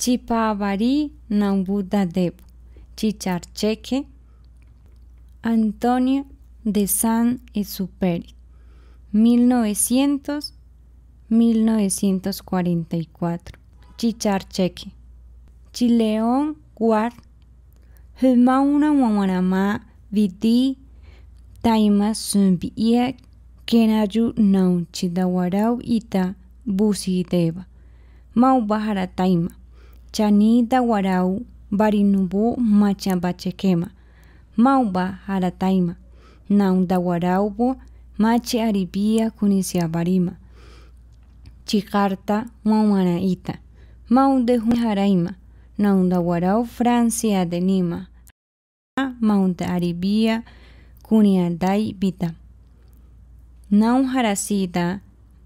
Chipavari Nambudadev, Chicharcheque, Antonio de San cuarenta 1900-1944, Chicharcheque, Chileón Guar, Humauna Wamanama Vidi, Taima Sumbiek, Kenayu warau Ita Busideva, Mau Taima. chani dawarau barinubu machambachequema, mauba harataima naun dawaraubu machi aribia kunisiabarima chikarta wawanaita maun dejun haraima naun dawarau francia denima maun da aribia kuniadai bita não harasida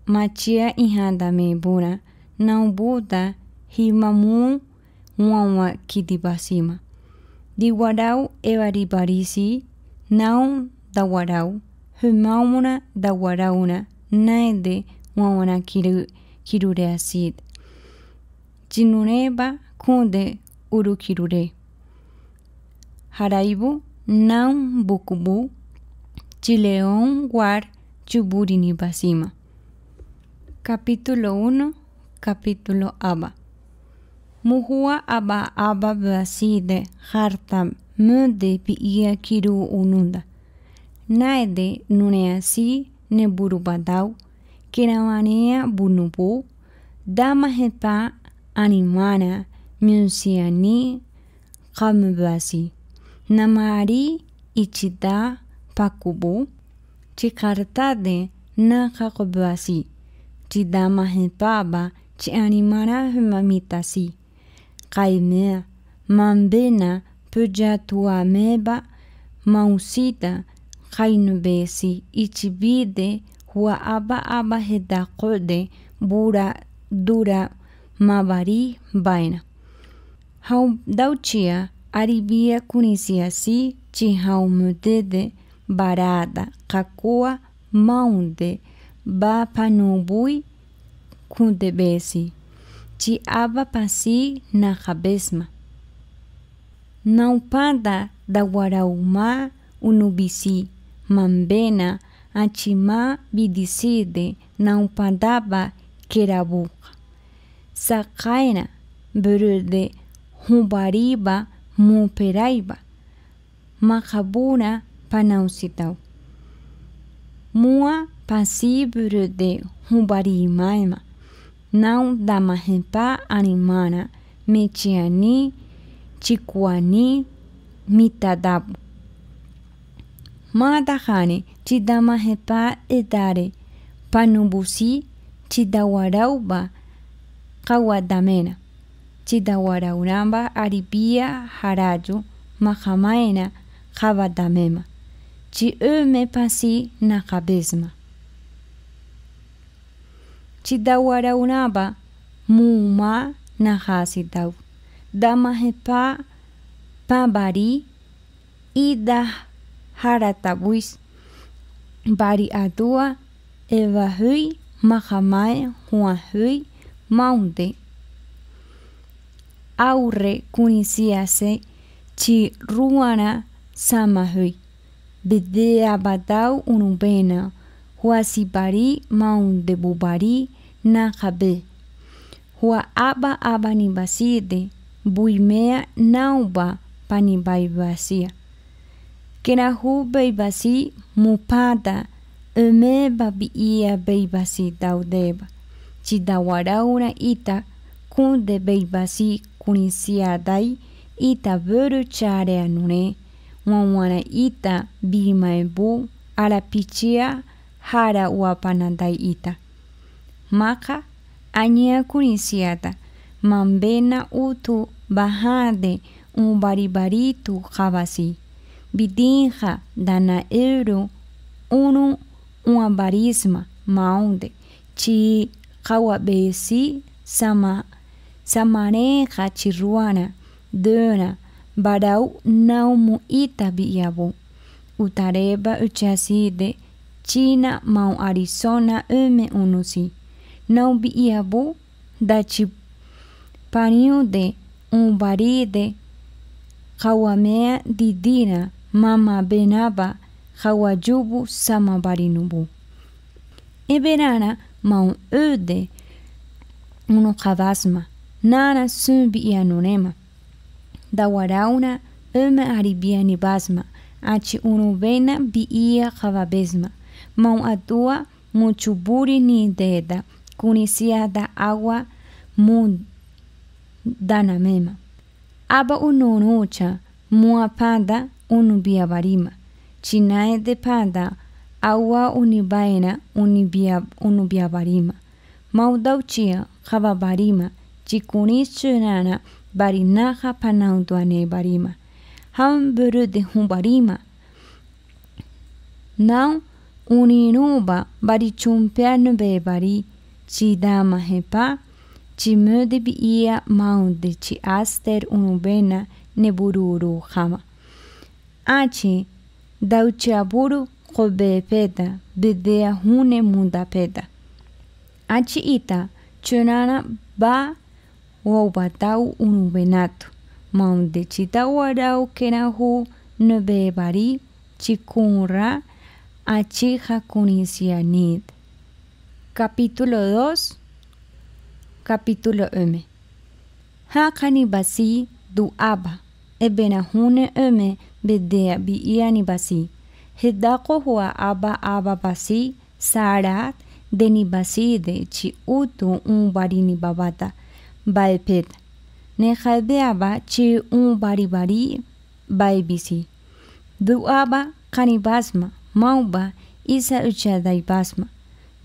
machia inhanda Meibura, não buda himamun muawa kitipasima. Diwarau evariparisi naun dawarau himauna dawarauna naede muawana kiru kirure asid. Jinureba kunde urukirure. Haraibu naun bukubu chileon war chuburinipasima. Capítulo 1 Capítulo aba. muhua aba aba baside hartam mude piia kiru ununda. Naede nuneasi ne kinawanea bunubu, damajeta animana Munsiani kamubasi. Namari ichida pakubu, chikartade Nakabasi Chidamajepaba, chi animara humamitasi. Kaimea, mambena Meba, mausita Kainubesi, ichibide Hua aba aba Kode, bura dura Mabari, Baina. Hau dauchia aribia kunisiasi chihaumutede barada kakua maunde Ba bapanubui kundebesi. tiava passi na cabeça. Não pada da guarauma unubisi, mambena, achima bidiside, não padaba querabuca. Sakaina, burde, rumbariba, muperaiba, macabura panausitau. Mua pasi burde rumbarimaima. nau damahepa animana, mechiani, chikuani, mitadabu. Matahane, chidamahepa edare, panubusi, chidawarauba, kawadamena, chidawarauramba, aripia, haraju, mahamaena, javadamema, chi me pasi na cabeza. Chidawara unaba, muma nahasitau. Damahepa pabari ida haratabuis. Bari atua evahui mahamae huahui maunte. aure kunisiase chi samahui. Bidea batau unupena. Huasipari maunte bubari nakabe. Hua aba aba ni baside, buimea nauba panibaibasia. Kerahu beibasi mupada, eme babiia beibasi daudeba. Chidawaraura ita, kunde beibasi dai ita buru chare anune. Mwana ita ala pichia hara uapanandai ita. maka Anya kunisiata, mambena utu bahade umbaribaritu jabasi, bidinja dana eru unu uambarisma maonde. chi kawabesi sama, samareja chiruana dona barau naumu ita utareba utareba de China mau Arizona ume unusi. não Naubiabu dachi pariude umbaride hawamea didina mama benaba hawajubu samabarinubu. Eberana mão ude unu havasma nana sumbi ianunema. warauna öme aribiani basma achi uno vena biia havabesma. mão atua muchuburi ni deda. da agua mun danamema. Aba ununucha muapanda unubiabarima. Chinae de panda agua unibaena unubiabarima. Maudauchia Chikunis chunana barinaja panauduane barima. Hamburu de humbarima. Now uninuba nube bebari. ci dama hepa, ci möde bi ia maunde ci aster unubena nebururu hama. Aci, ce aburu kobe peta, bedea hune munda peta. Aci ita, chonana ba wabatau unubenatu. Maunde cita warau kenahu nebe bari, chikunra, aci hakunisianit. capítulo 2, capítulo M. Hakani basi duaba, ebenahune ume bedea biiani basi. Hedako aba aba basi, sarat deni basi de chi utu un barini babata, aba chi un baribari, bisi Duaba kanibasma, mauba, isa basma.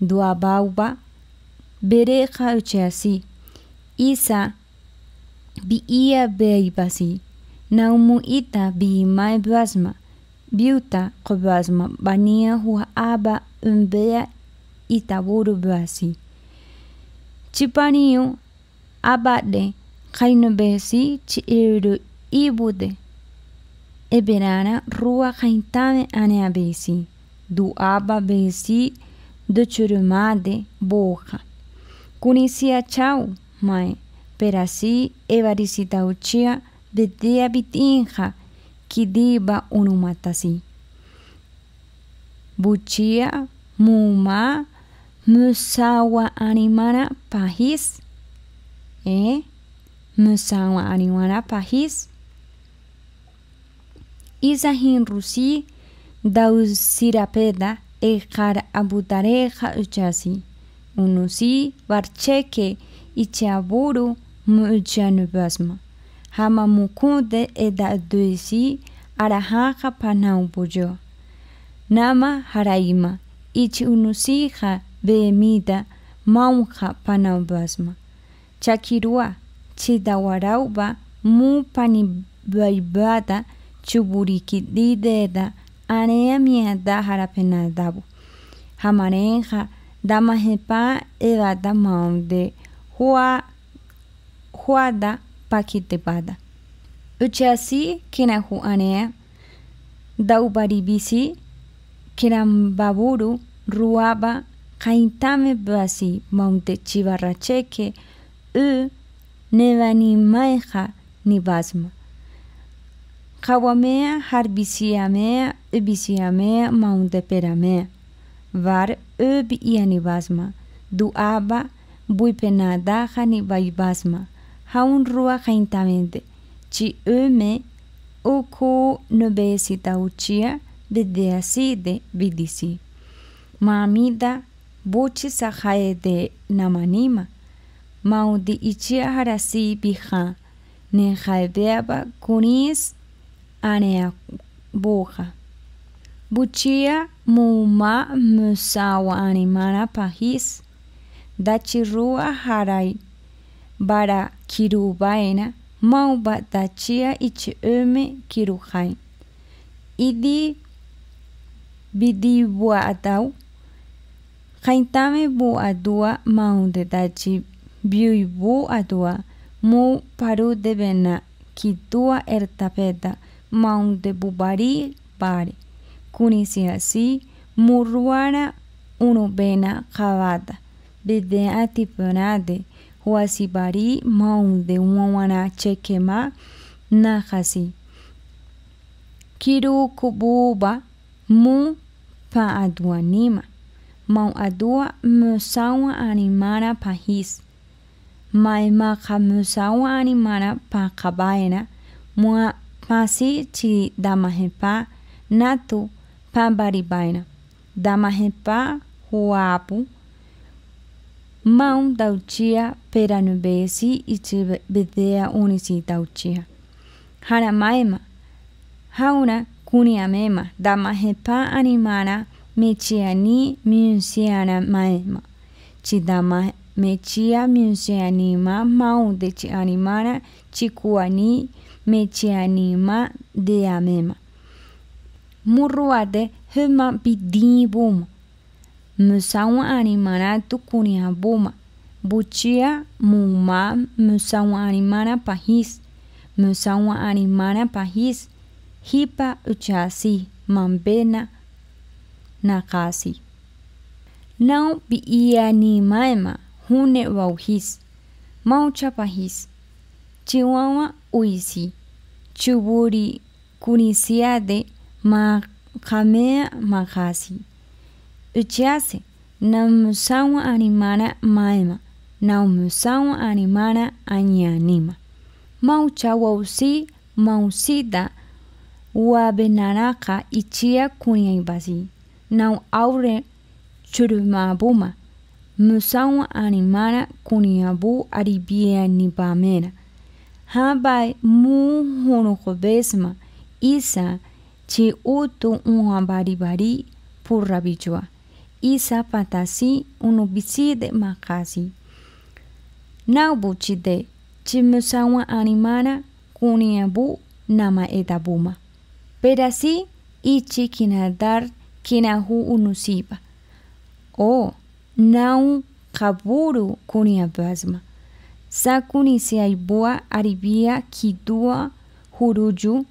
duabauba, bereja ucheasi, isa, biia beibasi, naumuita mai basma, biuta kobasma, bania aba umbea itaburu basi. Chipaniu, abade, besi chiru ibude, eberana rua jaintame aneabesi, duaba besi, do Duchurumade, Borra. Conhecia Chau, mãe. Perasi, Evaricita Uchia, dia Bitinja, Kidiba Unumatasi. Buchia, Muma, Musawa Animana Pahis. E ¿eh? Musawa Animana Pahis. Isahin Rusi, peda eqar abutareja uchasi, unusi barcheke ichaburu muchanubasma, hama mukunde edaduisi arajaja panaupuyo. Nama haraima, ichi unusija bemida maunja panaubasma. Chakirua, chidawarauba mu panibaibada chuburikidideda anea miada jarapenadabu. Jamarenja, damajepa Evada maonde hua, huada paquitepada. Uchasi kinahu anea, daubaribisi, kirambaburu, ruaba, kaintame basi, maunte chivarracheque, u, maeja, ni basma. قوامه هر بیسیامه بیسیامه ماونده var öb iani basma du aba buipena dahani bai basma haun rua jaintamente chi öme uku nobesi tauchia bedeasi de bidisi mamida buchi sahae de namanima maudi ichia harasi biha ne jaebeaba kunis أنا burra. Butia muma musawa animana pahis. Dachirua harai. Bara kirubaena. Mauba dachia ichi öme kiruhain. Idi bidi buadau. Haintame buadua maunde dachi. Biui buadua. Mu paru vena Kitua ertapeta. Mount de Bubari, Bari, Kunisiasi, uno Unubena, Javata, Bideati Panade, Huasibari, Mount de Uwana, Chequema, Nahasi, Kububa Mu, Paaduanima, Mount Adua, Musawa, Animara, Pahis, Maimaka, Musawa, Animara, Pacabaena, Mua, Pasi ti damahepa natu pambaribaina. Damahepa huapu mão dautia peranubesi e ti bedea unisi dautia. Haramaema hauna kuniamema damahepa animana mechiani miunciana maema. Ti damahepa mechia miuncianima mão de chi animana chikuani de amema. Murruate huma pidini buma. Musawa animana tukunia buma. Buchia muma musawa animana pahis. Musawa animana pahis. Hipa uchasi mambena nakasi. Não pianimaema hune wauhis. mau pahis. Chihuahua uisi. chuburi kunisiade mahamea mahasi. Uchiase musawa animana maema musawa animana anyanima. Mauchawa usi mausida wabenaraka ichia kunyaibasi. Na aure churumabuma musawa animana kunyabu aribianibamera. Rabai Munhurukobesma Isa Chi Utu Unhabaribari Purrabijua Isa Patasi Unubicide Makasi Naubuchide Chimusawa Animana Kuniabu Nama Etabuma Perasi Ichi Kinadar Kinahu Unusiba O Nau Kaburu Kuniabasma sakunisiaiboa aribia kidua huruju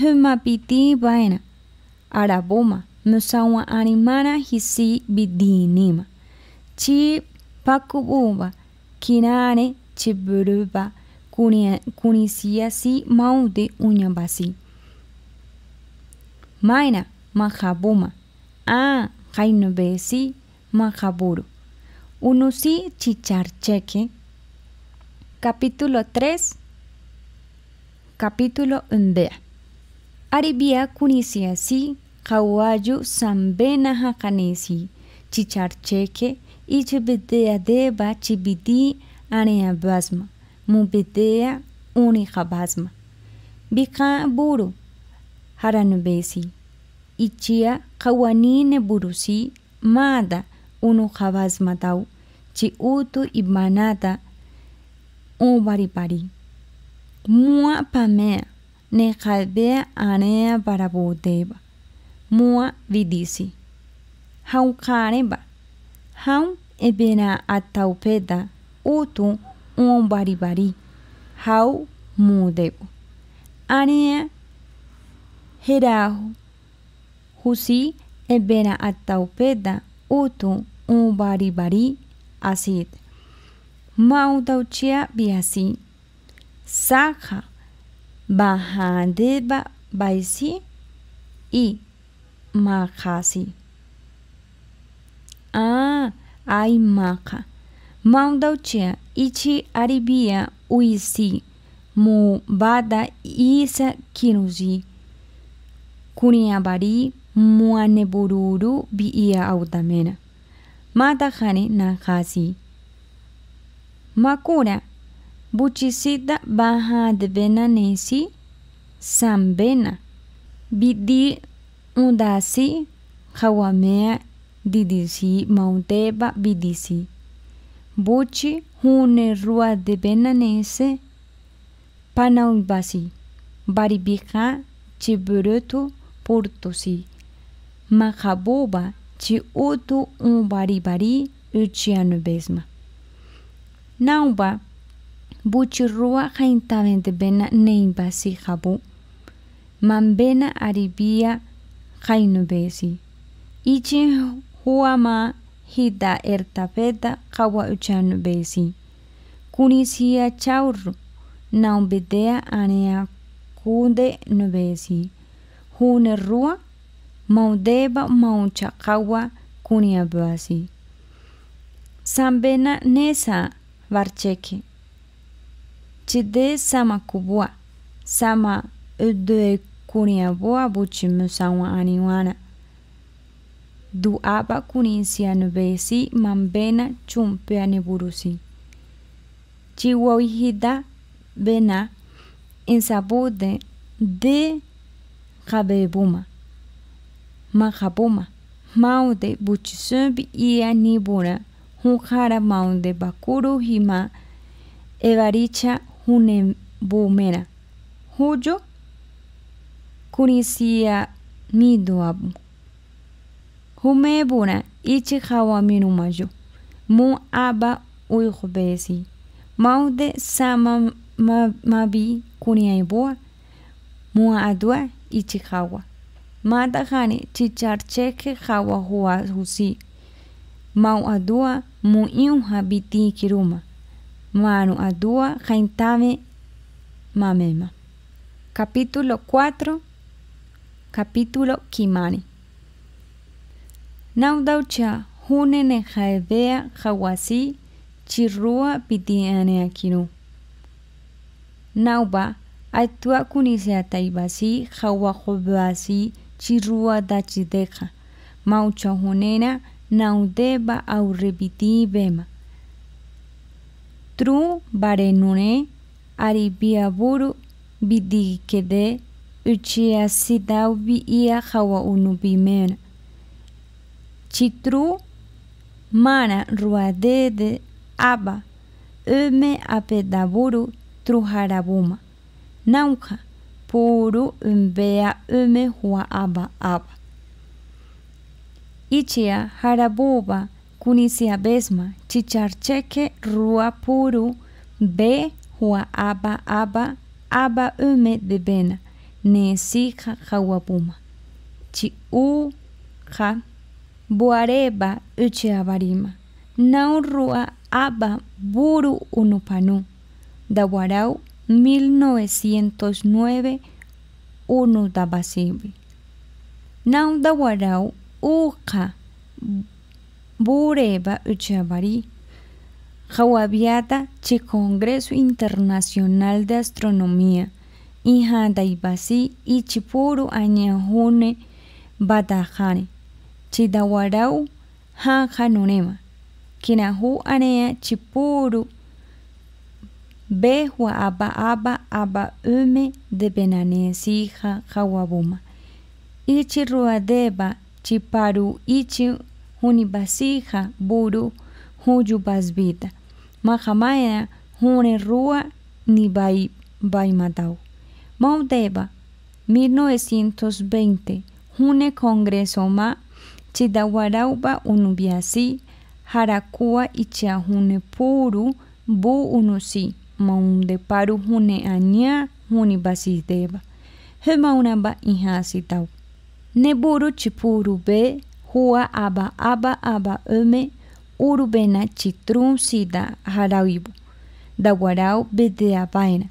huma piti baena. araboma va'erã arapóma mysaua'ãrimára hisi nima. chi kinane chiburuba, kunisia si maude unyabasi. Maina, mahapóma Ah, hainbesi mahaburu. Unusi chicharcheque. Capítulo 3. Capítulo Umbea. Aribia kunisiasi hawayu sambena hakanesi. Chicharcheque. Ichibidea deba chibidi aneabasma. Mubidea unihabasma. Bika buru. Haranubesi. ichia kawanine burusi mada unu matau, chi utu ibmanata ubaripari mua pamea ne jalbea anea barabodeba, mua vidisi haunkareba haun ebena ataupeta utu baribari. hau mudebo anea herahu husi ebena ataupeda utu um baribari asit. Maudautia biasi. Saja bahadeba baisi e makasi. Ah, ai maca. Maudautia ichi aribia uisi. Mu bada isa kinuzi. Kuniabari muanebururu biia autamena. Matahane nahasi. Makura, buchisita baja de benanesi, sambena. Bidi undasi, hawamea, didisi, mauteba, bidisi. Buchi, hune rua de benanese, panaulbasi. Baribija, chiburutu, portosi. mahabuba de utu umbaribari uchianubesma. Naumba, buchirua haintaventebena neimbasi habu, mambena aribia hainubesi. Ichin huama hita ertapeta hawa uchanubesi. Kunisia chauru, naumbetea anea kunde nubesi. Hune rua, maudeba kawa kuniabasi. Sambena nesa barcheke. Chide sama kubua, sama udue kuniabua buchimusawa aniwana. Duaba besi mambena niburusi. Chihuahida bena insabude de kabebuma. Mahapuma, mão de Butsubi e Anibura, Hunhara mão de Bakuru Hima, Evaricha Hunembumera, Hujo, Kurisia Midoabu, Humebura Ichihawa Mirumajo, Mun Aba Uirbesi, mão de Samamabi Kuniaibua, Mun Adua Ichihawa. mata matajani chicharcheje jawa husi. Mau adua mu iunha biti kiruma. Manu adua jaintame mamema. Capítulo 4 Capítulo Kimani Naudaucha ne jaebea jawasi chirrua ane akiru. Nauba aitua kunisea taibasi, hawa hobasi, chiruadachideqa mauchahunena naudeba aurribiti bema. Tru barenune aribiaburu bidikede uchia sidaubi ia hawa unubimena. Chitru mana ruadede aba öme apedaburu truharabuma. Nauka. puru bea ume hua aba aba. Ichia harabuba kunisia besma chicharcheque rua puru be hua aba aba aba de bena nesija Chi u ha buareba uche abarima. rua aba buru unupanu. Dawarao. 1909 unudabasibi. warau uka bureba uchabari. Jawabiata che Congreso Internacional de Astronomía. Ihandaibasi y Chipuru Batahane batajane. Chidawarau hanjanunema. Kinahu anea chipuru Behua aba aba aba ume de benane sija hawabuma. Ichi chiparu ichi hunibasija buru huyu basbita. Mahamaya hune rua ni bai matau. Maudeba 1920 hune congreso ma chidawarauba unubiasi harakua Ichiahunepuru, puru bu unusi. maunde paru hune ania huni basisdeba. Hemaunaba buru Neburu chipurube hua aba aba aba öme urubena chitrun sida harawibu. Dawarau bedea baena.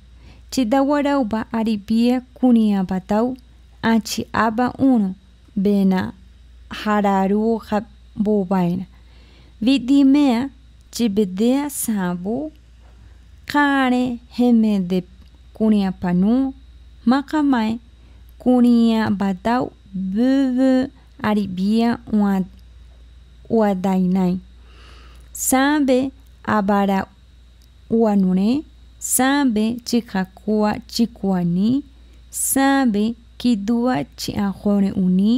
Chidawarauba aripia kuniabatau achi aba uno bena hararu bobaena. Vidimea chibedea sabu kare heme de kunia panu makamae kunia batau bubu aribia uadainai sabe abara uanure sabe chikakua chikuani sabe kidua chiajore uni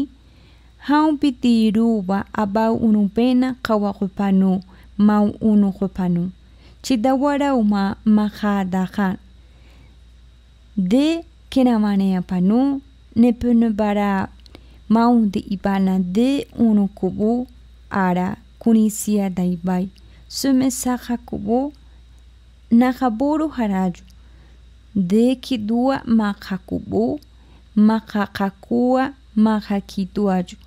haupitiruba abau unupena kawakupanu mau unukupanu chidawarauma mahadahan. De kenamaneyapanu nepunubara maundi ibana de unukubu ara kunisia daibai na nahaboru haraju. De kidua mahakubu mahakakua mahakituaju.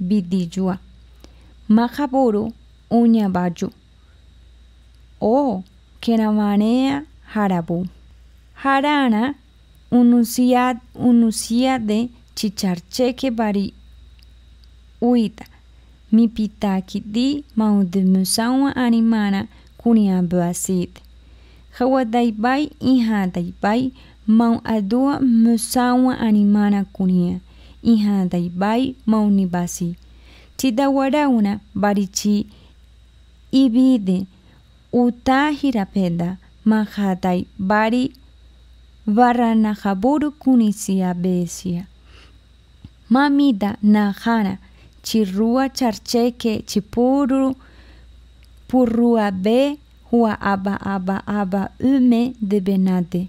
Bidijua. Mahaboru unyabaju. o Kenamanea Harana Harana, unusia de chicharcheke bari uita. Mi pitaki di musawa animana kunia bai inha bai mau adua musawa animana kunia. Inhadaibai maunibasi. Chidawarauna barichi ibide. Uta hirapenda Mahatai Bari Baranahaburu Kunisia Besia Mamita nahana chirua charcheke Chipuru purua Be Hua Aba Aba Aba Ume de Benate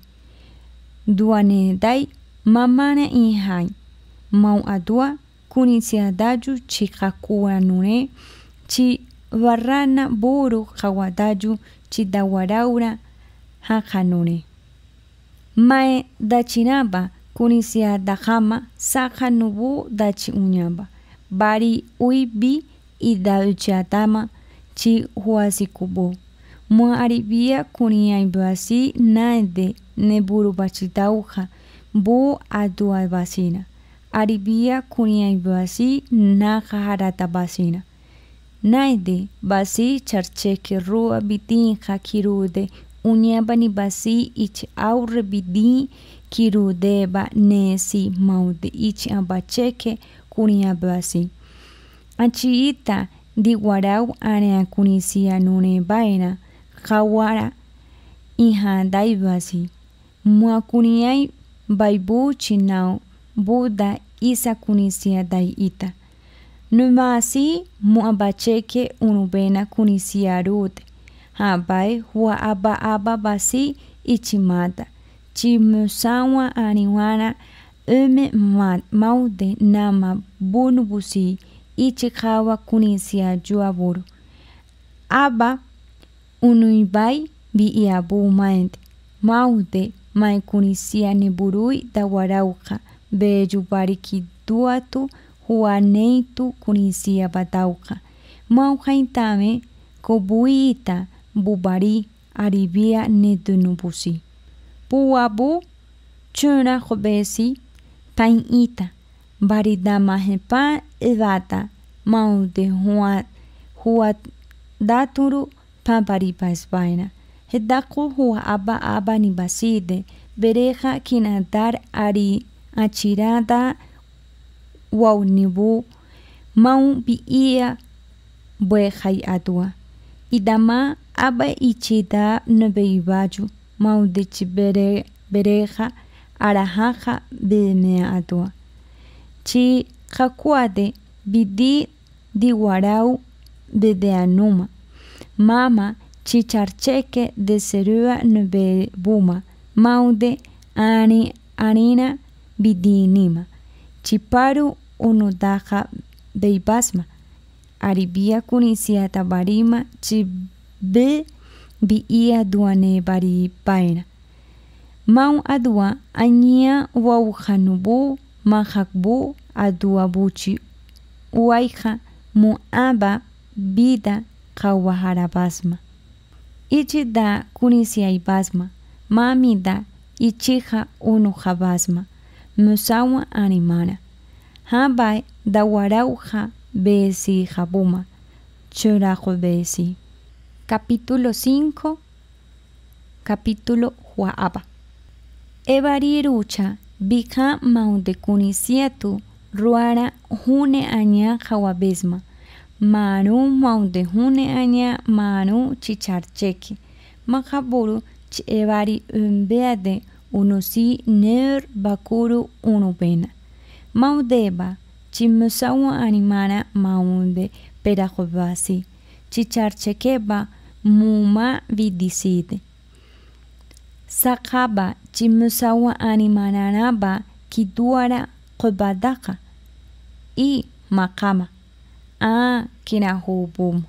Duane dai mamane Inhai Mau Adua Kunisia Daju nune, Chi barrana buru hawadayu chidawaraura hajanure. Mae dachinaba kunisia dahama saha nubu dachi uñaba. Bari uibi y dauchatama chi huasikubu. Muaribia kuniaibuasi naide neburu bachitauja bu aduaibasina. Aribia na naja basina. Naide basi charcheke rua bidin hakirude unyabani basi ich aure bidin kirudeba nesi maude ich abacheke kuniabasi. Achiita diwarau area kunisia nune baina hawara dai basi. Muakuniai baibu chinao Buda isa kunisia dai ita. si muabacheke unubena kunisiarut. Habai hua aba aba basi ichimata. Chimusawa aniwana Um maude nama bunubusi ichikawa kunisia juaburu. Aba unuibai bi iabu maente. Maude mai kunisia neburui dawarauka. bejuvariki duatu. Juaneitu batauka mauhaintame kobuita bubari aribia netunubusi Puabu chuna jobesi tainita baridama hepa Mau maunte huat huat daturu pamparipa espaina. Hedaku hua aba aba ni basite bereja kinatar ari achirata nibu maun biia bue atua. Idama aba ichida beibaju mau de chibere bereja de ne atua. Chi jacuade bidi diwarau bideanuma. Mama chicharcheque de serua mau Maude ani, anina nima. Chiparu unudaha deipasma. Aribia kunisia tabarima chibe biia duane bari paina. Mão adua anhia wauhanubu mahakbu buchi uaiha muaba vida kawaharabasma. Ichi da kunisiaibasma. ibasma, da ichiha basma. musawa animana Habai dawarauja besi jabuma, churajo besi. Capítulo 5, capítulo Huaaba. vija bika kunisiatu ruara june aña jawabesma. Maru maunde june aña maru chicharcheque. Majaburu chibari umbeade. unusi ner bakuru unupena. Maudeba, chimusawa animana maunde perajobasi, chicharchequeba muma vidicide. Sakaba chimusawa animananaba kiduara kobadaka i makama a kinahubum.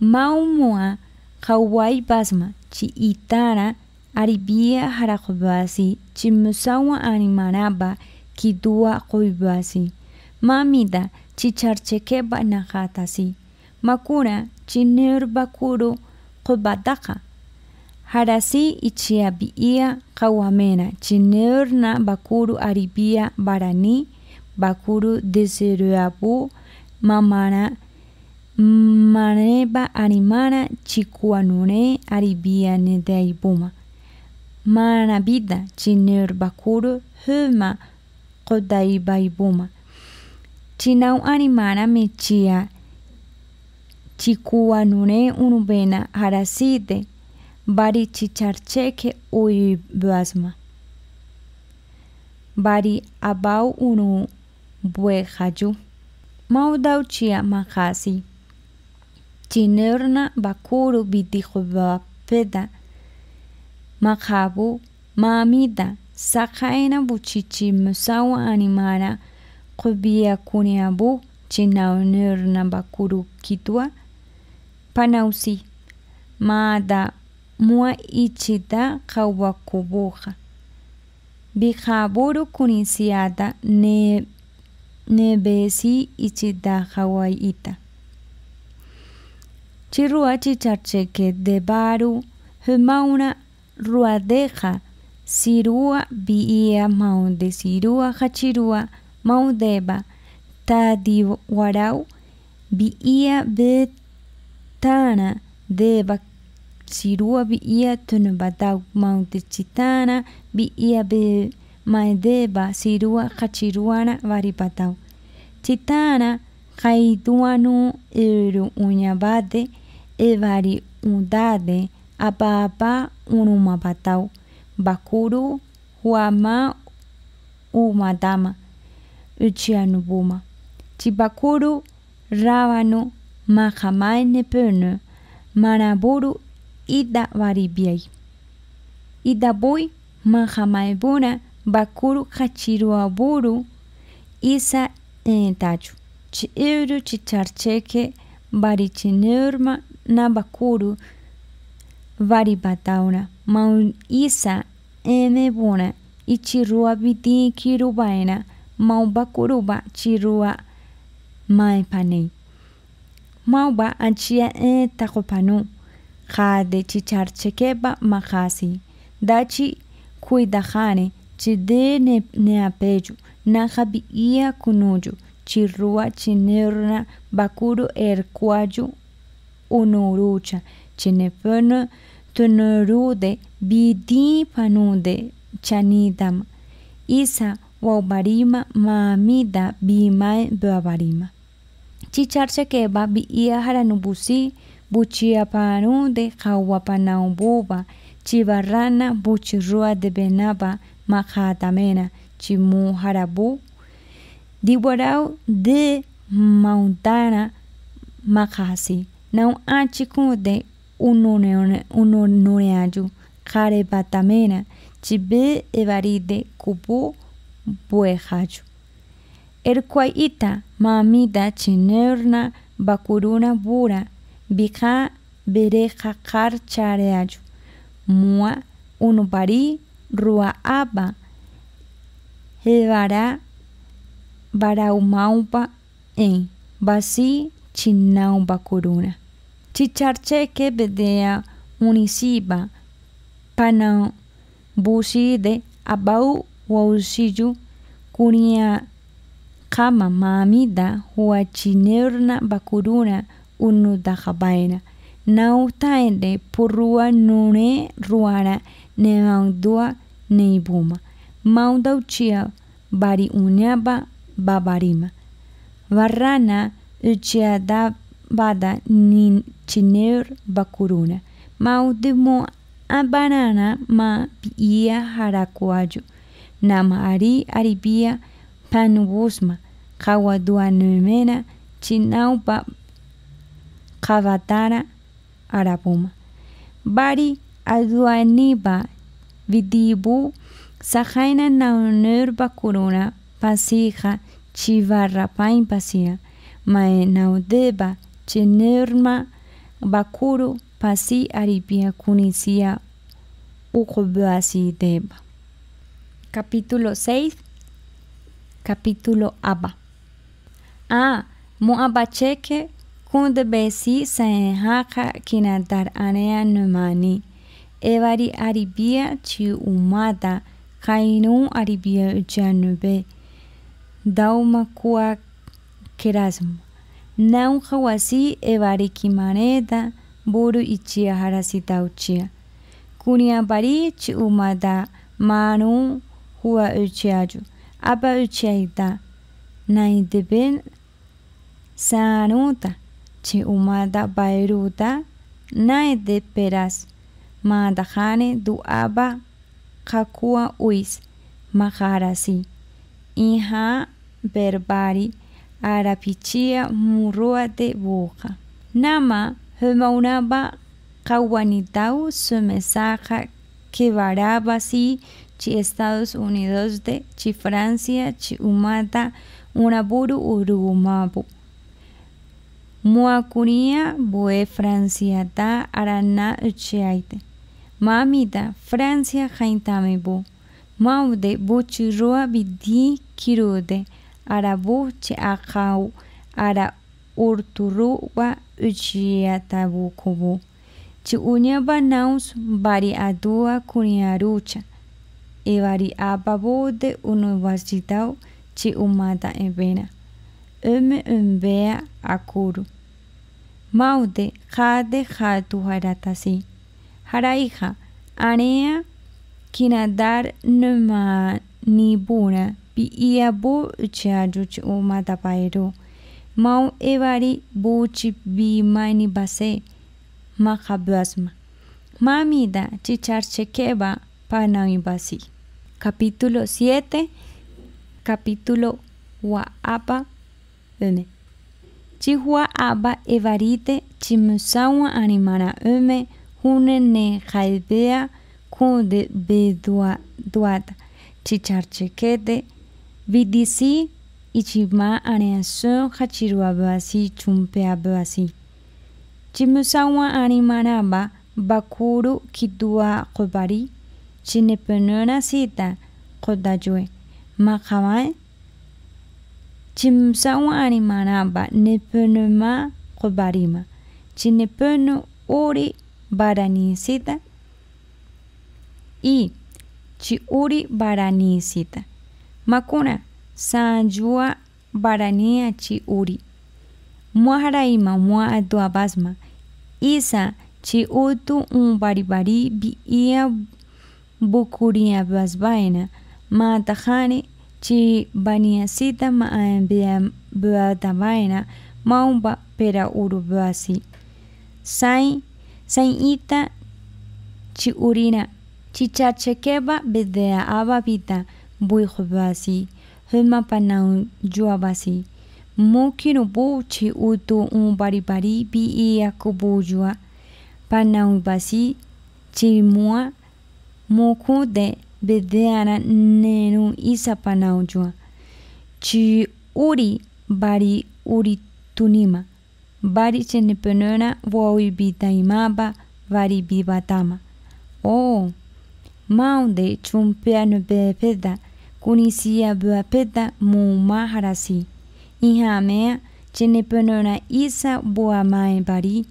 Maumua hawai basma chi itara aribia harakubasi chimusawa animaraba, kidua koibasi. Mamida, chicharchekeba najatasi. Makura, chinerba kuru, kubadaka Harasi ichiabia kawamena, chinerna bakuru aribia barani, bakuru deseruabu, mamara, maneba animara, chikuanure, aribia nedeibuma manabida bakuru huma baibuma Chinau animana mechia nune unubena haraside bari chicharcheke buasma Bari abau unu buehaju. Maudau chia mahasi. Chinurna bakuru bitihubapeda. Mahabu Mamida saqaina buchichi musawa animara Kubia kuniabu chinaunurna bakuru Kitua, panausi mada mua ichita qawakubuja bihaburu kunisiata ne nebesi ichita hawaiita Chiruachi chicharcheque de baru humauna ruadeja sirua biia maunde sirua hachirua maundeba tadi warau biia betana deba sirua biia tunbatau maunde chitana biia be maedeba sirua hachiruana varipatau chitana haiduanu eru uñabade evari undade apa Urumapatau, Bakuru, Huamá, Umatama, Utianubuma, Tibakuru, Rábano, Mahamanepöno, Maraburu, Idavaribiai. Idabui, Mahamaebuna, Bakuru, Hachiruaburu, Isa Entachu, Chiuru, Chicharcheque, Barichinurma, Nabakuru, varipataura, maun isa, emebura, ichirua viti kirubaena, mauba kuruba chirua maepanei. Mauba anchia e takopanu, chichar chekeba mahasi, dachi kuidahane, chide ne, neapeju, nahabi ia kunuju, chirua chinerna bakuru erkuaju unurucha, chinepona tunurude bidipanude chanidam isa wabarima mamida bimai babarima chicharse keba bi ia haranubusi buchia panude hawapanaububa chibarrana buchirua de benaba mahatamena chimu harabu diborau de montana makasi não anticude unoneayu batamena, chibe evaride kubu El Erkuaita mamida chinerna bakuruna bura bija bereja karchareayu. Mua unubari, rua apa hevara varaumaupa en basi chinaupa bakuruna. que bedea unisiba panan buside abau wausiyu kunia kama mamida huachinerna bakuruna unu dahabaina. Nau taende purrua nune ruara neandua neibuma. Maundauchia bari unyaba babarima. Varrana uchiada bada nin chiner bakuruna. Maudemo banana ma ia harakuayu Nama ari aribia panubusma. chinau chinaupa kavatara arabuma. Bari aduaniba vidibu sahaina naunur bakuruna pasija chivarrapain pasia. Mae naudeba chenerma bakuru pasi aripia kunisia ukobasi deba. Capítulo 6 Capítulo Abba A. Muabacheke kunde besi saenhaka kinadar anea numani. Evari aribia chi umada ...kainu aribia janube. Dauma kua hawasi wasi evarikimareta buru ichia harasita uchia. Kunia bari chi umada manu hua uchiaju. Aba uchiaita. Naitepin sanuta chi umada bairuta naiteperas. Madahane du aba kakua uis. Maharasi. Inha berbari. arapichia murua de buja. Nama humaunaba kawanitau sumesaja varaba si chi Estados Unidos de chi Francia chi umata unaburu urugumabu. Muakunia bue Francia ta arana uchiaite. Mamita Francia jaintame bu. Maude buchirua bidi kirude arabuche akau ara urturuwa uchiatabukubu. Chiuña banaus variadua cuniarucha. E ababu de universidad chiumata evena. Ume umbea akuru. Maude jade jatu haratasi. Haraija, area kinadar numa nibuna pi ia bu chajuch uma Mau evari buchi bimani base. Mahabuasma. Mamida chicharchequeba basi, Capítulo 7. Capítulo Waapa. chi Chihua aba evarite chimusawa animana ume ne jaidea kunde bedua duata chicharchequete VDC Ichima Arenso Hachiruabasi Chumpeabasi. Chimusawa Animaraba Bakuru Kidua Kobari Chinepenona Sita Kodajue Makawai Chimusawa Animaraba Nepenuma Kobarima Chinepenu Uri sita, I Barani sita Makuna, Sanjua, Baranea, Chi Uri. Muaharaima, Mua Atuabasma. Isa, Chi Utu, Un Baribari, Bia, Bukuria, Basbaena. Matahane, Chi Baniasita, Maambia, Buatabaena. Maumba, Pera Urubuasi. Sai, Sainita, Chi Urina. Chichachekeba, Bedea, Ababita. bwiq basi, hema panaun yua basi. Mokiro boche utu un bari bari bi e ia kubuyua. Panaun basi, chimua, moku de bedeana neru isa panaun jua Chi uri bari uri tunima. Bari chen penona u woi bitaimaba bari bibatama. Oh, maunde chumpea nubepeda. conhecia Bapeta Mumaharasi. Em Ramea, genepenona Isa Boamae Bari,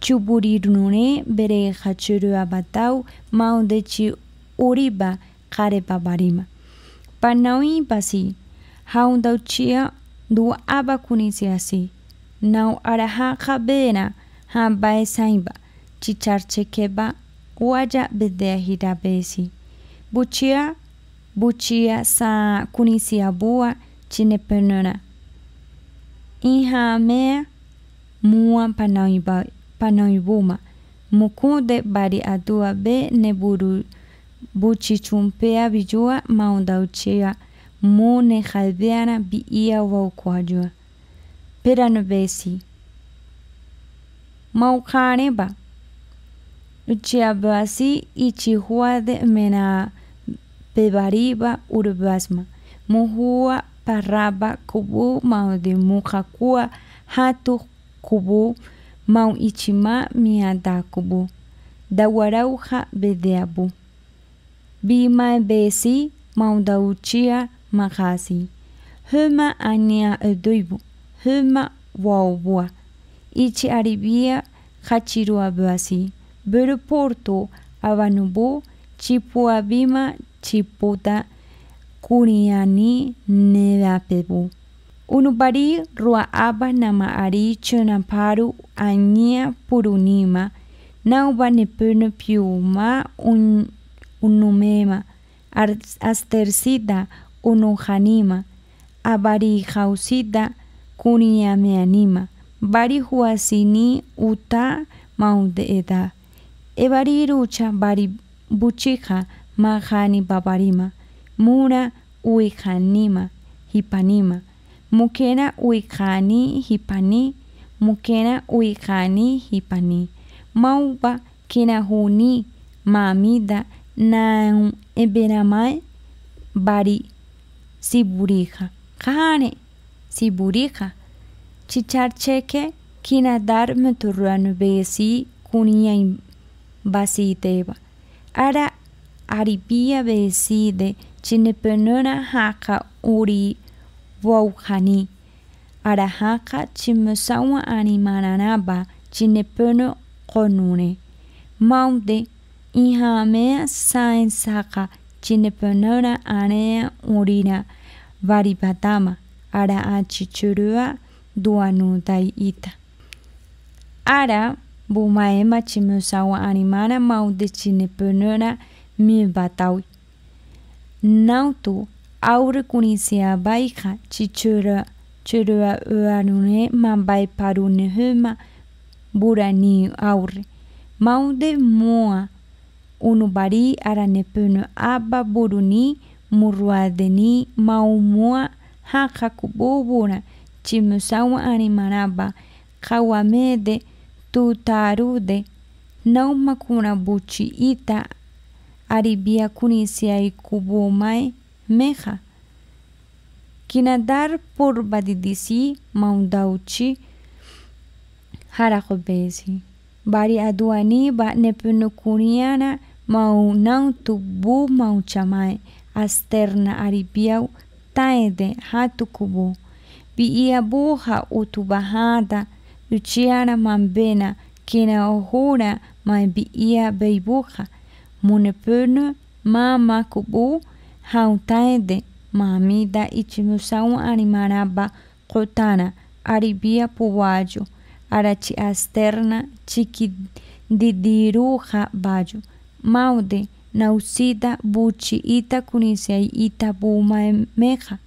Chuburirune Bere Hachuru Abatau, Maundechi Uriba Karepabarima. Panauim Pasi, Haundautia do Abakunisiasi, Nau Araha Kabena, Hambae Saimba, Chicharchekeba, Uaja besi, buchia butia sa kunisiabua Inha Inhamea muan panoibuma. Mukunde bari adua be neburu buchichumpea bijua maundauchia mu ne haldeana bi ia Pera Perano besi. Maukaneba. ichi ichihuade mena Pebariba Urbasma, Muhua Parraba Kubu Mau de Muhakua Hatu Kubu Mau Ichima Miada Kubu Dawarauja Bedeabu Bima Besi Mau Dauchia magasi Huma Ania doibu Huma Waubua Ichi Aribia abuasi. Basi porto Abanubu Chipuabima chiputa curiani nedapebu. Unupari nama ari chunaparu Anya purunima, nauba nepunu piuma un, unumema, astercita unujanima, me anima. bari huasini uta maudeeda, rucha bari buchija, mahani babarima, Mura uijanima, hipanima, mukena Uikani hipani, mukena Uikani hipani, mauba Kinahuni, mamida naun mal bari siburija, jane siburija, kina kinadar meturuan besi kunia basiteba, ara aripia beside chinepenona haka uri wauhani. Arahaka chimusawa animaranaba chinepeno konune. Maude sain saka chinepenona anea urina varipatama ara achichurua duanutai ita. Ara bumaema chimusawa animara maude chinepenera mibatau. Nautu aure kunisia baija chichura chirua uarune mambai parune huma burani aurre. Maude moa unubari aranepuno abba buruni muruadeni maumua hakakububura chimusawa animaraba kawamede tutarude naumakuna buchi ita Aribiakuni siaikubuomai meha. Kinadar por badidisi maundauchi harahobesi. Bari aduani ba nepunukuniana maunang tubu chamai Asterna aribiau taede Bia boja burra utubahada. luciana mambena. Kina ohura mai biia beiburra munepunu mamakubu hautaede mamida itimusaun animaraba kotana aribia puwayo arachi asterna didiruja bayo maude nausida buchi ita kunisei ita bumaemeja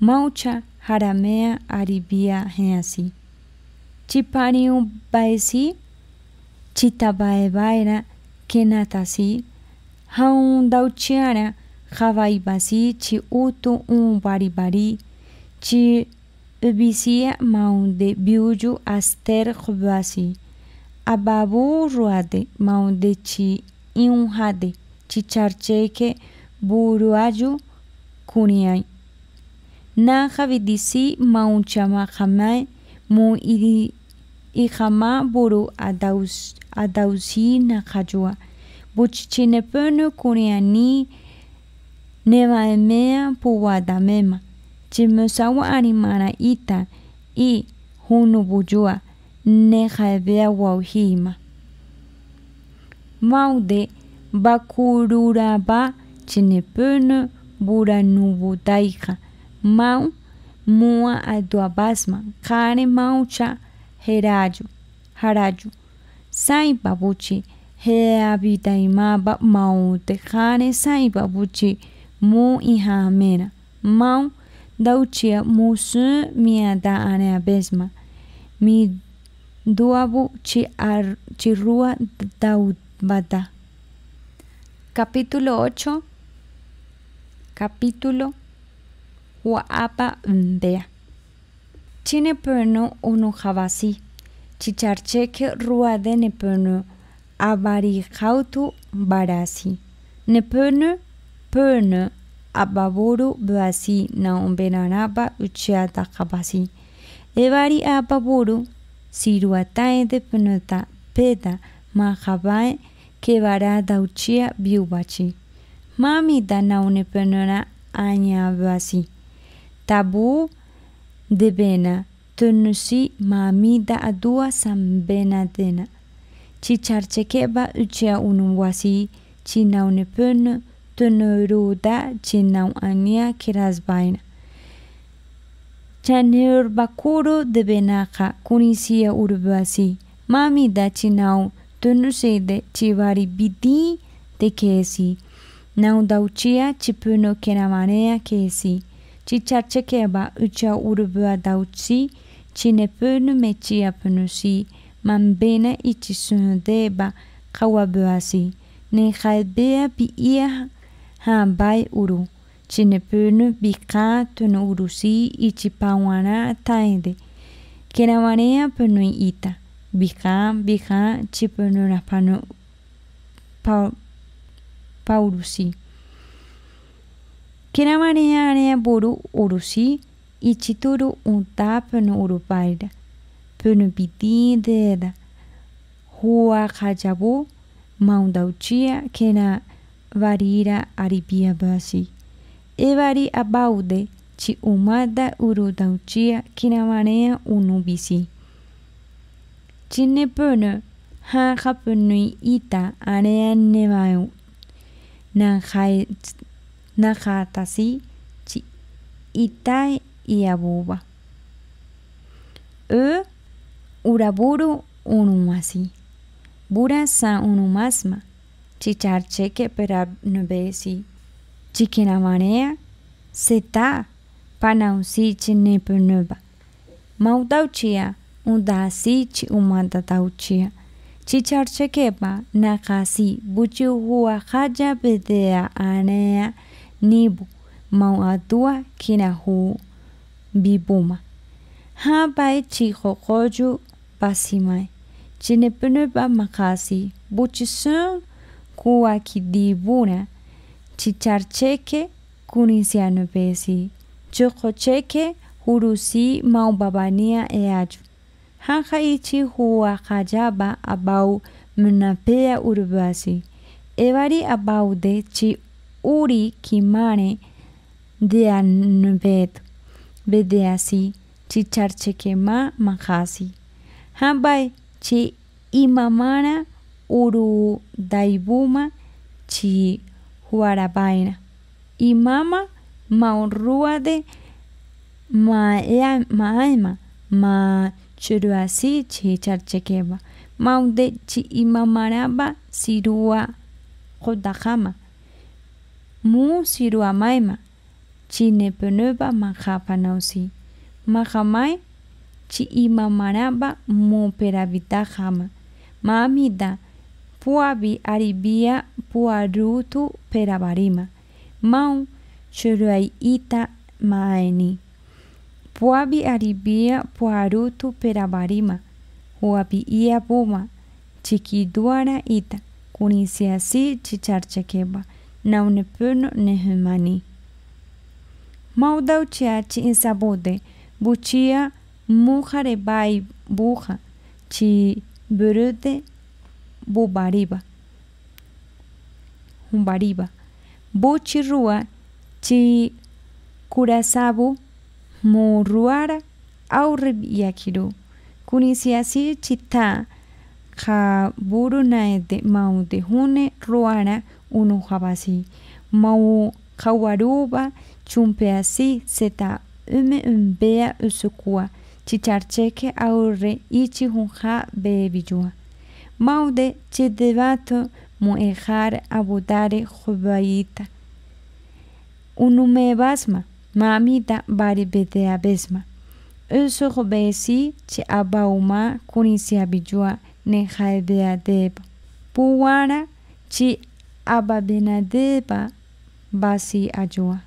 maucha jaramea aribia heasi chipariu baesi chitabaebaira kenatasi, haundauchiara, havaibasi, chi utu um baribari, chi ubisia maunde biuju aster hubasi, ababu ruade maunde chi iunhade, chi charcheke buruaju kuniai. Na havidisi maunchama jamai mu iri, Ijama buru adaus adauzi nakajua. Bochichinepeno kureani nevaemea puwadamema. Chimusawa animana ita i hunu hunubuyua nejaebea wauhima. Maude bura nubu daika. Mau mua aduabasma kare maucha herayu. Harayu. sai babuchi heavita imaba mau tejane sai babuchi mu ihamena mau dauchia musu miada ane abesma. mi duabu chi ar chirua daubata. capítulo 8 capítulo huapa ndea chine perno uno javasi chicharcheke ruade nepunu, abarihautu barasi. Nepunu, punu, ababuru buasi naumbenaraba uchiata kabasi. Evari ababuru, siruatae de penota peda, mahabae, da uchia biubachi. Mami da anya basi Tabu de tunnusi maamida adua sambenadena. Chi charchekeba uchea wasi, chi naunepun tunuruda chi nauania kirasbaina. bakuru de benaka kunisia urbasi, maamida chi naun, tunusede chi vari bidi de kesi. Nau dauchia chi puno kenamanea kesi. Ci charchekeba uchea urbua dauci. Chi ne peu meti a si mambena iti sun de ba ka be se Ne’ bé biia hamba uru. Chi ne pe bika to urusi e te pawana a tande. Kenawan peu ita Bika bi ci la pansi. Kewan bou urusi. e chituru untapunu urupayra punupitintera hua kajabu que na varira aripia basi evari abaude chi umada que na marea unubisi chinepunu ha hapunui ita area nevau na ha natasi chi itai iaboba. Ö uraburu unumasi. Bura sa unumasma. Chicharcheque perabnobesi. Chiquinamarea seta panausichi nepunuba. Mautauchia udasichi umatatauchia. Chicharchequepa nakasi buchuhuajaya bedea anea nibu. Mauatua kinahu. bibuma. Ha bai chi ho koju basimai. Chine pune ba makasi buchi sun kuwa ki dibuna. Chichar cheke kunisianu besi. Choko cheke hurusi maubabania eaju. Ha hai chi huwa kajaba abau munapea urubasi. Evari abau de chi uri kimane de anubetu. bedeasi chichar mahasi. majasi. Hambay chi imamana uru daibuma chi huarabaina. Imama maurrua de ma’ema, ma churuasi chi de chi imamaraba sirua jodajama. Mu sirua Chinepeneupa majapanausi. Mahamai, chi imamarapa peravita jama. mamida puabi aribia puarutu perabarima Mau churuai ita maeni. puabi aribia puarutu perabarima Huabi ia puma. Chikiduara ita. Kunisiasi chicharchekeba. Naunepuno nehumani. Maudauchiachi en sabude, buchia mujarebai buja, chi burute bubariba. Humbariba. Buchirua, chi curasabu, muruara, auribiyakiru, yakiru. Kunisiasi chita, ja burunae maudehune ruara, unu Mau kawaruba chumpeasi, seta ume umbea usukua, chicharcheke aurre ichi hunja bebijua. Maude chidebato muejar abudare jubaita. Unume basma, mamita bari bedea besma. Usu jubesi chi abauma kunisia bijua nejaebea deba. Puwara chi ababena deba basi ajua.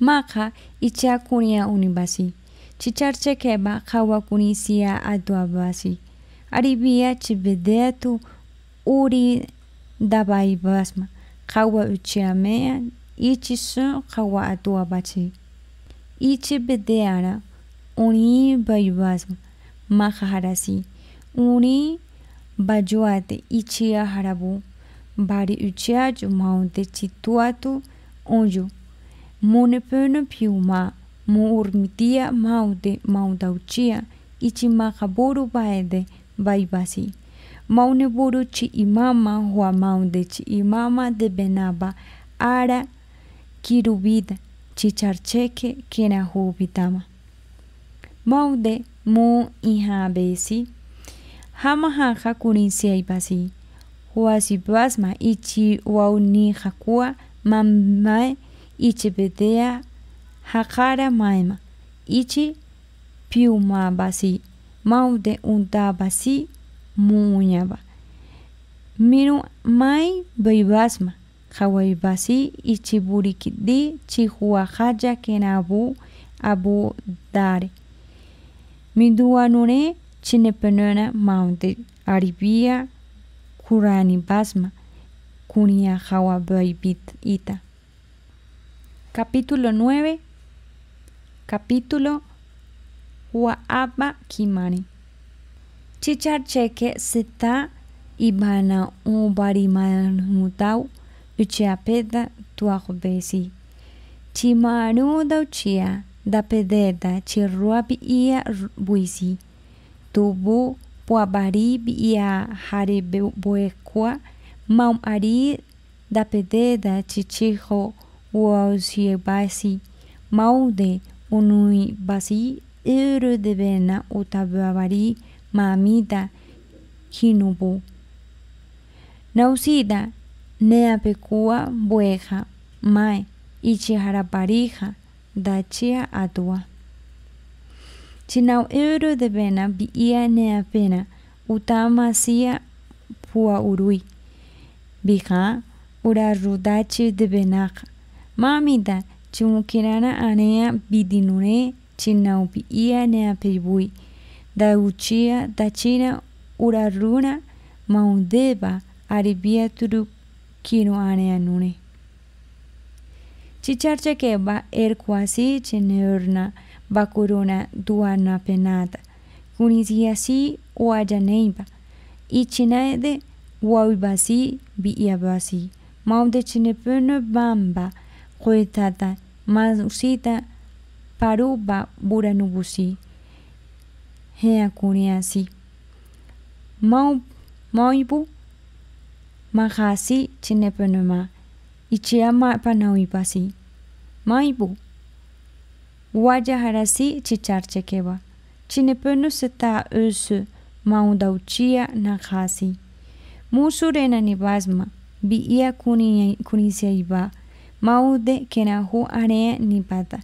Maka icha kunia unibasi. Chicharche keba kawa kunisia basi. Aribia chibedetu uri dabai basma. Kawa uchiamea ichi su kawa adua bachi. uni bai basma. Maka harasi. Uni bajuate ichia harabu. variedade humana de situado oyo munepena piuma urmitia muurmitia maude uchia ichi makaburu baede baibasi mauneburu chi imama hua maude chi imama de benaba ara kirubida chicharcheque kena bitama maude mu ihabesi hama haja kurinsiaibasi wasipasma ichi wauni hakua mamae ichi hakara maema ichi piuma basi maude unta basi muñaba miru mai beibasma hawai basi ichi burikidi que kenabu abu dare minduanure chinepenona maude aribia Kurani Basma, Kunia Ita. Capítulo 9, capítulo Waaba Kimani. se seta ibana ubarimanutau uchiapeda tuagbesi. Chimaru dauchia da pededa chirruapi ia buisi. Tubu Puabaribe e a Hareboecoa, Mão Ari da Pededa, Titirro, Uausiebasi, Maude, Unui Basi, Urudebena, Utababari, Mamida, Kinubu. Nausida, Neapecua, Bueja, Mai, Ichiharapariha, Dachia atua. China euro de vena bi ia nea pena o tama si pua urui, Biha ura rudaci de be. Ma mi da ciu kenana anéea bidin chinanau pi ia nea pebui, da chia da ura runa ma deba aribia tudu kino anea nune. Chicharceke ba er kwaasi chen neurna. vacuruna duanapenata, kunisiasi uayaneipa, ichinaede wauibasi biiabasi, maude Chinepuno bamba, cuetata, masita, paruba buranubusi, heakuneasi. Mau, Maibu mahasi chinepenoma, ichiama panaoibasi, maibu. Guayaharasi chicharchekewa. Chinepenu seta usu maundauchia nahasi. Musurena nibasma. Biia kunisia iba. Maude kenahu area nibata.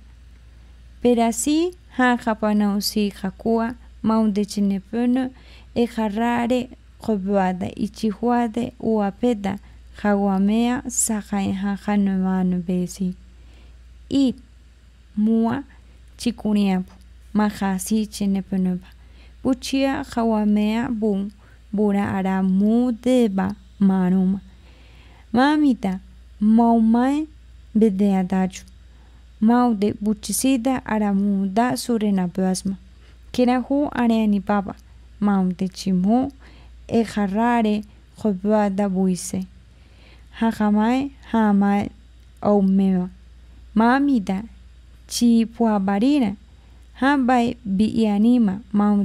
Perasi ha japanausi hakua maunde chinepenu e jarare qobuada ichihuade uapeta jaguamea sajaen jajanuanu besi. I mua chikuriapu mahasi chenepenupa puchia hawamea bun bura aramu deba maruma mamita maumae bedeadachu maude buchisida aramu da surenapasma kerahu areanipapa de chimu ejarrare jopuada buise hajamae jamae mea mamita chipua Hambai bi anima,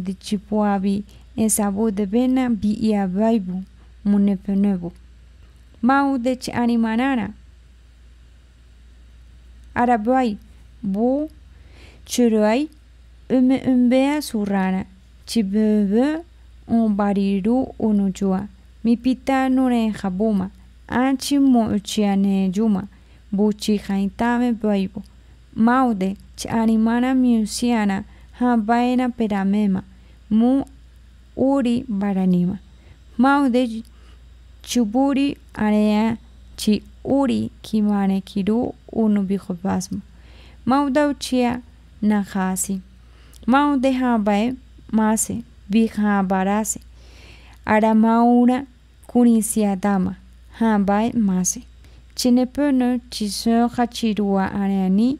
de chipuabi, en de vena bi iabaibu, munepenebu. Maude ch animanana. Arabai, bu, churai, ume umbea surrana, chibebe, un bariru unuchua. Mi pita nure jabuma, anchi mo yuma, buchi jaintame baibu. maude animana miusiana habaena peramema mu uri baranima maude chuburi area chi uri kimane kiru unu bihobasmo mauda chia nahasi maude habae mase bihabarase aramaura dama habae mase chinepuno chisoha chirua areani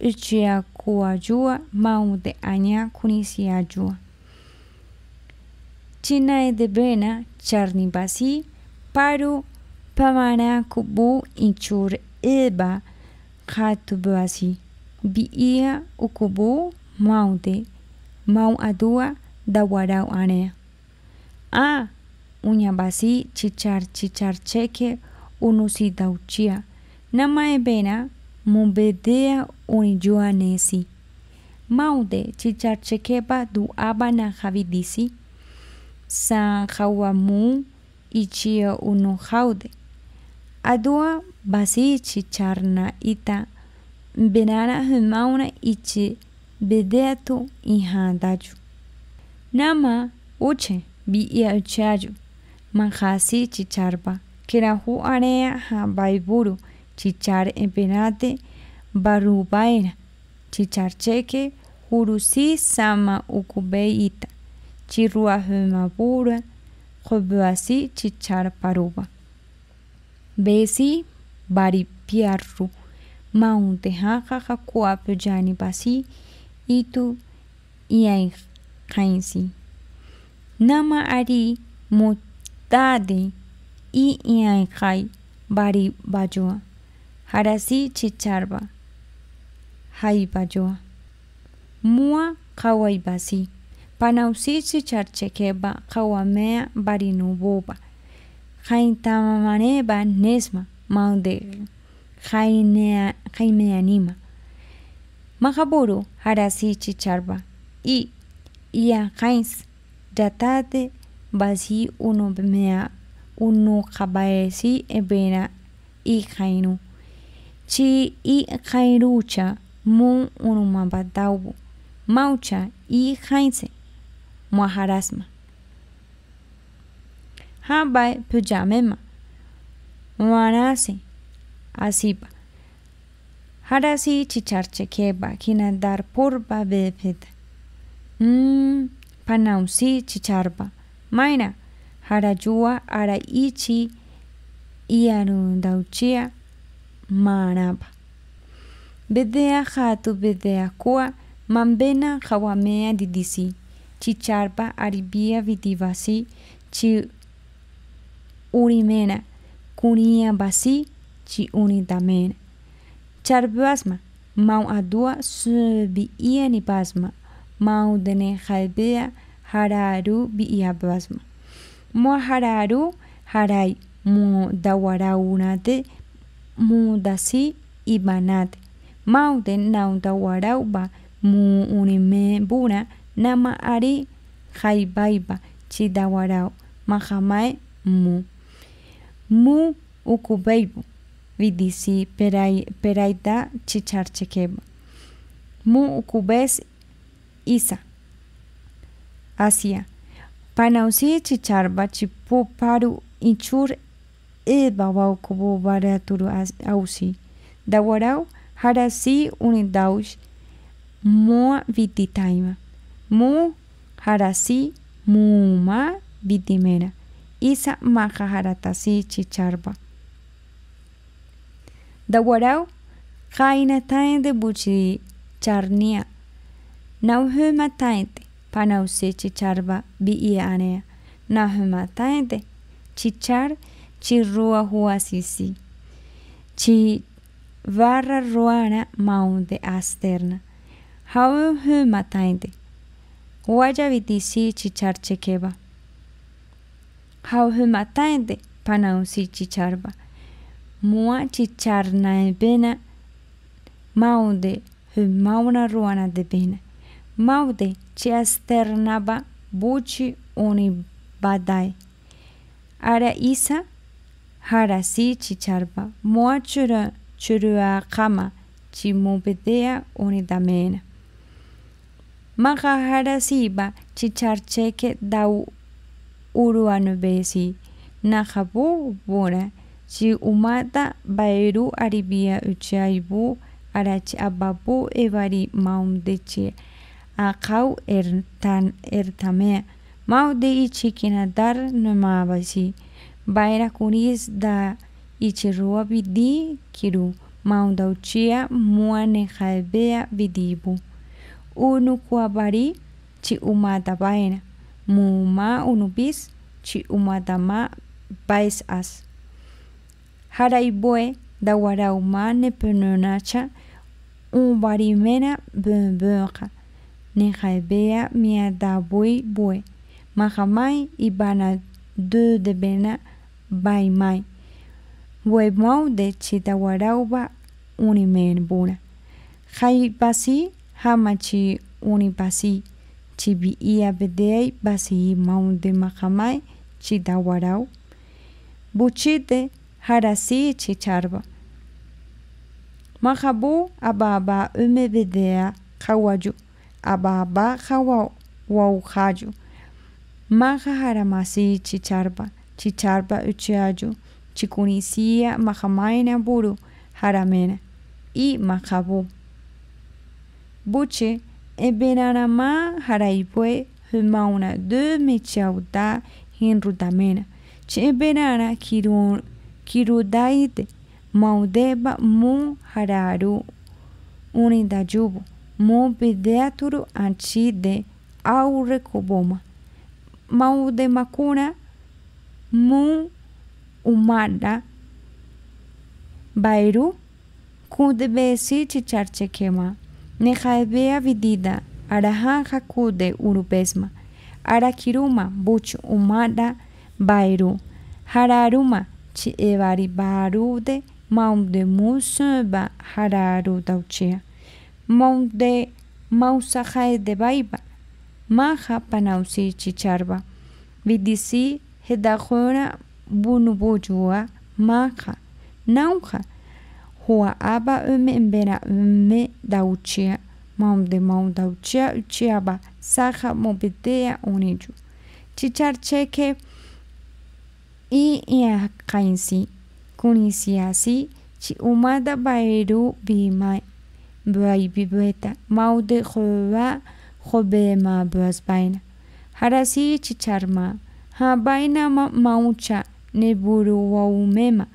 Ichia kuajua mau de kunisi ajua. China e de bena charni basi paru pamana kubu inchur eba katu basi. Biia ukubu mau de mau adua da warau anea. A unya basi chichar chichar cheke, unusi dauchia. Nama e bena un unijuanesi. Maude chicharchekepa du abana javidisi. San jawamu ichio uno jaude. Adua basi chicharna ita. Benana humauna ichi bedeatu inhandaju. Nama uche bi ia Manjasi chicharba. Kerahu area ha baiburu. chichar empenate, chichar cheque urusi sama ukubeita, mabura robuasi chichar paruba. Besi baripiarru, maunte haka hakuapu jani basi, itu iain kainsi. Nama ari mutade i iain kai bari Harasi chicharba. bajoa, Mua basi Panausi chicharchekeba, kawamea barinuboba. Jaintamaneba nesma maude. anima, Majaburu harasi chicharba. i, ia jains datate basi uno mea uno kabaesi ebena y chi i khairucha mun urumabadaubu, maucha i jainse muaharasma. Habai pujamema, muarase, asipa. Harasi chicharchequeba, kinadar purba bepeta. Mmm, panausi chicharba. Maina, harajua ara ichi iarundauchia. marapa. Bedea hatu bedea kua, mambena hawamea didisi, chicharpa aribia vitivasi, chi urimena, cunia basi, chi unitamena. Charbasma, mau adua subi pasma, mau dene jalbea, hararu bi ia Mo hararu, harai, mo dawaraunate, mudasi ibanat. Maude nauta warauba mu unimembura nama ari jaibaiba chidawarau mahamae mu. Mu ukubeibu vidisi perai, peraita chicharchequebo. Mu ukubes isa. Asia. Panausi chicharba paru inchur e babau kobo turu ausi. Dawarau harasi unidaush moa vititaima. Mu harasi muma vitimera. Isa maja haratasi chicharba. Dawarau kaina de buchi charnia. Nauhuma panausi chicharba bi na Nauhuma chichar hua sisi, chi varra roana maunde asterna, hau humatainte, guayabitisi chicharchequeba, hau humatainte panausi charba. mua charna bena, maunde hu mauna roana de bena, maude chi asternaba buchi uni badai, ara isa Jarasichi charpa, moachura churua kama, chimupedea unitamena. Maga jarasiba, chicharcheke dau uruanubesi, najabu bora, chi umata baeru aribia uchaibu, arachi ababu evari maumdeche, akau ertan ertamea, maude ichikinadar nomabasi. kuris da Ichirua vidi kiru maundauchia muane jaebea vidibu. Unu kuabari chi umata baena. Muma unupis chi ma bais as. haraibue da warauma nepenunacha umbarimena bumbuka. Nejaebea miadabui bue. Mahamai ibana de bena. vaimai. Huemau de chita Chitaguarauba unimerbuna. Jaipasi hamachi unipasi. Chibi ia bedei, basi mau de mahamai Chitaguarau. Buchite harasi chicharba. Mahabu ababa bedea, hawaju. Ababa hawa wauhaju. Maha haramasi chicharba chicharpa uchayu, Chikunisia majamaina buru, haramena e majabu. Buche, ebenaramá haraipue, humauna de mechauta, henrutamena. Cheberara kirudaite, maudeba mu hararu, unidajubu, mu pideaturu anchide, aurecoboma. makuna. mu umanda bairu kudbesi chicharchekema nejabea vidida arahanja kude urupesma arakiruma buch umanda bairu hararuma chi evari barude maunde museba hararu dauchia maunde mausajae de baiba maja panausi chicharba vidisi hedagora bunu bojuwa maga nauha hua aba öme embera öme dauchia maunde maun dauchia uchiaba saja mopetea oniju chichar cheke i ia kainsi kunisiasi chi umada baeru bimai bwai bibueta maude joa jobema buasbaina harasi chicharma Habaina maucha neburuwaumema.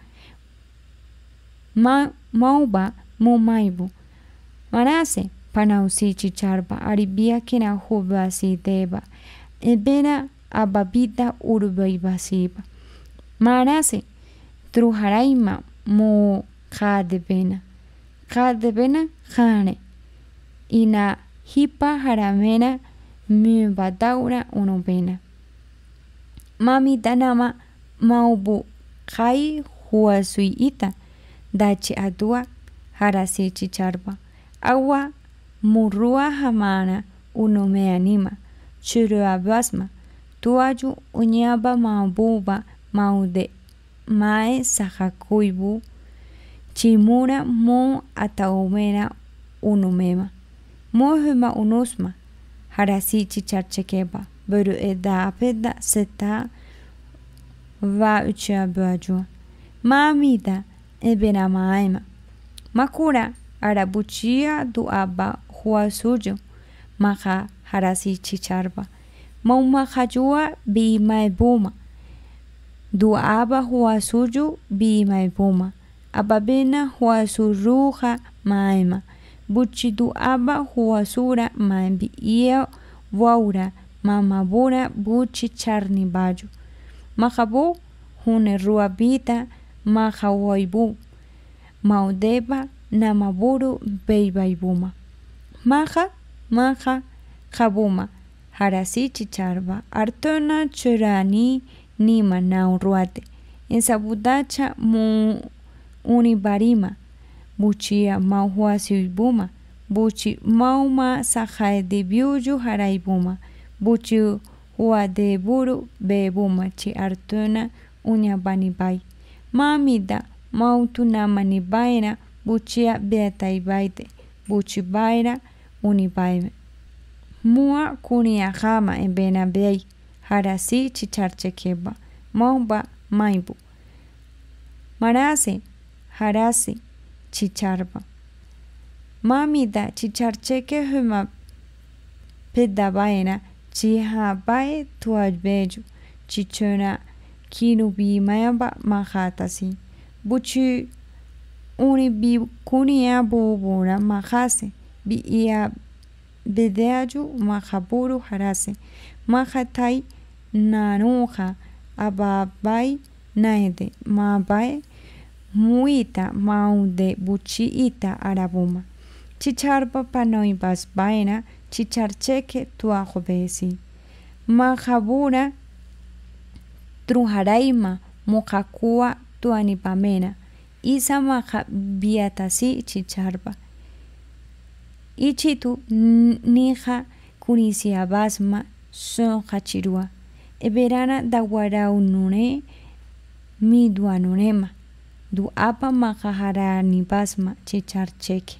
Ma, mauba mumaibu. Marase Panausi charba aribia kina hubasi deba. Ebena ababita urbaibasiba. Marase trujaraima mu kadebena. Kadebena jane. Ina hipa jaramena mi bataura unopena mami danama maubu kai ita dachi adua Harasichicharba chicharba agua murrua jamana unome anima churua basma tuayu uñaba maububa maude mae sahakuibu chimura mu ataumera unomema, Mohuma unusma harasi chicharchekeba bölü 5 ستة و 3 bölü ما amida e beramaima makura arabuchia duaba suyo. maha harasi chicharba mauma hajua bi maibuma duaba suyo bi maibuma ababena huasuruja maima buchi duaba huasura maimbi iyo waura mamabura buchi charnibayo. Mahabu huneruabita Mahawaibu. Maudeba namaburu beibaibuma. Maha maha jabuma, Harasi chicharba. Artona churani nima en sabudacha mu unibarima. Buchia mauhuasiubuma. Buchi mauma sahae de haraibuma buchu huadeburu bebuma chi artuna bai. Mamida Baina buchia Buchi buchibaira unibai. Mua rama en benabei harasi chicharchekeba. momba maibu. Marase harasi chicharba. Mamida chicharcheke huma pedabaina Chihabae tuajbeju, chichona kinubimayaba mahatasi. Buchi kunia bobura mahase, biya bedeayu mahaburu harase, mahatai nanuja, ababai naede, bai muita maunde buchiita arabuma. Chicharpa panoibas baena chicharcheque tuajobesi. Majabura trujaraima mojacua tuanipamena. Isa maja biatasi chicharpa. Ichitu nija basma son da Everana daguaraunure mi duanurema. Duapa basma chicharcheque.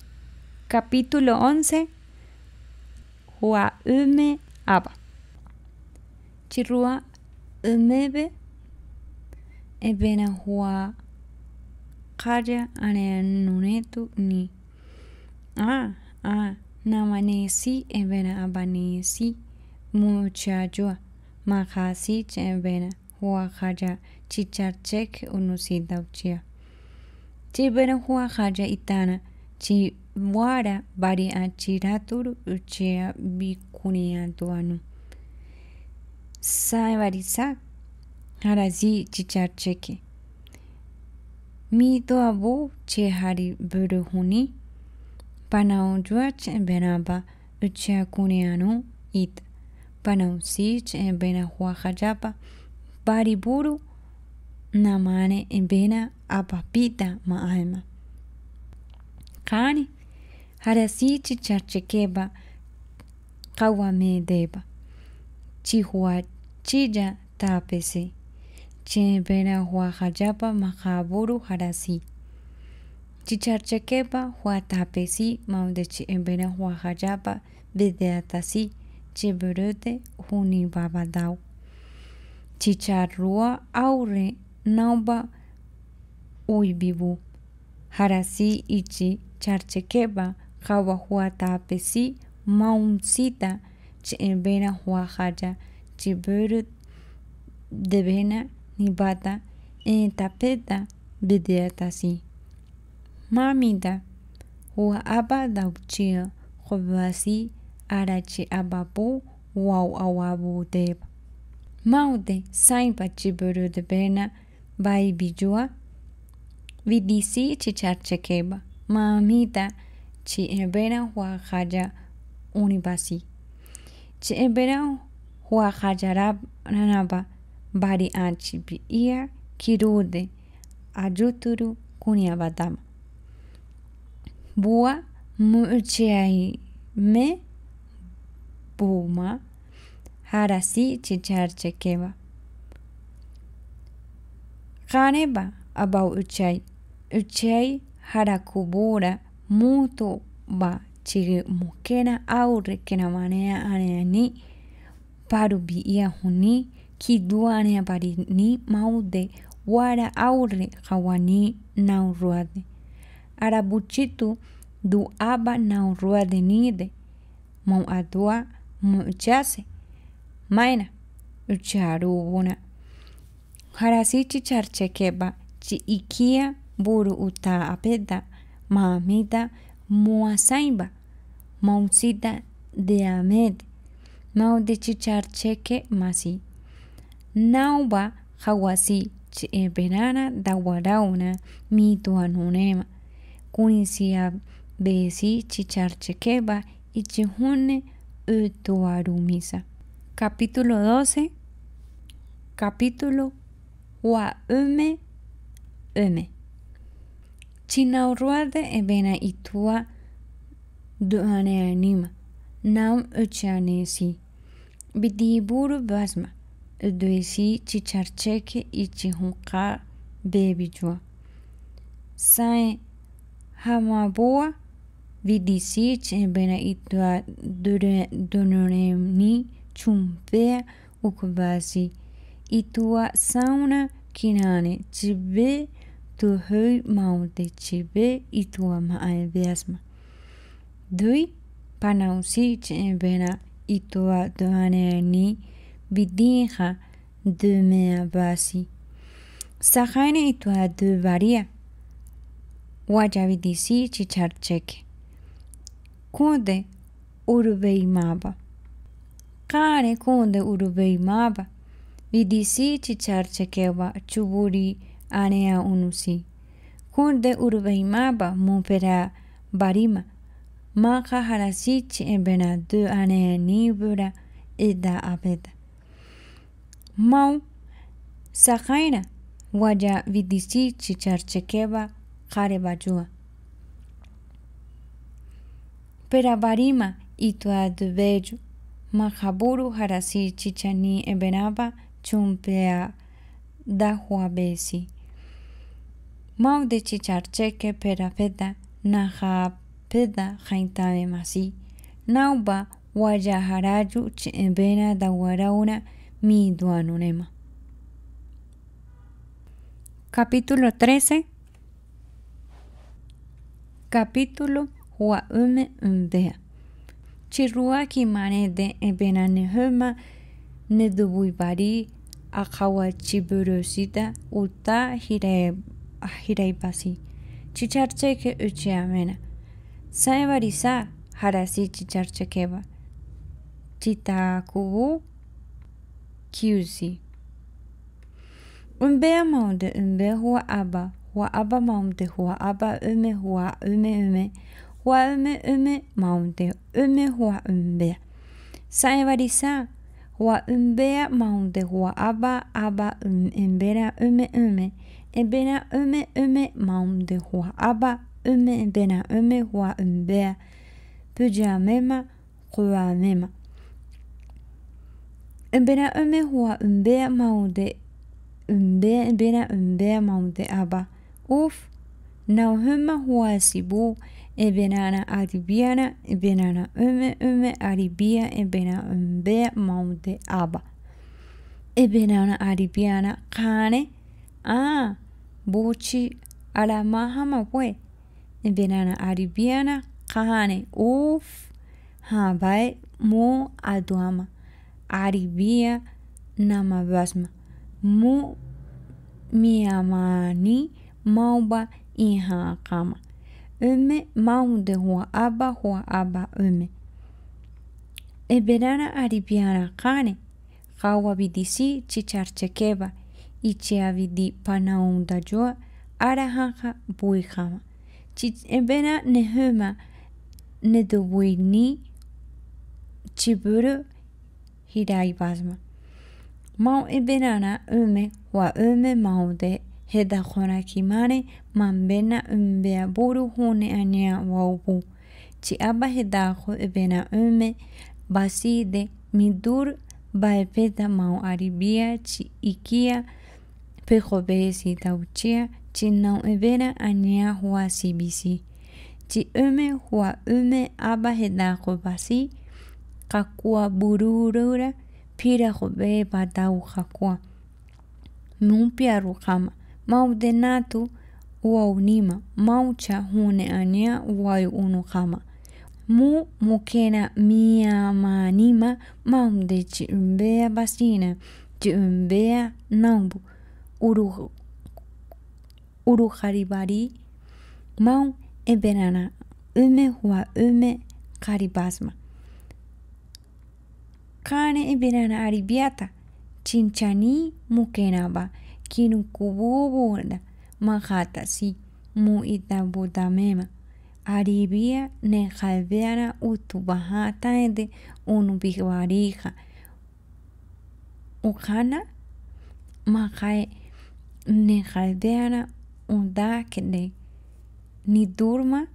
Capítulo 11 Chirua ume aba. Chirua umebe ebena hua kaya nunetu ni. Ah, ah, namanesi ebena abanesi muchacho makasi ebena hua kaya chicharchek unusita uchia. Chibena hua kaya itana chi Vara bari achiraturu uchea bikuniatuanu. Saebarisa harazi chicharcheke. Mi doabu che Panao buruhuni. en benaba uchea kunianu it. Panausich na Bariburu namane bena apapita maaema. Kani harasi kawame kawame deba Chihuachilla tapese. Chembera huajayapa mahaburu harasi. Chicharchequepa huatapesi maundechi embera huajayapa bedeatasi. baba hunibabadau. Chicharrua aure nauba uibibu. Harasi ichi charchekeba. Hawahuatapesi mauncita vena huajaya chiberu devena vena nibata en tapeta si Mamita hua apa dauchia arachi abapu wau awabu deb. Maute saipa devena de bai bijua vidisi chicharchekeba. Mamita chi hua haja unibasi. Chi haja rab nanaba bari bi ia kirude ajuturu kuniabatama. Bua murchiai me buma harasi chicharche keba. Kaneba abau uchai. Uchai harakubura muutu ba chigi mukena au rekena manea paru bi ia huni dua anea ni maude wara aurre hawani nauruade arabuchitu du aba nauruade nide mau adua muchase ucharu buna. harasichi charchekeba chi ikia buru uta apeda mamita Muasaiba mausita de Ahmed, nau de chicharcheque masi, nauba hawasi, verana eh, dawarauna, mituanunema, kunisia besi chicharchequeba y chihune utuarumisa. Capítulo 12 Capítulo Wa ume ume Çînavroade evena itua duaneanima e nam öçanesi. E Bidiburu basma. Ödüesi e çiçarçeke içi hunka bebicua. Sain hamaboa vidisi çembena itua dönönemni çumpea ukubasi. Itua sauna kinane çibe tu hui mau de chibe y tu ama al viasma. Dui panausi vena y tu a ni bidinja de mea basi. Sahane y tu a de varia. Guayabidisi ceke. Kunde urbeimaba. Kare kunde urbeimaba. Vidisi chicharchequeba chuburi. anea unusi. Kunde urbeimaba mupera barima. Maka harasich ebena du anea nibura ida apeta. Mau sakaina waya vidisichi charchekeba karebajua. Pera barima itua dubeju. Mahaburu harasi chichani ebenaba chumpea huabesi. de chicharcheque perapeta, peda jaintave masi. Nauba guayajarayu da daguarauna mi duanunema. Capítulo 13 Capítulo Huaume undea, Chirua kimane de pari, nedubuibari akawachiburosita uta jireb ahiraipasi chicharcheke uchiamena saevarisa harasi chicharchekeva chitakubu kiusi umbea maunde umbe hua aba hua aba maunde hua aba ume hua ume ume hua ume ume maunde ume hua umbea saevarisa hua umbea maunde hua aba aba umbera ume ume بنا أمي أمي مامدي هو أبا أمي بنا أمي هو أمبيا بجاميما قواميما بنا أمي هو أمبيا مودي أمبيا بنا أمبيا مودي أبا أوف نو هما هو سيبو بنانا أريبيانا بنانا أمي أمي أريبيا بنا أمبيا مودي أبا بنانا أريبيانا قاني آه buuchi alamaa hama bwe benana aribiana kahane uf jabae mu aduama aribia basma mu miamani mauba inha kama öme maunde hua aba jua aba öme eberara aribiana kane kawa bidisi chicharchekeba icheavidi panaunda joa arahanga buihama. Chichebera nehuma nedubuini chiburu hirai basma. Mau eberana ume wa ume maude heda jona kimare mambena umbea buru hune anea waubu. Chi aba hedajo ebena ume baside midur baepeta mau aribia chi ikia pejovesi tauchia ume hua ume aba hua'üme apa hetajovasi kakua bururura pira ba pirajovepa taujakua numpiarujama maudenatu uaunima uai unu kama. mu mia mukera miamanima maunde chi'ümbea pasina chi'ümbea naumbu Uru, Urujaribari, Maun Eberana, Ume Hua Ume Karibasma Kane Eberana Aribiata, Chinchani Mukenaba, Kinukububunda, Manhattan, si Budamema Aribia nejadeana utubahata ende unubigwarija. Ujana ne galdera undakne ni durma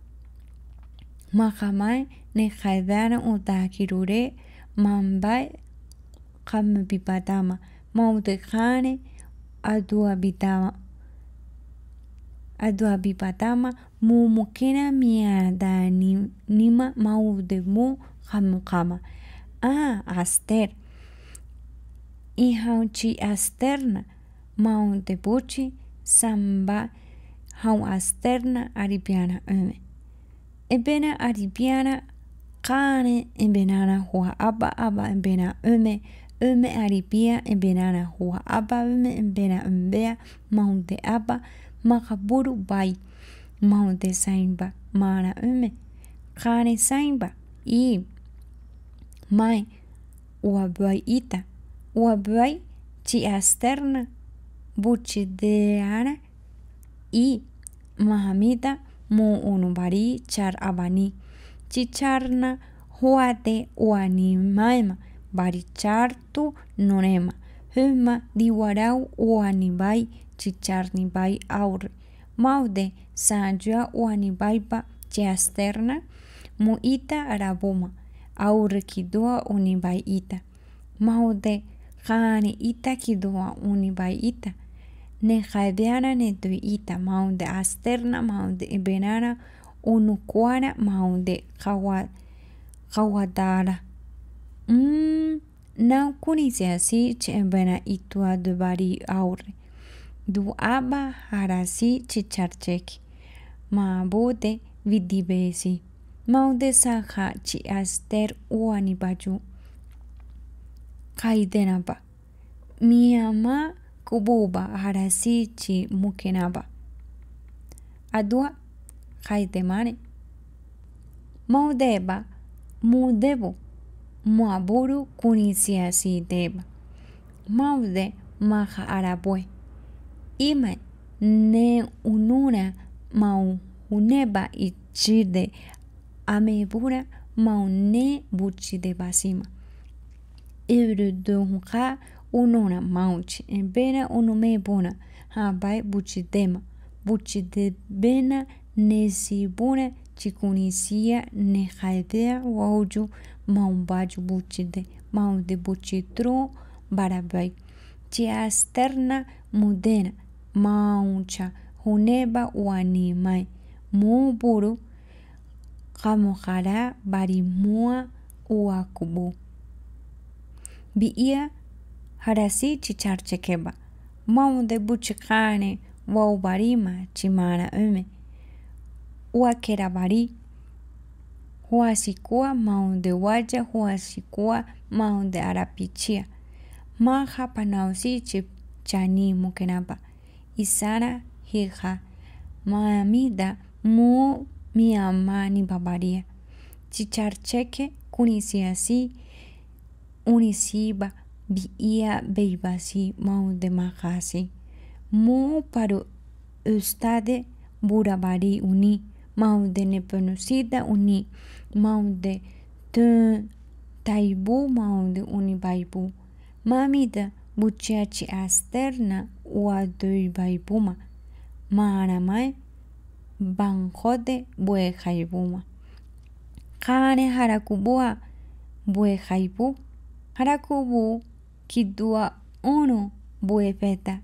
mahamai ne galdera undakirure mambai kambipadama maudekane aduabitama aduabipatama mumukena miada nima maudemu hamukama ah aster y hauchi asterna maun tepuchi samba Hau asterna aripiana eme. Ebena aripiana kane Ebenana, hua Abba, Abba, Ebena, eme eme aripia Ebenana, hua Abba, eme Ebena, embea Mount de Abba, makaburu bai Mount de saimba mana eme kane saimba i mai ua bai ita ua bai chi asterna de Ara y mahamita muunubari char abani chicharna huate uanimaema barichartu norema Huma diwarau uanibai chicharnibai aur, maude sanjua pa cheasterna muita arabuma aurre kidua unibai ita maude kani ita kidua unibai ita ne jadeara ne tuita maunde asterna maunde iberara unukuara maunde jawa jawadara mm, na se asi ibena itua dubari aurre du aba harasi chicharcheki ma bote vidibesi maunde saha chi aster uani baju. kaidenapa mi ama Kububa, Harasichi, Mukenaba. Adua, Haitemane. Maudeba, Mudebo, Muaburu, Kunisiasi Deba. Maude, Maha Arabue. Ime, Ne Unura, Mau Uneba ichide Chirde, Amebura, Maune Buchi de Basima. Ibrudu ununa maunchi ebena unumebuna habai buchidema buchidebena nesibuna chikunisia nehaidea wauju maumbaju buchide maunde buchitru barabai chiasterna mudena mauncha huneba uanimai muburu qamojara barimua uakubu bi'ia jarasichicharchekeba maundebuchekane waubarima chimara'õme huakeravari huasikua maundeguaya huasikua arapichia ma chani mukenapa. isara hija maamida mu miamani babaria chicharcheke kunisiasi unisiba bi'iya beibasi maude mahasi. Mu paru ustade burabari uni. Maude nepenusida uni. Maude de taibu maude uni baibu. Mamida buchachi asterna uadui baibuma. Maramai banjote buejaibuma. Kane harakubua buejaibu. Harakubu que uno uno bueveta.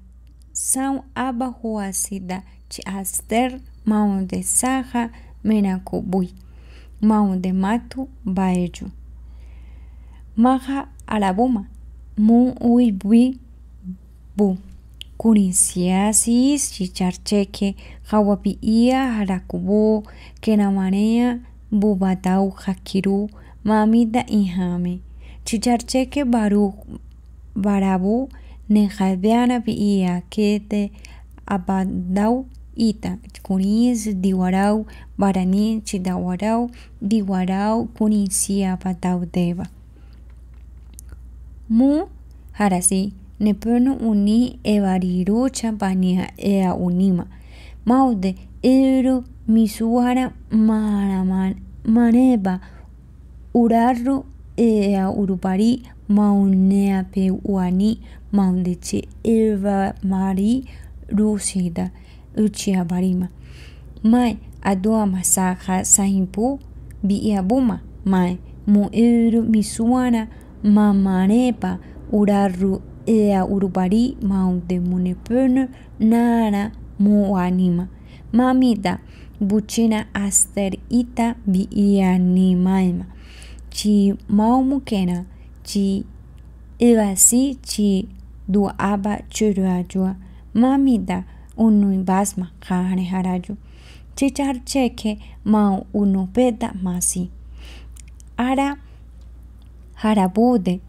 São abahuasida chiaster maunde saja menacubui. de matu baeju. Maja alabuma... Mu uibui bu. Kunisiasis chicharcheque. Hawapi ia harakubo. Kenamanea bubatau hakiru. Mamida jame Chicharcheque baru Barabu, nejadiana piia que abadau ita kunis diwarau barani chidawarau diwarau kunisia patau deva mu harasi neperno uni evariru champania ea unima maude eru misuara maraman maneba urarru ea urupari maunea pe uani maundece Eva mari rusida ucia barima. Mai a doua masaha bi ea buma mai muiru misuana mamarepa uraru ea urupari maunde munepunu nara anima. Mamita buchina aster ita bia nimaima. chi mukena chi ibasi chi duaba churuajua mamida unu basma kane haraju chichar mau unu peta masi ara harabude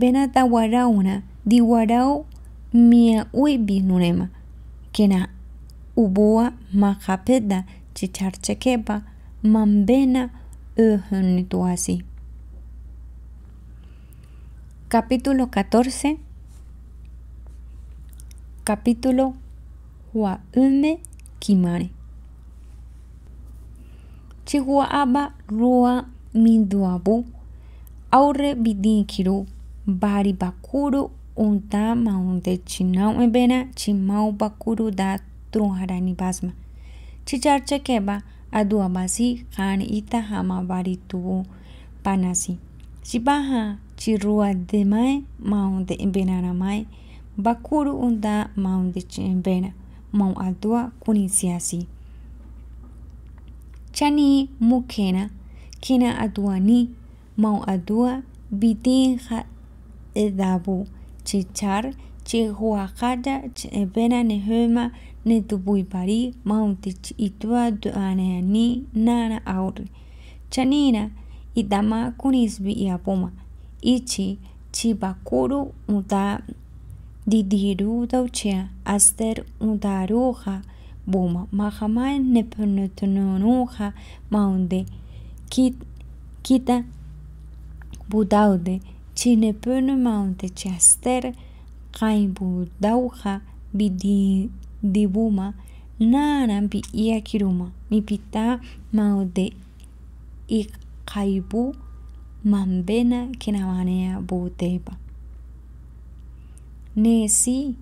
benata warauna guarao mia uibi nunema kena uboa chichar chicharchekepa mambena öhönituasi. E capítulo 14, capítulo de Kimare. Chihuahua Rua Minduabu, Aure Bidinkiru, Bari Bakuru, Unta Maunde Chinau Ebena, Chimau Bakuru da Trunharani Basma. Chicharche Keba, Aduabasi, Han Ita Hama Panasi. Shibaha, chirruwadde mai maunde benana mai bakuru unda maunde cimbena mau adua kuni siyasi cani mu kena kena adua ni mau adua bidinha edabu cicar ci huwa kada cibena ni huma ni dubui bari maunde idua duanea ni nana auri canina idama kunisbi iapuma ichi chibakuru uda didiru dauchea aster udaruja boma Mahaman neponotononuja maunde kit kita budaude chinepunu maunde chaster kaibudauja bidi dibuma naran bi iakiruma mipita maude ik kaibu Mambena kinavanea Ne Nesi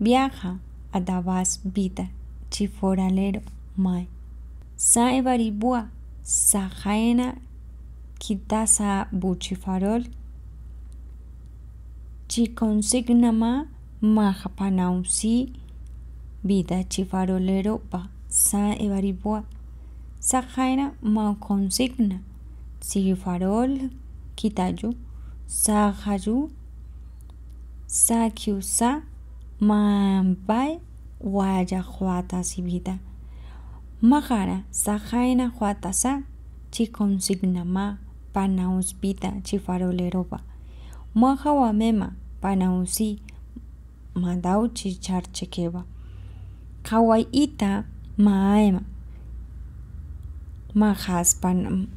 viaja a Davas Vita Chiforalero Mai. Sae Baribua Sajaena Kitasa Buchifarol ma si Vida Chifarolero Pa Sae Baribua Sajaena consigna. Sigifarol, Kitayu, Sahayu, Sakyusa, Mambai, Guayajuata, Sibita. Mahara, Sahaina, Juatasa, Chiconsignama, Panauspita, Chifaroleropa. Mahawamema, Panausi, Madau Chicharchequeba. Kawaiita Maema. Mahaspanam.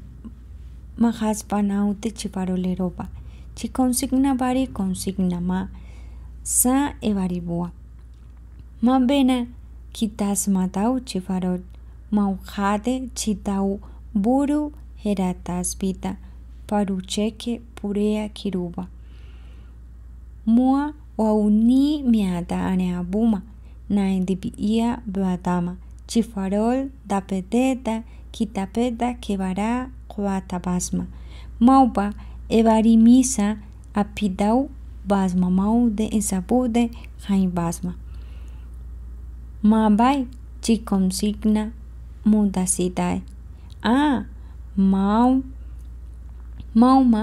Mahasbanauti chivaroleroba, chiconsigna vari consigna ma, sa evaribua. Ma vena quitas matau chifarol, ...maujate chitau buru heratas vita, parucheque purea kiruba. Mua wauni miata aneabuma, naendipia batama, chifarol peteta. kitapeta kevara basma Maupa evarimisa apidau basma maude esabude hain basma. Mabai chiconsigna mundasidai. Ah, mau mauma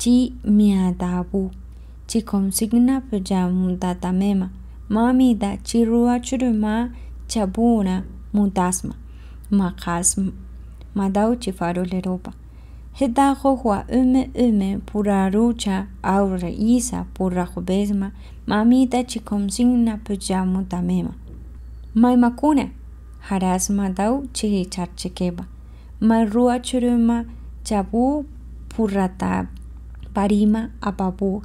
chi miadabu. Chiconsigna pejamuntatamema. Mamida chirua churuma chabuna mundasma. Macasma. madauchi faroleropa. Hetajo hua ume ume purarucha aure isa jubesma. mamita chikomsigna pujamu tamema. macune, haras madau Mai rua churuma chabu purata. parima apabu.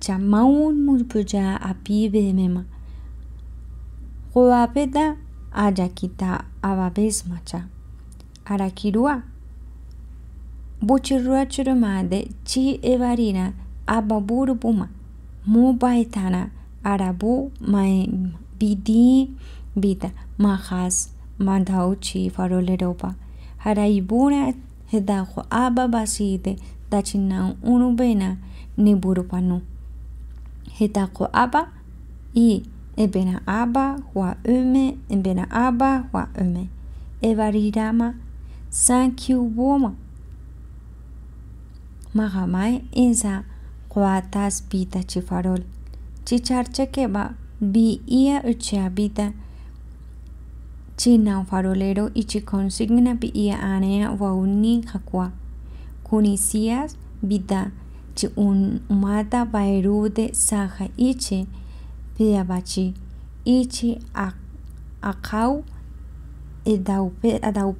Chamaun mulpuja apibe mema. Huapeta ayakita macha. arakirua. Buchirua churuma de chi evarina ababuru Mu baitana arabu mai bidi bita mahas mandau chi faroleropa. Haraibuna hedaho ababaside tachina unubena ni burupanu. Hedaho aba i ebena aba hua ume ebena aba hua ume. Evarirama Thank you, woman. insa cuatas pita chifarol. Chicharche que va bi ia uchiabita. China farolero y Consigna bi ia anea ni jacua. Kunisias vida chi un mata bairude saja ichi bachi ichi acau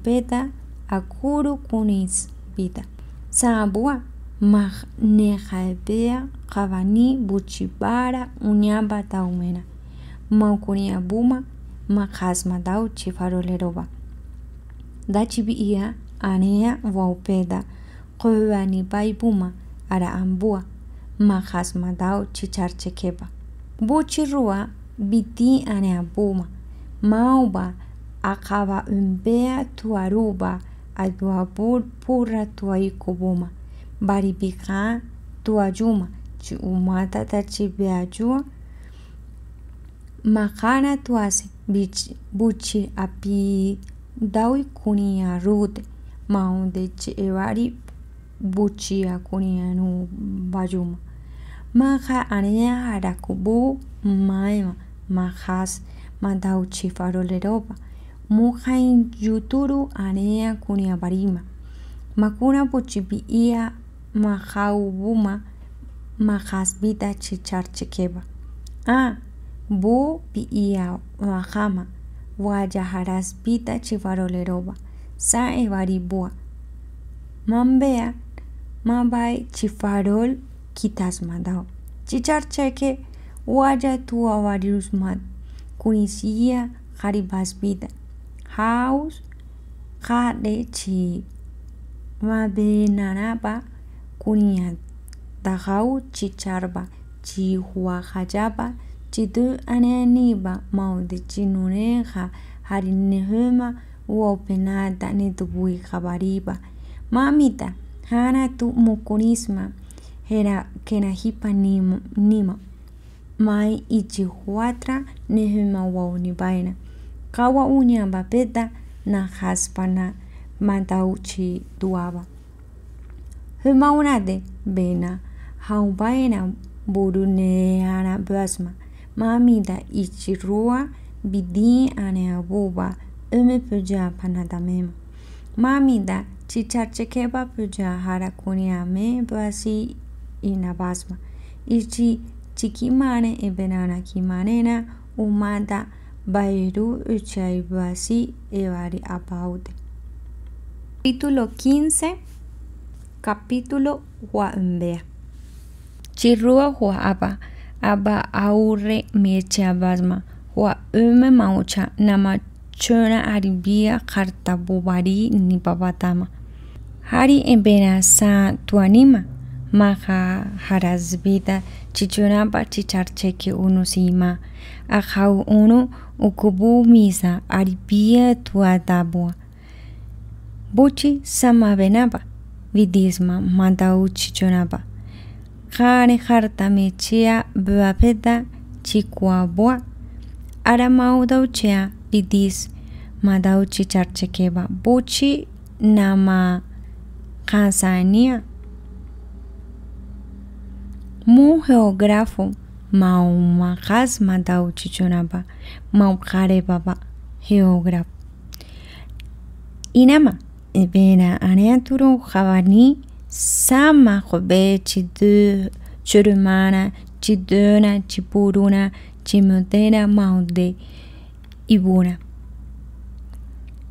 Peta akuru kunis vida. Sabua nehaebea, ravani, buchibara unyaba taumena. Maukunia buma ma dau chifaroleroba. Dachibi anea waupeda. Kuhani bai buma ara ambua ma dau chicharchekeba. Buchirua biti anea buma. Mauba akaba umbea tuaruba aduabur purra tuaikubuma, Chi tuayuma, tachi tachibeayua, majara tuase, buchi api dawi kunia rute, maonde buchi buchia kunia nu bayuma. Maja anea harakubu maema, majas ropa Mujain Yuturu Anea barima. Makuna pochipiía buma Mahasbita Chicharchekeba. Ah, Bu Piia Mahama, chifarol Chivaroleroba, Sa Evaribua. Mambea, Mabai Chifarol Kitasmadao. Chicharcheque, Guaya mad Kunisia Haribasbita house, garechi, mabenarapa, kuniatahau, chicharba, chihuajayapa, chitu ananiba, maude chinureja, harinehuma, uopenata, netubui jabariba. Mamita, hana tu mukurisma, hera najipa nima. Mai ichihuatra, nehuma waunibaina kawa unya peta na haspana mantauchi duaba Humaunade vena haubaena buruneana basma mamita ichirua bidi aneabuba ume puja mema. Mamida chichachekeba puja me basi inabasma. Ichi Chikimane ebenana kimanena umanda Bairu Uchaibasi Evari Apaute. Capítulo 15 Capítulo Huambea Chirrua juapa, Aba Aurre Mechabasma Ume Maucha Nama Chona Aribia ni papatama. Hari tu Tuanima Maha Harasvita Chichunapa uno Unusima Ajau uno misa aripia tuatabua. Buchi samavenapa, vidisma matauchichonapa. Jare jartamechea bapeta chikuabua. Aramaudauchea vidis madauchi charchekeba. Buchi nama Tanzania. Mu geografo Maumagazma dauchichinapa maupqarepapa Geograph. Inama vera aneaturo javani sama jobe chidu churumana chiduna chipuruna chimotera maude ibuna.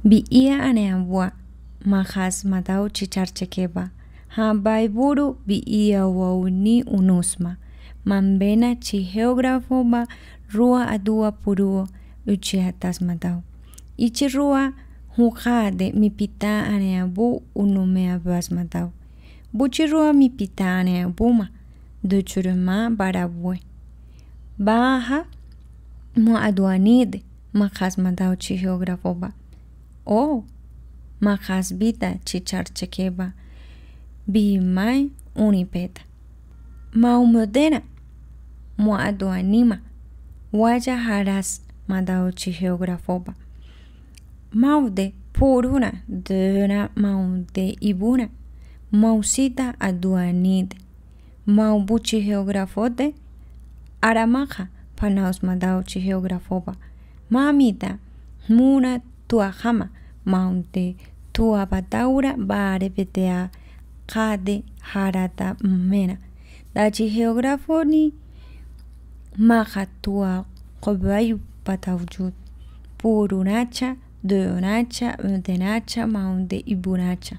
Biia aneambua mahas madau chicharchekeba. Habaiburu biia wauni unusma. mambena chigeógrafo ba rua adua puruo matau Ichi rua hukade mipita aneabu abas matau Buchi rua mipita do churuma barabue. Baha mo aduanide makasmatau chigeógrafo ba. O chi chicharchekeba. Bimai unipeta. Maumodena moado anima, waja haras madauchi Mau de puruna Duna maunte ibuna, mausita aduanid, maubuchi geografote, aramaja panaos madauchi Mami Mamita, muna tuajama, maunte tuapataura barepetea, kade harata mena. Dachi geografoni maqatua qobayupa wujud purunacha, doyonacha, ventenacha, maunde ibunacha.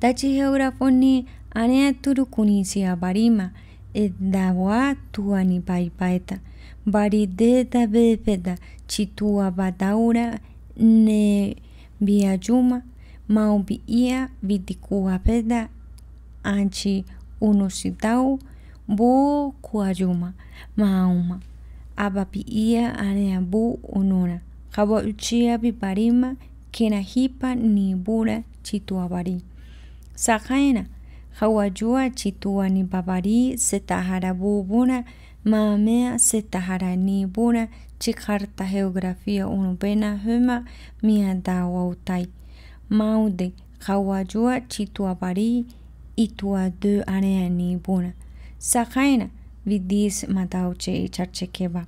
Tachi geografoni anea turukunisi aparima, eddawa tuani paipaeta, barideta bepeta, chitua bataura, ne biayuma, maupi ia, vitikua anchi unusitau, bo kuayuma mauma apapi ia areapu onora uchia uchiapi parima kerajipa nipura chituapari sajaera jawayua chitua Mamea setahara ni setajaranipura chikarta geografía unupena jema miatawautai maude jawayua chituapari ituatu areanipura sajaera vidis matauce charchekeva.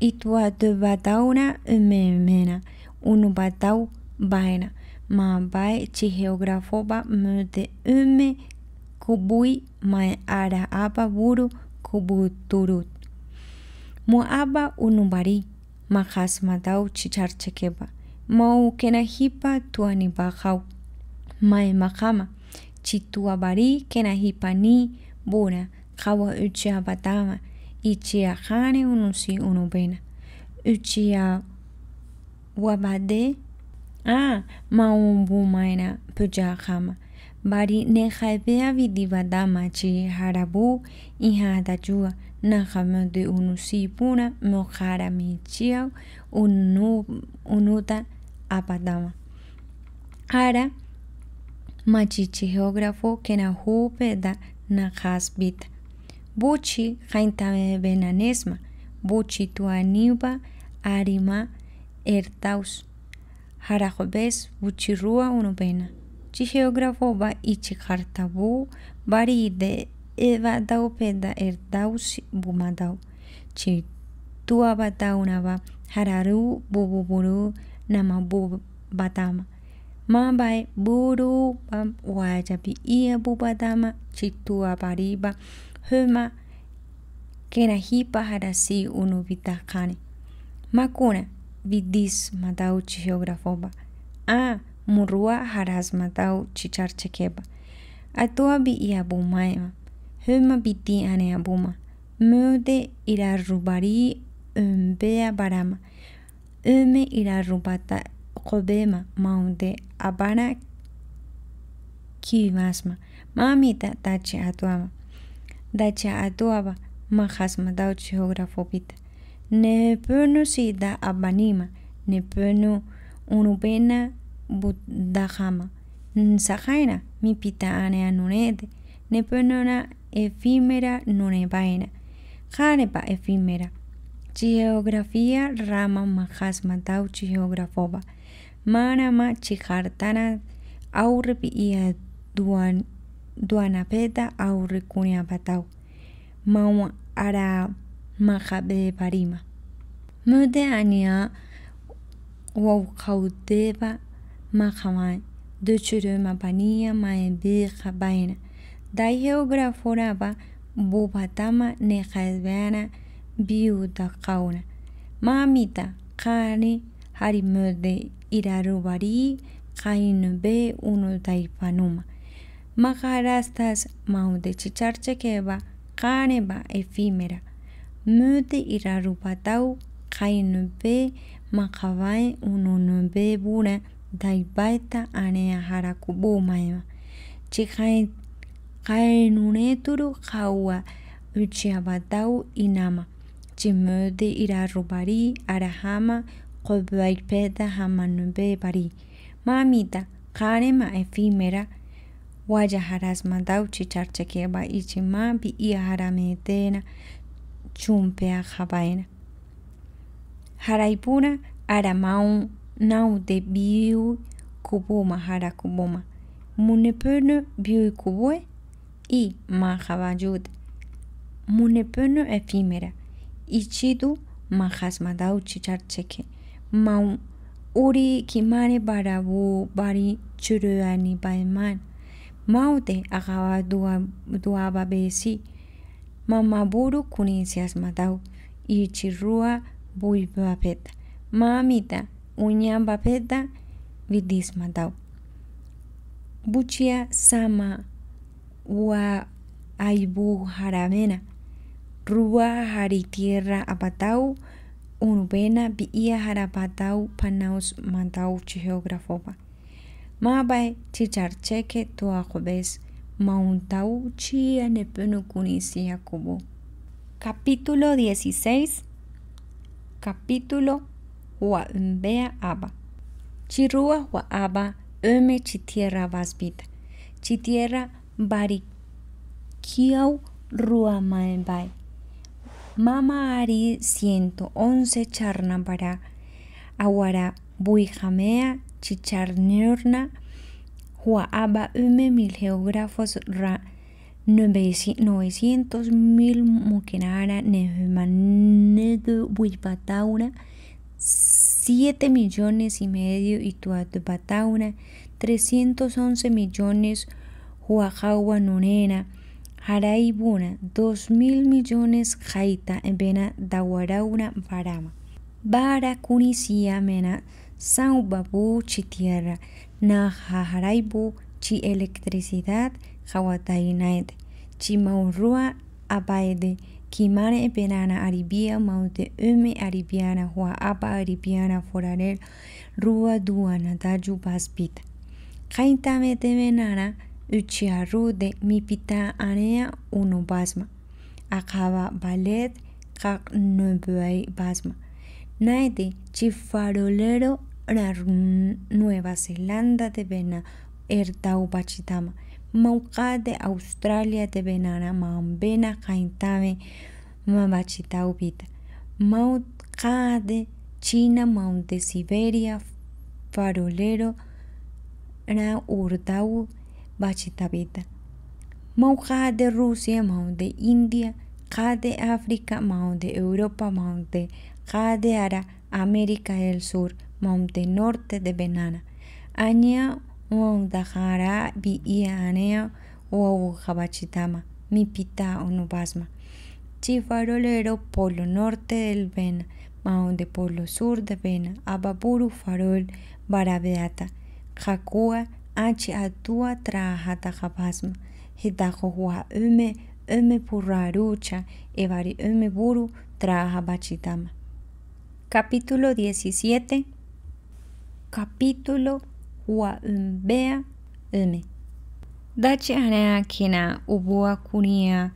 Itua de bataura memena, unu batau baena, ma bae chi geografoba mute ume kubui mae ara apa buru kubuturut. bari, ma has matau chicharchekeba. Mau kenahipa tuani bajau. Mae mahama, chituabari ni buna. kawa utia batanga itia kane unusi unubena. Utia wabade a maumbu maina puja kama. Bari nehaibea vidivadama chi harabu inha dajua nahama de unusi puna mokara michiao unu, unuta apadama. Ara machi geógrafo que na hupeda na hasbita. Buchi jaintame benanesma, buchi tuaniba arima ertaus. Jarajobes buchirua pena. Chi geógrafoba ichi hartabu bari de eva daupeda ertaus bumadau. Chi tuabataunaba hararu bububuru namabu batama. Mambae buru Wajabi ia Bubadama chitua bariba huma kena hipa harasi unubitakani. Makuna vidis matau chiografoba. A murua haras matau chicharchekeba. Atua bi iabumaema. Huma biti Abuma Mude Rubari umbea barama. Ume irarubata kobema Maude, abana kivasma. Mamita tache atuama. ma atuaba, mahas dau geografopita. Ne si da abanima, ne pönu unubena budahama. Sahaina, mi pita anea nunete, ne na efimera nunebaina. Jarepa efimera. Geografia rama ma dau geografoba. Manama chihartana aurpi ia duan duanapeta patau. mau ara majabe parima. Mute ania waukauteba majaman, duchuru mapania maebija vaina. Dai geograforaba bobatama nejaesbeana kauna. Mamita kani harimude irarubari kainube taipanuma. maharastas maude chicharchekeba qareba efímera mude irarupatau qainupe maqabai ununumbe bura daibaita area harakubumaiba chiqai qainuneturu qawa uchiabatau inama chimude irarupari arahama qobaipeta hamanumbe bari mamita qarema efímera chichar dauchi bi ichimampi iaharametena chumpea jabaena. Haraipura aramaun nau de biu kubuma hara kubuma. Munepuno biu kubue y majabayut. Munepuno efímera. Ichidu majasma chichar charcheque. Maun uri kimane barabu bari churuani baeman. Maute agaba dua babesi Mamaburu kunisias matau. Ichirua babeta Mamita uñambapeta vidis matau. Buchia sama ua aibu haramena. Rua haritierra apatau. Unubena biia harapatau panaus matau geógrafopa mabai chicharcheque toajobes mauntau chia kunisia cubo. Capítulo 16 Capítulo Huambea Aba hua Huaba Öme Chitierra Vasbita Chitierra rua Ruamaenbay Mama Ari 111 Charnambara Aguara Buijamea Chicharniurna, Huaaba Ume, mil geógrafos, Ra, 900 mil Mukenara, 7 millones y medio y trescientos 311 millones Huajawa Nunena, Jaraibuna, 2 mil millones Jaita, Vena, Dawarauna Barama. Varama Mena, sau babu chi tierra, na chi electricidad, hawatainaid, chi maurua abaide, kimane penana aribia maute ume aribiana hua apa aribiana forarel, rua duana Daju baspita. Kaintame temenana, uchiarude mi pita anea uno basma. Acaba Balet kak nubuai basma. Nade chifarolero rar Nueva Zelanda de vena ertau pachitama. Mauka de Australia de vena mambena kaintame mabachitau pita. Mauka de China monte Siberia farolero ra urtau Bachitabita. Mauka de Rusia de India. de África, Maude de Europa, de Jadeara América del Sur, Monte Norte de Benana. Aña ondajara bi anea, o jabachitama, mipita, onubasma. Chifarolero polo norte del Bena, monte de polo sur de Bena, Ababuru farol barabeata, Jacua achi atua trajata jabasma, hua, ume ume purrarucha, Evari ume buru traja capítulo 17, capítulo Huambea M. Dachi na ubua kunia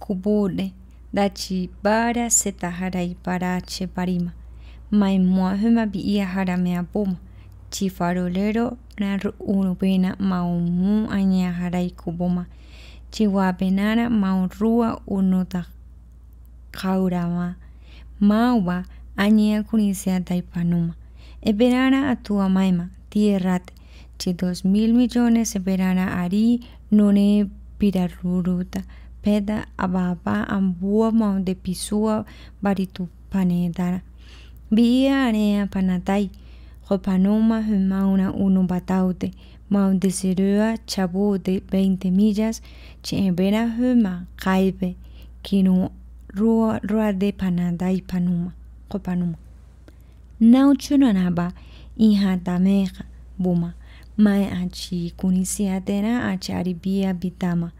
kubure, dachi bara setahara para che parima, maimuahuma biiahara mea chifarolero nar urubena maumu añahara y kubuma, chihuapenara rua unota kaurama, Mawa añea cunicia Taipanuma Eberana a tu amaima, tierrate, chi dos mil millones eberana ari none piraruruta, peda ababa ambua mau de pisua baritu panedara. Via anea panatai, jopanuma mauna uno bataute, de serua chabu de veinte millas, Che ebera huma caibe, kinu rua de Panatai panuma qopanuma y inhatameqa buma mae achi tena achi Bitama bitama.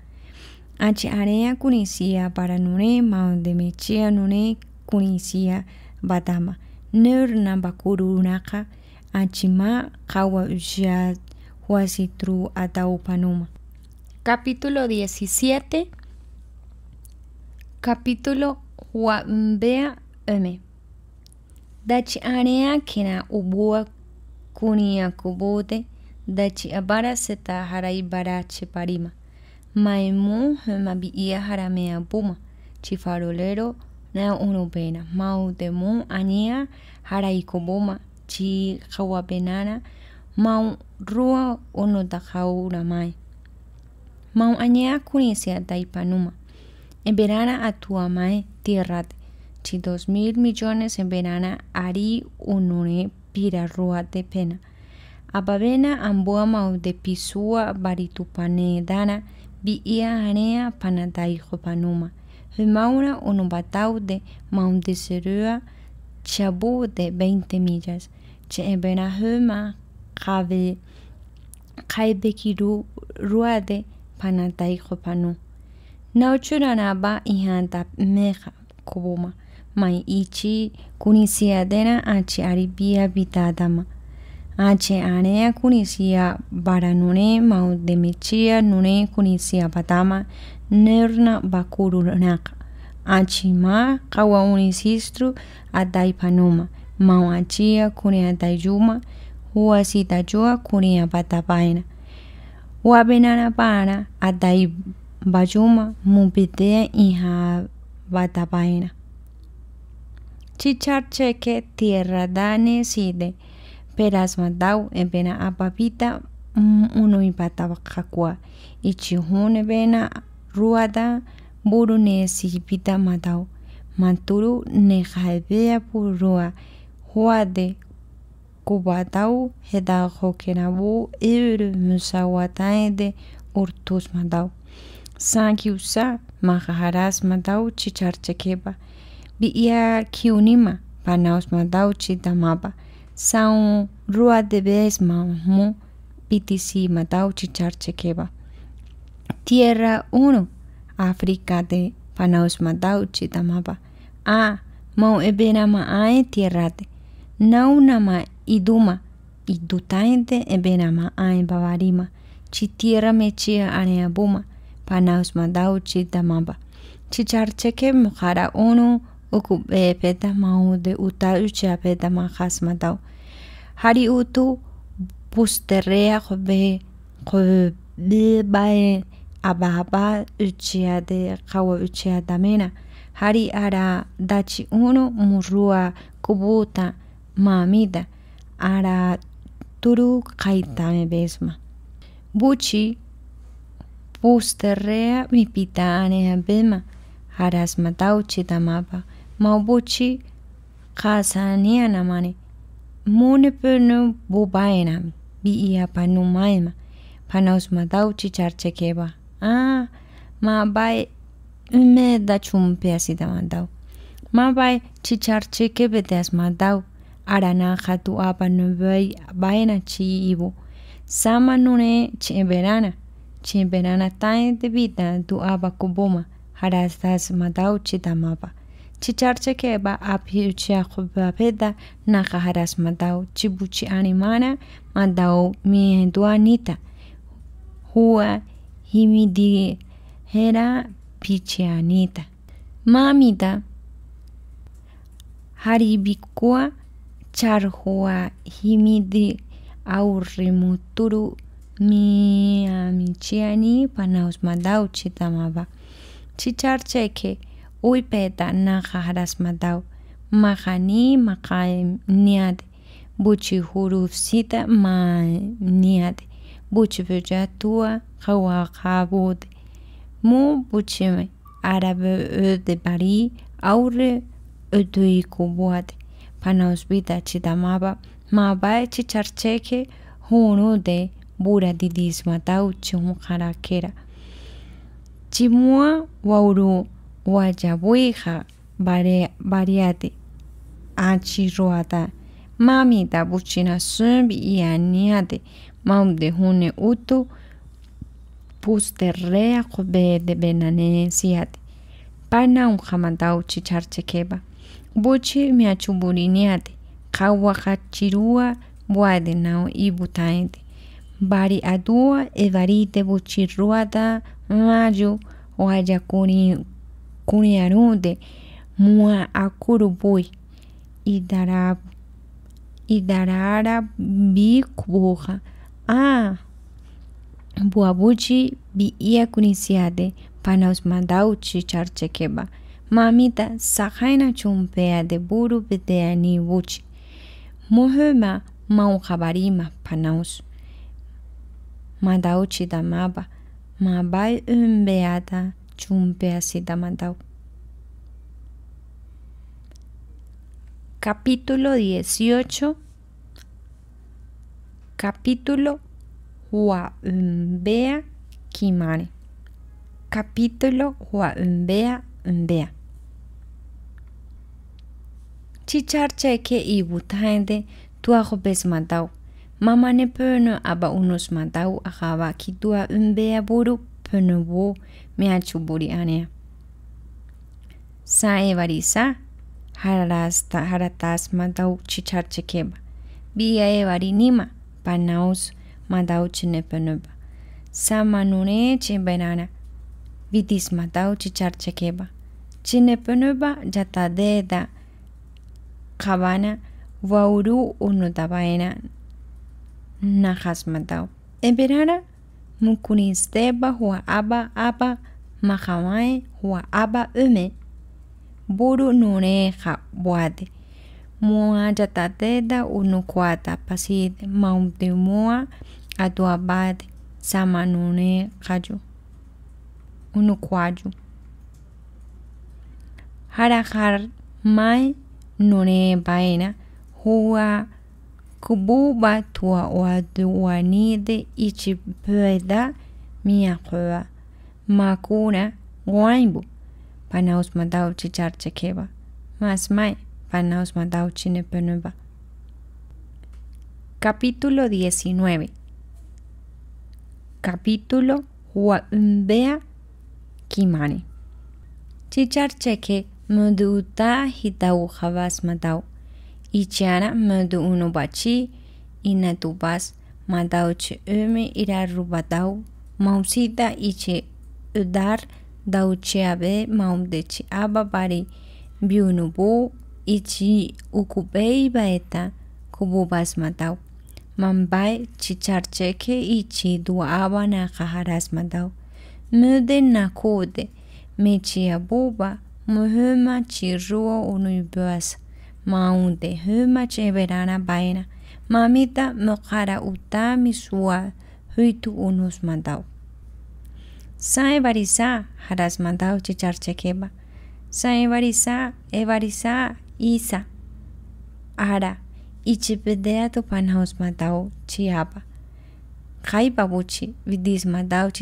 achi area kunisia para nune anu nune kunisia batama neurnampa Achi achima qawa uxia huasitru ataupanuma capítulo 17 capítulo huambea m dachi anea kina ubua kunia kubote dachi abara seta harai bara cheparima. Maimu bi ia haramea puma. Chifarolero na unupena. Mautemu ania harai koboma. Chi penana Mau rua onotakaura mai. Mau ania kunisia taipanuma. eberana atua mai tierrate. dos mil millones en Verana Ari Unune Pirarrua de Pena. Abavena Ambuama de Pisua Baritupane Dana Biia Anea y Panuma. Humaura Unubatau de serua Chabu de veinte millas. Cheebena Huma Kabe Kaibekiru Ruade Panadaiho Panu. Nauchuranaba Ihanta Meja Kubuma. mai ichi kunisiadera ache aripia vitatama. Ache anea kunisia baranune mau demichia nune kunisia patama nerna bakurunaka. Achi ma kawa unisistru ataipanuma. Mau achia kune atayuma hua sitajua kune apatapaina. Wapenana para atai bayuma mupitea iha batapaina. Chicharcheque, tierra daneside, peras matau, empena apapita, unu ipatabajakua, ichihune bena ruada, buru nesipita matau, manturu nejadea purua, huade, cubatau, hedajo kenabu, ibru musawataende, urtus matau. Sankiusa, maharas matau, chicharchequepa. bia kiunima panausma dauchi tamapa saun rua de besma mu pitisi matauchi keba tierra uno áfrica de panausma dauchi tamapa a mau ebenama ae nauna naunama iduma idutaente ebenama ae babarima chi tierra mechia aneabuma panausma dauchi tamapa charcheke mojara uno uku bepeta maude uta ucha peta manjas Hari utu pusterea be jobe bae ababa ucha de kawa ucha damena. Hari ara dachi uno murua kubuta mamida ara turu kaitame besma. Buchi mi mipitane bema. Haras matau chita mapa. mune maubuchi qasaniyanamani munipunu bubainami ma panumayma panausmadawchi charchekeba ah ma ma bai bai me da chum mabay umeda chumpi asidamandaw mabay chicharchekebeteasmadaw aranaja tu bai baina ci ibu samanune chimberana chimberana tain vita tu abakubuma harastas madawchi tamapa Chicharchequeba apiuchiajuapeda najajaras madao chibuchi animana madao mi duanita. Hua himidi hera pichianita. Mamita haribikua charhua himidi aurrimuturu mi amichiani panaus madao chitamaba. Chicharcheque Uipeta naja harasmatau. Mahani makaim niate. Buchi hurufsita ma niate. Buchi bujatua hawakabud. Mu buchime. Arabe öde bari aure ödui kubuate. Panausbita chitamaba. Mabae chicharcheke hunude bura didismatau chumu harakera. Chimua wauru Guayabuija variate. Achiruata. Mamita buchina sumbi y aniate. Maunde hune utu. Pusterrea jube de benane siate. Pana un jamantau chicharchequeba. Buchi miachumburiniate. chirua, buadenao y butaente. Bari adua e buchi, buchirruata mayo o Cuniarude, Mua Akurubui, Idarab, Idarara bikbuha Ah, Buabuchi Biia Kunisiade, Panaus Mandauchi Charchekeba, Mamita Sahaina Chumpea de Buru ni Buchi, Mohema Panaus. mandauchi damaba, mabai umbeata un así tamandau. Capítulo 18 Capítulo Huambea Kimare Capítulo Huambea Mbea Chicharche que y butaende tuajo Mamane pöno aba unos matau agaba kitua umbea buru pöno mehachubureanea. Sa evarisa harasta haratas madau chicharchekeba. Via evarinima panaus madau chinepeneba. Sa manune chibenana. Vitis madau chicharchekeba. de jatadeda. cabana wauru unotabaena najas matau. Eberara mukunisteba hua aba aba makawae hua aba ume buru nureja buade mua yatateda unukuata pasid mua atuabade sama nune kayu unukuayu harajar mai nune baina hua kububa tua ichi pueda miakoa makuna guaimbu, panaus matao charchekeba, mas mai, panaus madao Capítulo 19 Capítulo Huaumbea Kimani chicharcheke Muduta Hitau Javas Matao Ichana Mudu Unubachi Inatubas matao Ira irarubadau Mausita ichi dar dau ce ave maum deci aba bari biunubu ichi ukubei baeta cu kubu basmatau mambai chicharcheke du aba na kaharas matau mude na me ci abuba muhuma ci ruo chiruo unuibuas maunde huma ce verana baena mamita mokara uta misua huitu unus matau San Ebarizá, Harasmandao Chicharchequeba, San evarisa evarisa Isa, Ara, Ichipedea panhaus mandao chiaba. Kai Babuchi, Vidis Matao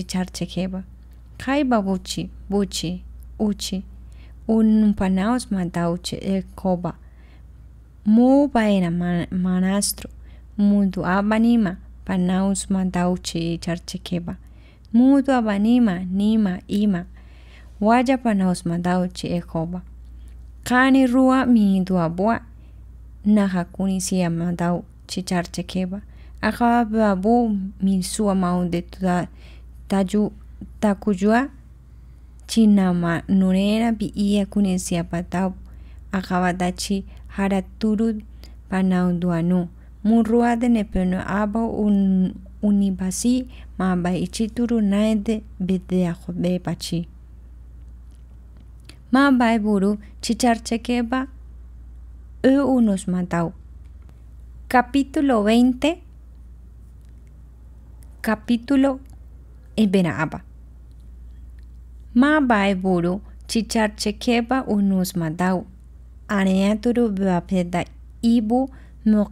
Kai Babuchi, Buchi, Uchi, Unpanaos ch'e e koba Mu Baena Manastro, Mundu Abanima, Panaos Matao chequeba mutua abanima, nima ima wayapanaus madau ejoba kani rua mi duabua najakuni sia madau chicharchekeba ajababu mi amau de tuda tayu takujua. chinama nurera pi ia dachi, Haraturud haraturud haraturu duanu murua de nepeno abu un unibasi ma Naide naede bideajo pachi. Ma chicharche keba, e unos matau. Capítulo 20 Capítulo Ibenaaba Ma chichar chekeba unos matau. Aneaturu bapeda ibu no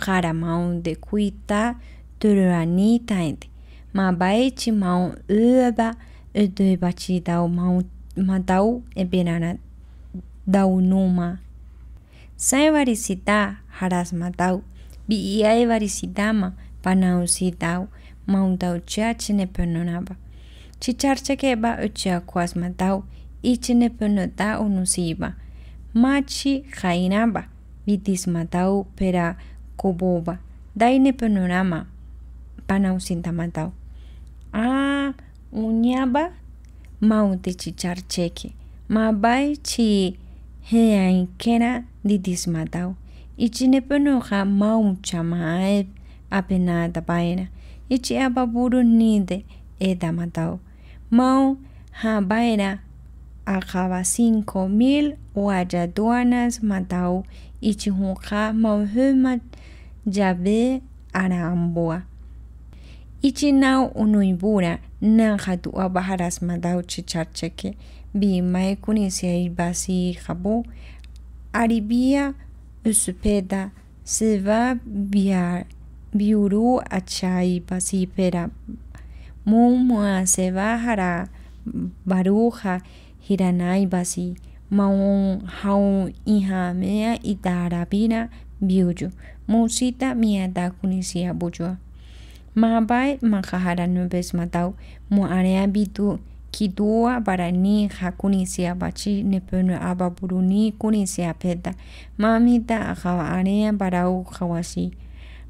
de cuita Turuanitaid, ma baichi mau uba udubachi dau ma madau ebirana dau numa. Sai varicita haras matau, bi iai varicitama panausitau maundau cea cine ba Ci charce ce ucea cuas matau, i cine pănuta unusiba. Maci hainaba, vitis dau pera coboba, daine pănunama. panau Ah A uñaba maute chichar cheque. Mabai chi heain kera didismatau. Ichi maun maucha maeb apenata paena. Ichi apapuru nide etamatau. Mau baena acaba cinco mil guayaduanas matau ichihunja mauhumat yabe aramboa. Ichinau unuibura nanja tu bajaras madau chicharcheque, bi maekunisya ibasi jabu, aribia usupeda, seva biar, biuru achai basi pera, mumua seva hara baruja, hiranai basi, maun haun inhamea itarabira biuyu, musita miata kunisia bujua Mahabai Mahajara Nubes Matau Muarea Bitu Kitua Barani si'a Bachi nepuno, Ababuruni Kunisia Peta Mamita Hawarea Barau Hawasi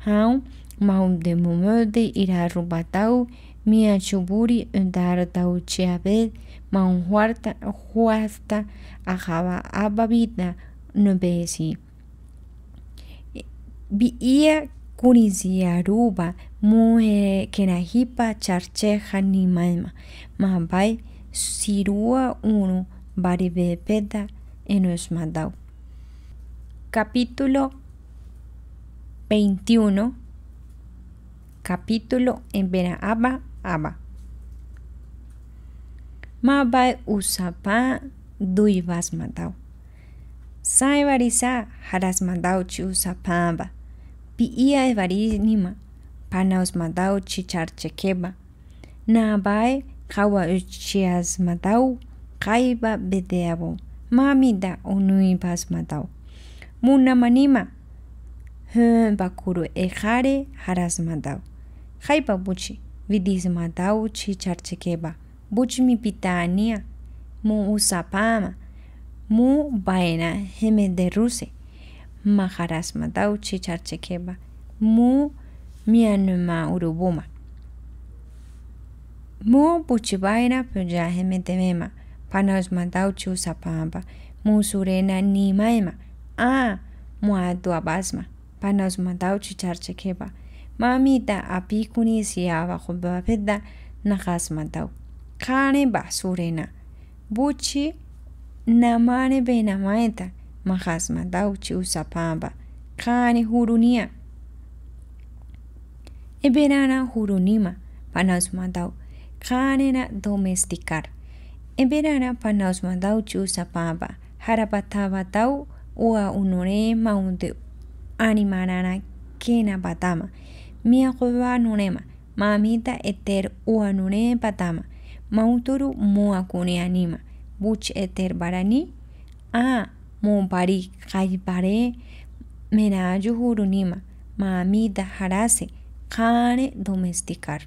Hau Maum de Mumode Ira Rubatau Mia Chuburi Undar Tau Chiabed Maum Huarta Huasta Ajaba Ababita Nubesi Bia Kunisia Ruba muhe kenajipa charcheja ni maima Mabai sirua uno baribepeta mandau. Capítulo 21 Capítulo en Aba Aba Mabai usapa madau Sai varisa chi sapamba Pi ia evarinima. panausmadau chicharchakiba, nabai qawa uchiasmadau qaiba videabo, mamida unupasmadau, munamanima bakuru ejare jarasmadau, jaipa buchi vidismadau chicharchakiba, buchmi pitania, mu usapama, mu baena hemederuse, maharasmadau chicharchakiba, mu Myanmar urubuma. Mo puchibaira puyaje metemema, panas matauchu sapampa, musurena nimaema, ah, muatu abasma, panas matauchu charchekepa, mamita apikuni siaba jubapeda najas matau. Kane basurena, buchi namane benamaeta, majas matauchu sapampa, kane hurunia. verana jurunima, panas mandau, canena domesticar. Eberana panas mandau harapata batau, ua unore maunte animarana kena patama. Mia cueva nunema, mamita eter ua patama. Mauturu mua anima, buch eter barani, a mompari pare, menaju jurunima, mamita harase. Kane domesticar.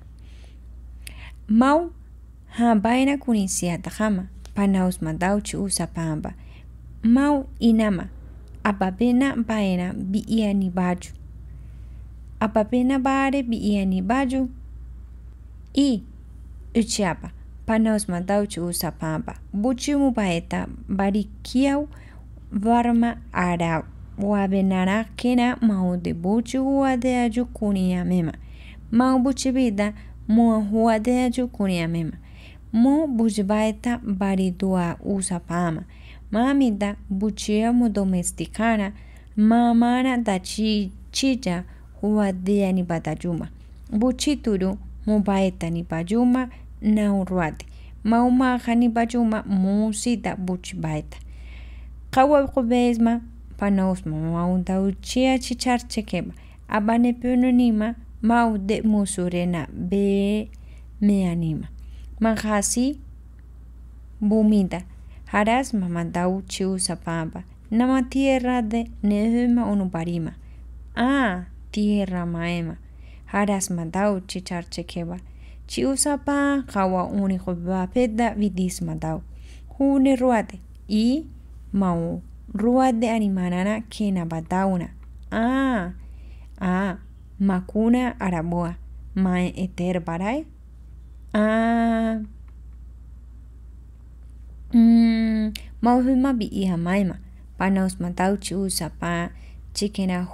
Mau ha vaina kunisiata hama panaus mandauchi usapamba. Mau inama apapena Baena biiani baju. Apapena bare biiani baju. I. uchiapa panaus mandauchi usapamba. Buchimu baeta barikiau varma arau de de huadeayu Mema. Mau buchibida mua huadeayu mema. Mu buchbaeta baridua usapama. Mamida buchia mu domesticana. Mamara chicha huadea ni batayuma. Buchituru mubaeta ni payuma nauruate. Maumaja ni da musita Kawa kubesma panausma maunta chia chichar chequema abane maude mau de musurena be me anima manjasi bumita haras mamantau chiusa pampa nama tierra de nehuma unuparima ah tierra maema haras matau chichar chequeba chiusapa hawa unijo bapeda vidis matau Hune ruate i mau Rua de Animanana Kenapatauna. Ah, ah, Macuna Araboa. Ma Eter parae. Ah. Mmm, Mauhuma bi iha maima. pa matauchi chikena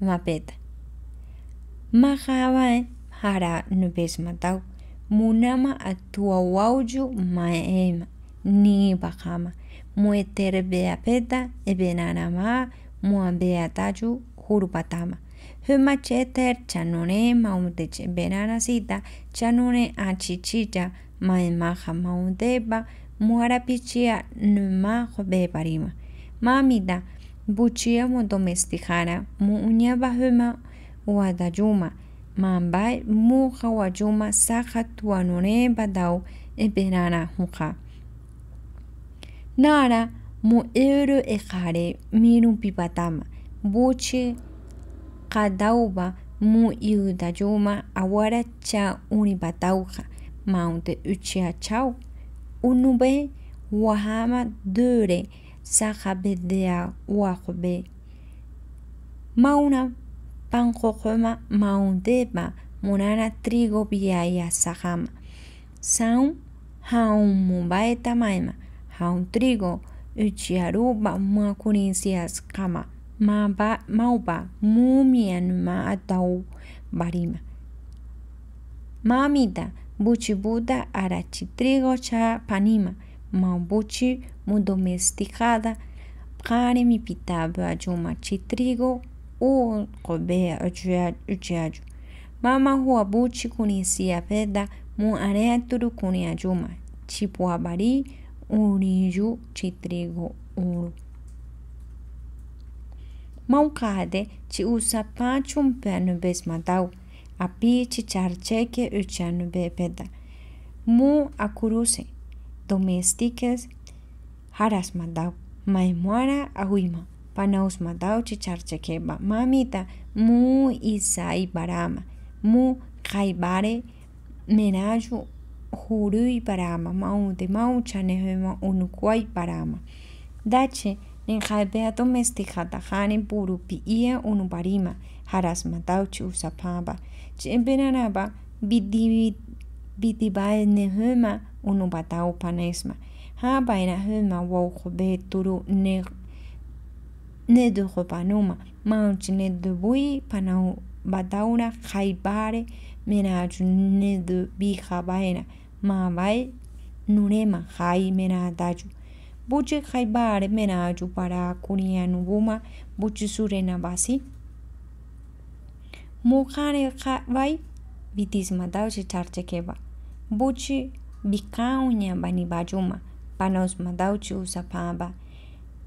mapeta. Mahabae hara nubes matau. Munama atuawauju maema. Ni bajama mueter beapeta, Ma Muabeataju jurupatama. Humacheter chanone maumtech Sita, chanone achichicha, maemaja maundeba, muarapichia numajo parima. Mamita, buchia domesticana muuñaba huma uadayuma, mambay muja wajuma, saja tuanone badau ebenana, juja. Nara mu ebro ejare miru pipatama, buche kadauba mu iudayuma awara cha unipatauja, maunte uchiachao, unube wahama dure sahabedea uahobe, Mauna panjoma maundeba munana trigo biaya sahama, Saun haun mumbae a um trigo, uchiaruba, uma kama cama, ba mauba, ma atau barima. Mamida, buchibuda, trigo cha, panima, maubuchi, mudomesticada, pare mi pitaba, ajuma, chitrigo, u, cobe, uchiaju. Mama buchi cunicia, veda, mu areturu, cuniajuma, chipuabari, uriyu de trigo uru. Maucade ti usa pachum penubes madau, a ti charcheque uchanube bebeda. Mu acuruse, domestiques, haras madau, maimuara aguima panaus madau ti charchequeba, mamita, mu isai barama, mu caibare, menajo Juruyparama, maonte, mauchanehema, unucuayparama. Dache, nenjabea tomeste jatahane purupi ia unuparima, harasmatauchi usapaba. Chempenaraba, bitibaenehema, unupatau panesma. Habaenahema, waujobe turu ne nedujopanuma, maonchi nedubui, panau bataura, jaibare, mena junedu bija baena, ma bae nunema hai mena daju. Buche hai bare mena ju para kunia nubuma buche surena basi. Mukare bai vitisma dauche charche keba. Buche bikaunya bani bajuma panos madauche usapamba.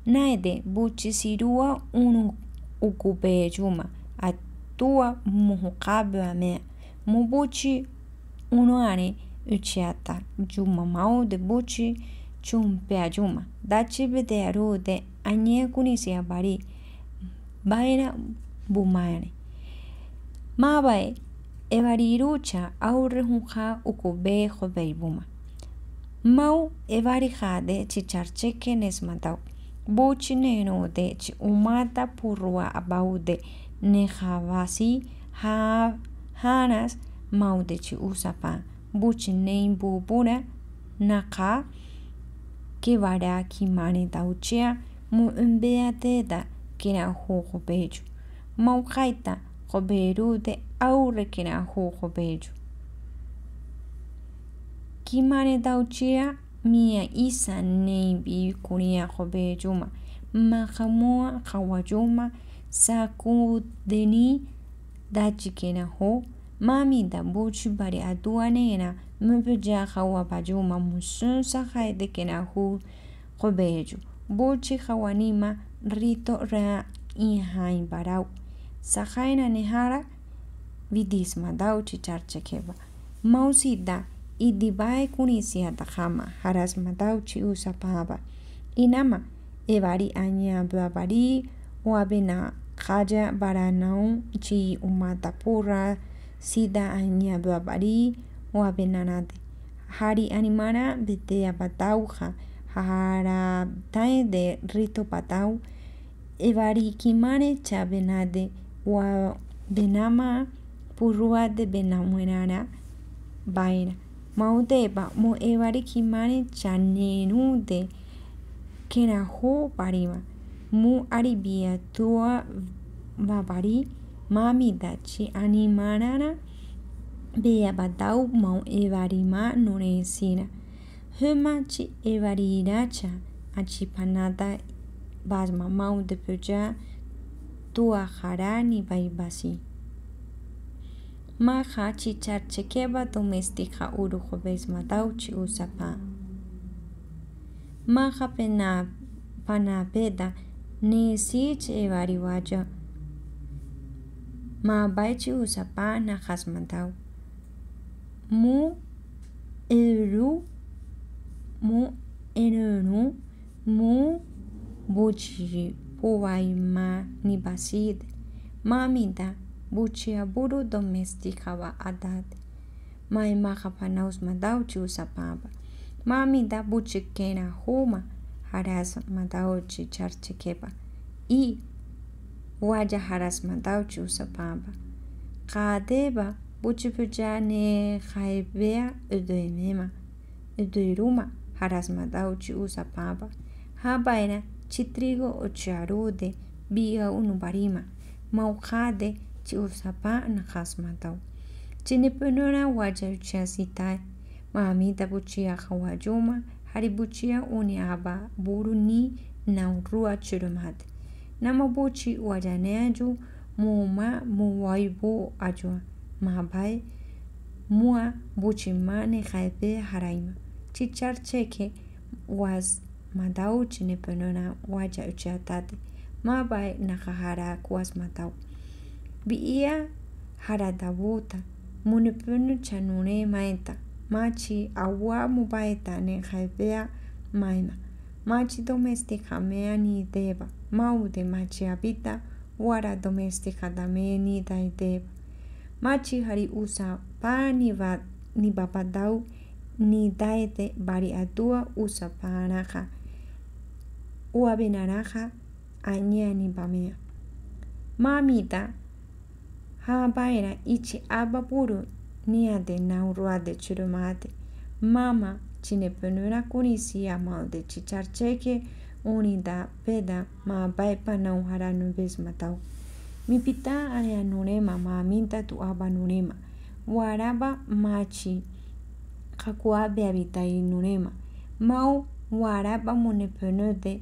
Naede buche sirua unu ukubejuma atua muhukabe amea. mubuchi ani uchiata juma mau de buchi chumpea Da dachi bete aru de añe kunisi apari vaera bumare mabae evarirucha uku bejo bei buma mau evarija de chicharcheque nesmatau buchi neno de chi umata purua abaude nejavasi ha raras, maudete usapa, butinem bubura, naka, kevara te da mumbea deda, kera jogo beijo. Maukaita, goberude, aure kera jogo beijo. Kimane dauchea, mia isa neibi kuria gobejuma, mahamoa kawajuma, sakudeni, dachikena ho, Mamida buchi bari aduane nena, me musun sahai de kenahu kobeju. Buchi hawanima rito rea inhain barau. Sahaina nehara vidisma dauchi charchekeba. Mausita, Idibai Kunisi haras ma dauchi usapaba. Inama, evari anya babari, o abena, kaya chi Umatapura Sita babari o abenanate. Hari Animara patauja, Apatauja. tae de Rito Patau. Evarikimare Chabenate. Wa Benama purua de benamuenara Baira. Mautepa Mo evarikimane Chanenute. kenahu Parima Mu Aribia Tua babari, mamitachi animarara beyabadau mon evarima noresira humachi evariracha achipanata basma mau de puja tuajarani baibasi maha chicharchekeba domestika urujo besmatauchi usapa maha pena panapeda nesich evariwaja mabaiti usapa na hasmantau. Mu eru, mu eruru, mu buchi puai ma nibasid, mamida buchi aburu domesticava adad. Maimahapanaus madau chi usapaba. Mamida buchi kena huma, haras madau chi charchekeba. E وجه رسمدو چوسا پامبا قاده با بوچی بجانی خیبه ادویمیما ادویروما harasmadau ci usa papa habaina ci trigo o ci biga unu barima mauhade ci usa pa na hasmadau ci ne punora waja ci asitai mamita bucia hawajuma haribucia uni aba buruni na urua churumate Namabochi Guayaneayu, Muma Muwaibo Ayua, Mahabai, Mua Buchimane Jaebe Haraima. Chichar cheque was Madau Chinepenona Guaya Uchiatate, Mahabai Nakahara was Madau. Biia Haradabuta, Munipunu Chanune Maeta, Machi Awa Mubaeta Ne Jaebea Maima. Machi domestica mea ni deva. Maude machi habita wara domestika dai daidev. Machi hari usa pa ni va ni bapadau ni daete bari atua usa pa anaja. Ua benaraja añea ni pamea. Mamita ha baera ichi aba puru ni ade naurua de churumate. Mama chine penura kunisia mal de chicharcheque da peda, anurema ma aminta tu aba nurema. Waraba machi hakuape nurema. Mau warapa moneponote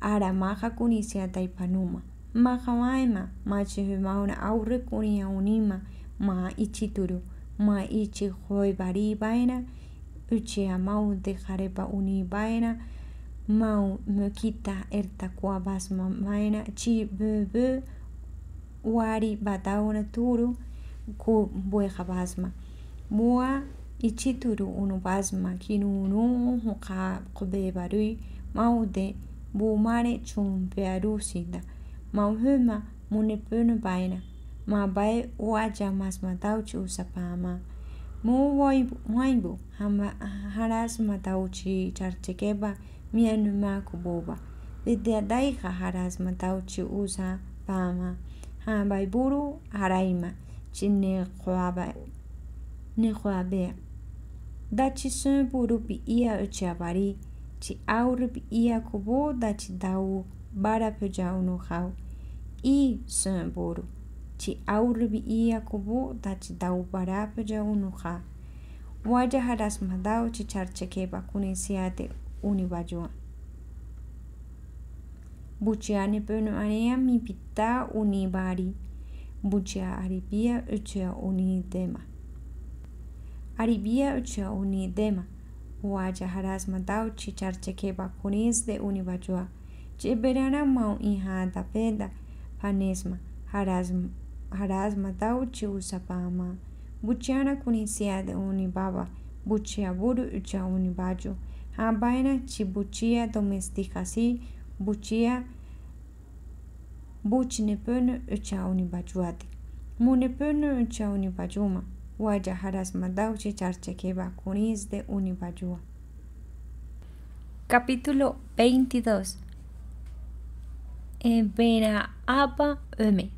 aramaja kunisiataipanuma. Majamaema machihumauna aurre unima ma ichituru ma ichi baina uchi amau uni unipaena mau mukita kita basma maena chi bubu wari batauna turu ku bueja basma mua ichituru unu basma kinu unu huka kube barui mau de bumare chumpearu mau huma munepunu baina ma bae uaja mas matauchi usapama mu waibu haras matauchi charchekeba cuboba Myanma Kuboba. Dedai Haharasma Tauchi Usa Pama. Hambaiburu Haraima. Chinehuaba. Nehuabe. Dachi Sumburupi Ia Uchabari. Ti Aurupi Ia Kubo Dachi Dau Barapejau no Hau. I Sumburu. Ti Aurupi Ia Kubo Dachi Dau Barapejau no Hau. Wajaharasma Dau Chicharcheque Bakunesiate unibajua. Bucheane mi pita unibari. Buchea aribia uchea unidema. Aribia uchea unidema. Uaja haras matau chichar chequeba cunis de univajua. cheberana mau inha da peda. Panesma. Haras, haras matau chiusapama. Bucheana kunisia de unibaba. Buchea buru uchea unibajua. Habaina chibuchia domesticasi buchia buchinepunu uchauni Bajuati Munepunu uchauni Waja haras madauche kuni is de unibayua. Capítulo 22 Ebena apa Ume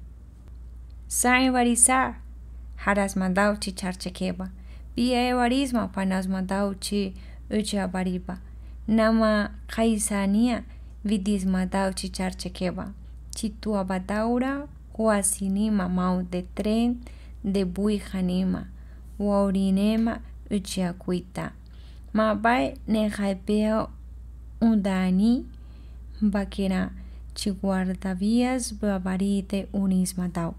Saevarizar. Haras mandauchi charchekeba. pia panas mandauchi. Uchabariba Nama kaisania vidis matau chichar chequeba. Chitua bataura huasinima mau de tren de buijanima. Waurinema uchiaquita. Mapai nejapeo undani vaquera chiguardavías babarite unis matau.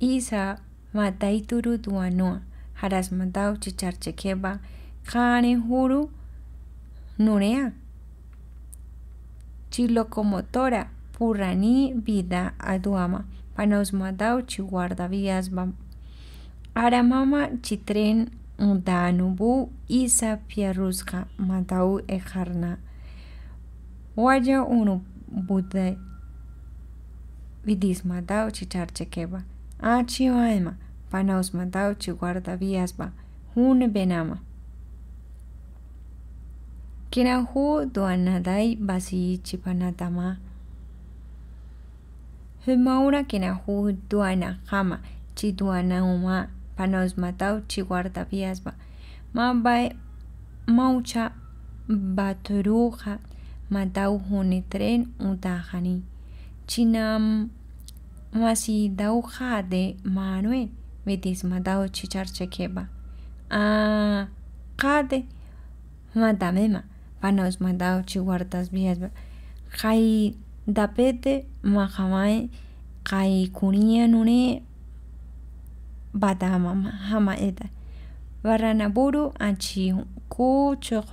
Isa mataituru duanua Haras matau chichar huru nurea. Chilocomotora, Purani vida, aduama, panausmadao, guarda vías, aramama, chitren, danubu, isa, Pierruzca, matau, ejarna. Guaya, uno, budde, vidismadao, chicharchequeba, chi guarda chiguarda, vías, benama. Kinahu duanadai basi chipanatama. Humaura kinahu duana jama, chiduana uma, panos matau chiguarda Ma maucha baturuja, matau hunitren utahani. Chinam masi dauja de manue, betis matau chichar chequeba. Ah, jade, matamema panos mandao chihuartas vías kai dapete majamae kai kunia nune batama hama Varanaburu anchi kucho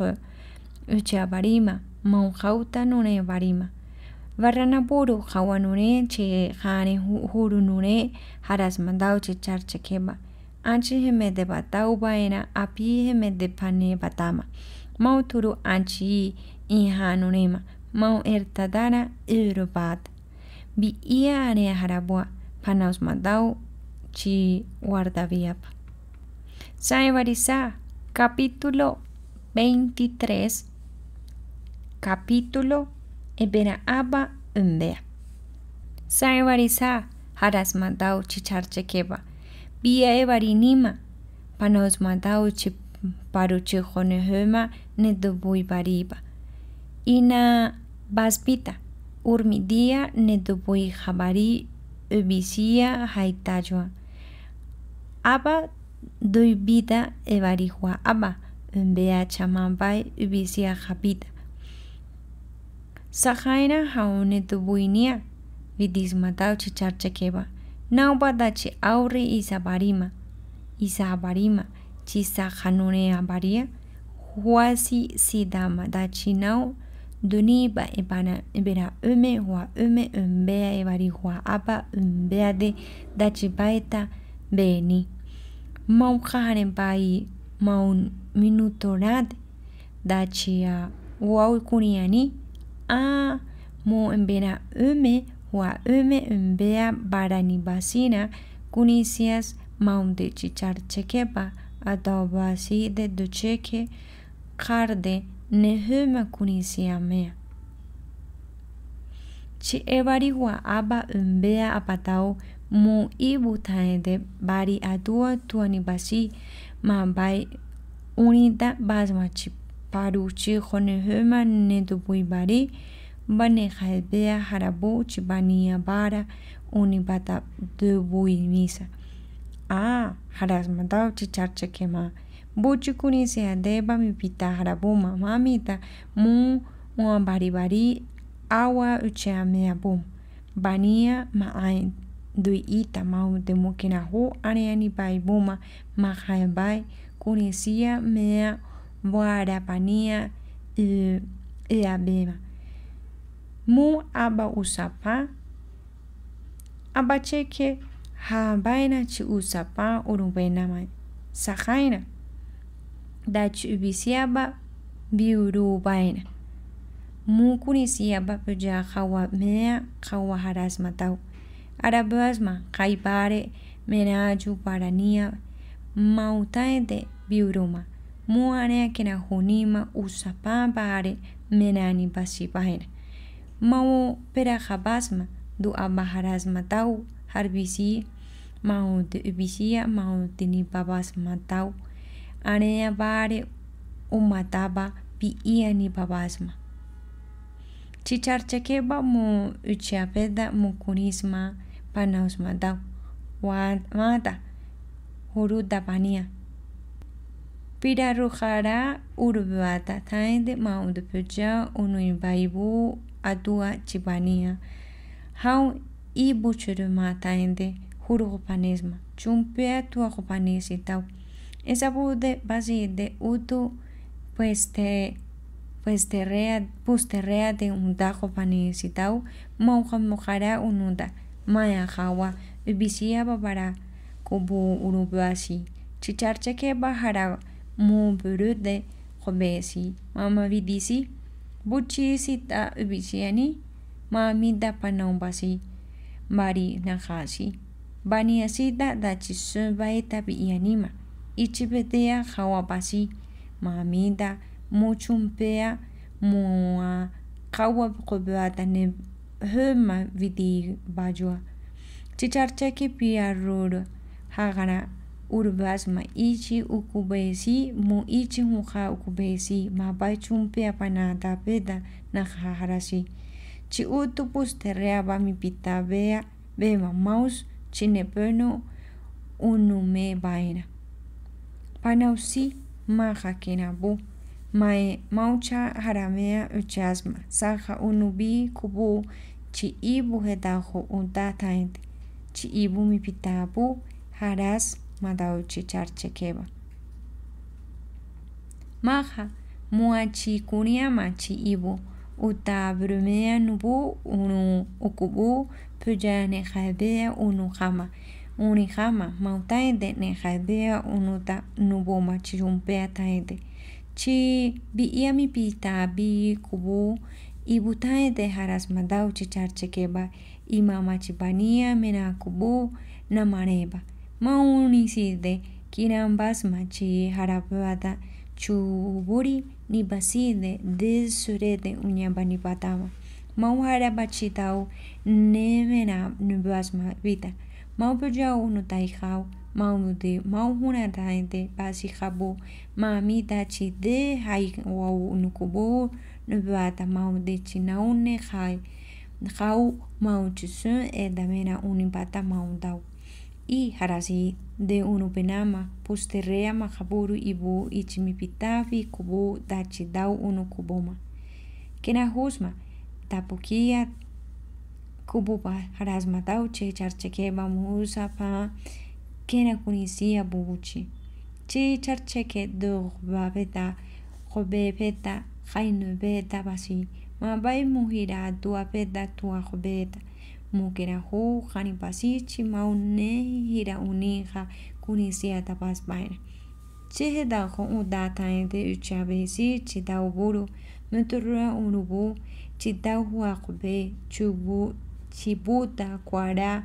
ucha barima monjauta nune barima Varanaburu hawa nune che jane huru nune haras mandao che anchi heme de batau baena api heme de pane batama turu Achi y hanunema, Mau Ertadara Urubat, Bi Harabua, Panaus Chi Guardaviap. Sayvarisa capítulo 23, capítulo Ebera Aba Umbea. Saevarisa, Haras Madau Chicharchekeba, Bia Evarinima, Panaus Chip paruche honehema nedobui bariba. Ina baspita urmidia nedobui jabari ubisia haitajua. Aba doibida ebarijua aba, umbea chamambai ubisia jabita. Sahaina haune dubuinia, vidismatau Naubadachi Nauba dachi isabarima. Isabarima. chisa hanune abaria huasi sidama dachinau duniba ebana ebera ume hua ume umbea bari hua apa umbea de dachibaita beni mauharen pai maun minutorat dachia uau kuniani a mo embera ume hua ume umbea barani basina kunisias maun de chichar chekepa ataubaci de docheque carde nehuma Chi ebari wa aba umbea apatao mu ibu taende bari atua tuani basi ma bai unita basma chi paru chi honehuma netubui bari bane jaebea harabu chi bania bara unibata dubui misa. a kuni se adeba mi mipita harabuma mamita mu muambaribari awa ucheameabu bania ma dui ita mau demokinahu bai buma kuni kunesia mea e abema. mu aba usapa abacheke havaina chiusapa urubena sahaina dachubisiaba biurubaina mukunisiaba peya hawamea hawaharasmatau arabasma haipare merayu parania mautaete biuruma muarea kena hunima usapa pare menani pasipaena mau perajabasma du abaharasmatau harbisia mau te upisia ya, mau tinipavasmatau areavare ya umatava pi'ianipavasma chicharchakeva mu panaus matau panausmatau mata Pira piraruhara urubata taende unu imbaibu atua chipania hau i buchuru mataende chumpia chumpea tuagopanisi tau esa bude basi de utu pues te pues te rea pues de un da panisi monja mojará mojara unuda maya hawa ubisia babara kubu urubasi chicharche que bajara mu de jobesi mama vidisi buchi ubisiani mami da panombasi mari nakashi. Baniashita dachisumbae tabi yanima. Ichipetea hawapashi. Mamita muchumpea mua ah, kawa kobeatane hema vidi bajwa. Chicharcheki pia ruru. Hagana urbas ma ichi ukubesi mu ichi muha ukubesi ma baichumpe apanata peda na haharashi. Chi utupus terreaba mi vea beba maus chinepeno unume vaina. Panausi maja bu Mae maucha jaramea uchasma. Saja unubi kubu chi ibu hetajo untataente. Chi ibu mi pitabu madau madauchi Maha Maja muachi kuniama chi ibu. utabrume nubu unu ukubu puya nejabe unu jama uni jama mautaide nejabe unu ta nubu machiyumpea taide chi biia mi pita bi kubu ibutaide haras madau chicharchekeba ima machipania mena kubu namareba mauni side kirambas machi harapata chuburi bani desurete uñapanipatama. Mauhara pachitau nevera nubasma vita. taihau de Maupejau taente basi habu, ma amita chi de hai wau nukubu de maunute naune hai hau mauchusun edamera unipata mauntau. y Harasi de penama, Pusterrea, Mahaburu, Ibu, Ichimipitafi, Kubu, Dachidau, Unukuboma. Kenahusma, Tapukia, Kubupa, Harasmatau, pa, Kena kunisia Bubuchi. Chicharcheke Dogbabeta, Jobebeta, beta Basi, Mabai, Mujira, tua Tuajobeta. muquerajuja nipasichi maunejira unija kunisiata paspaina chehe da jo'u dataete uchabesichi da uburu muturura urubu chitau huaqbe chubu chibuta kuara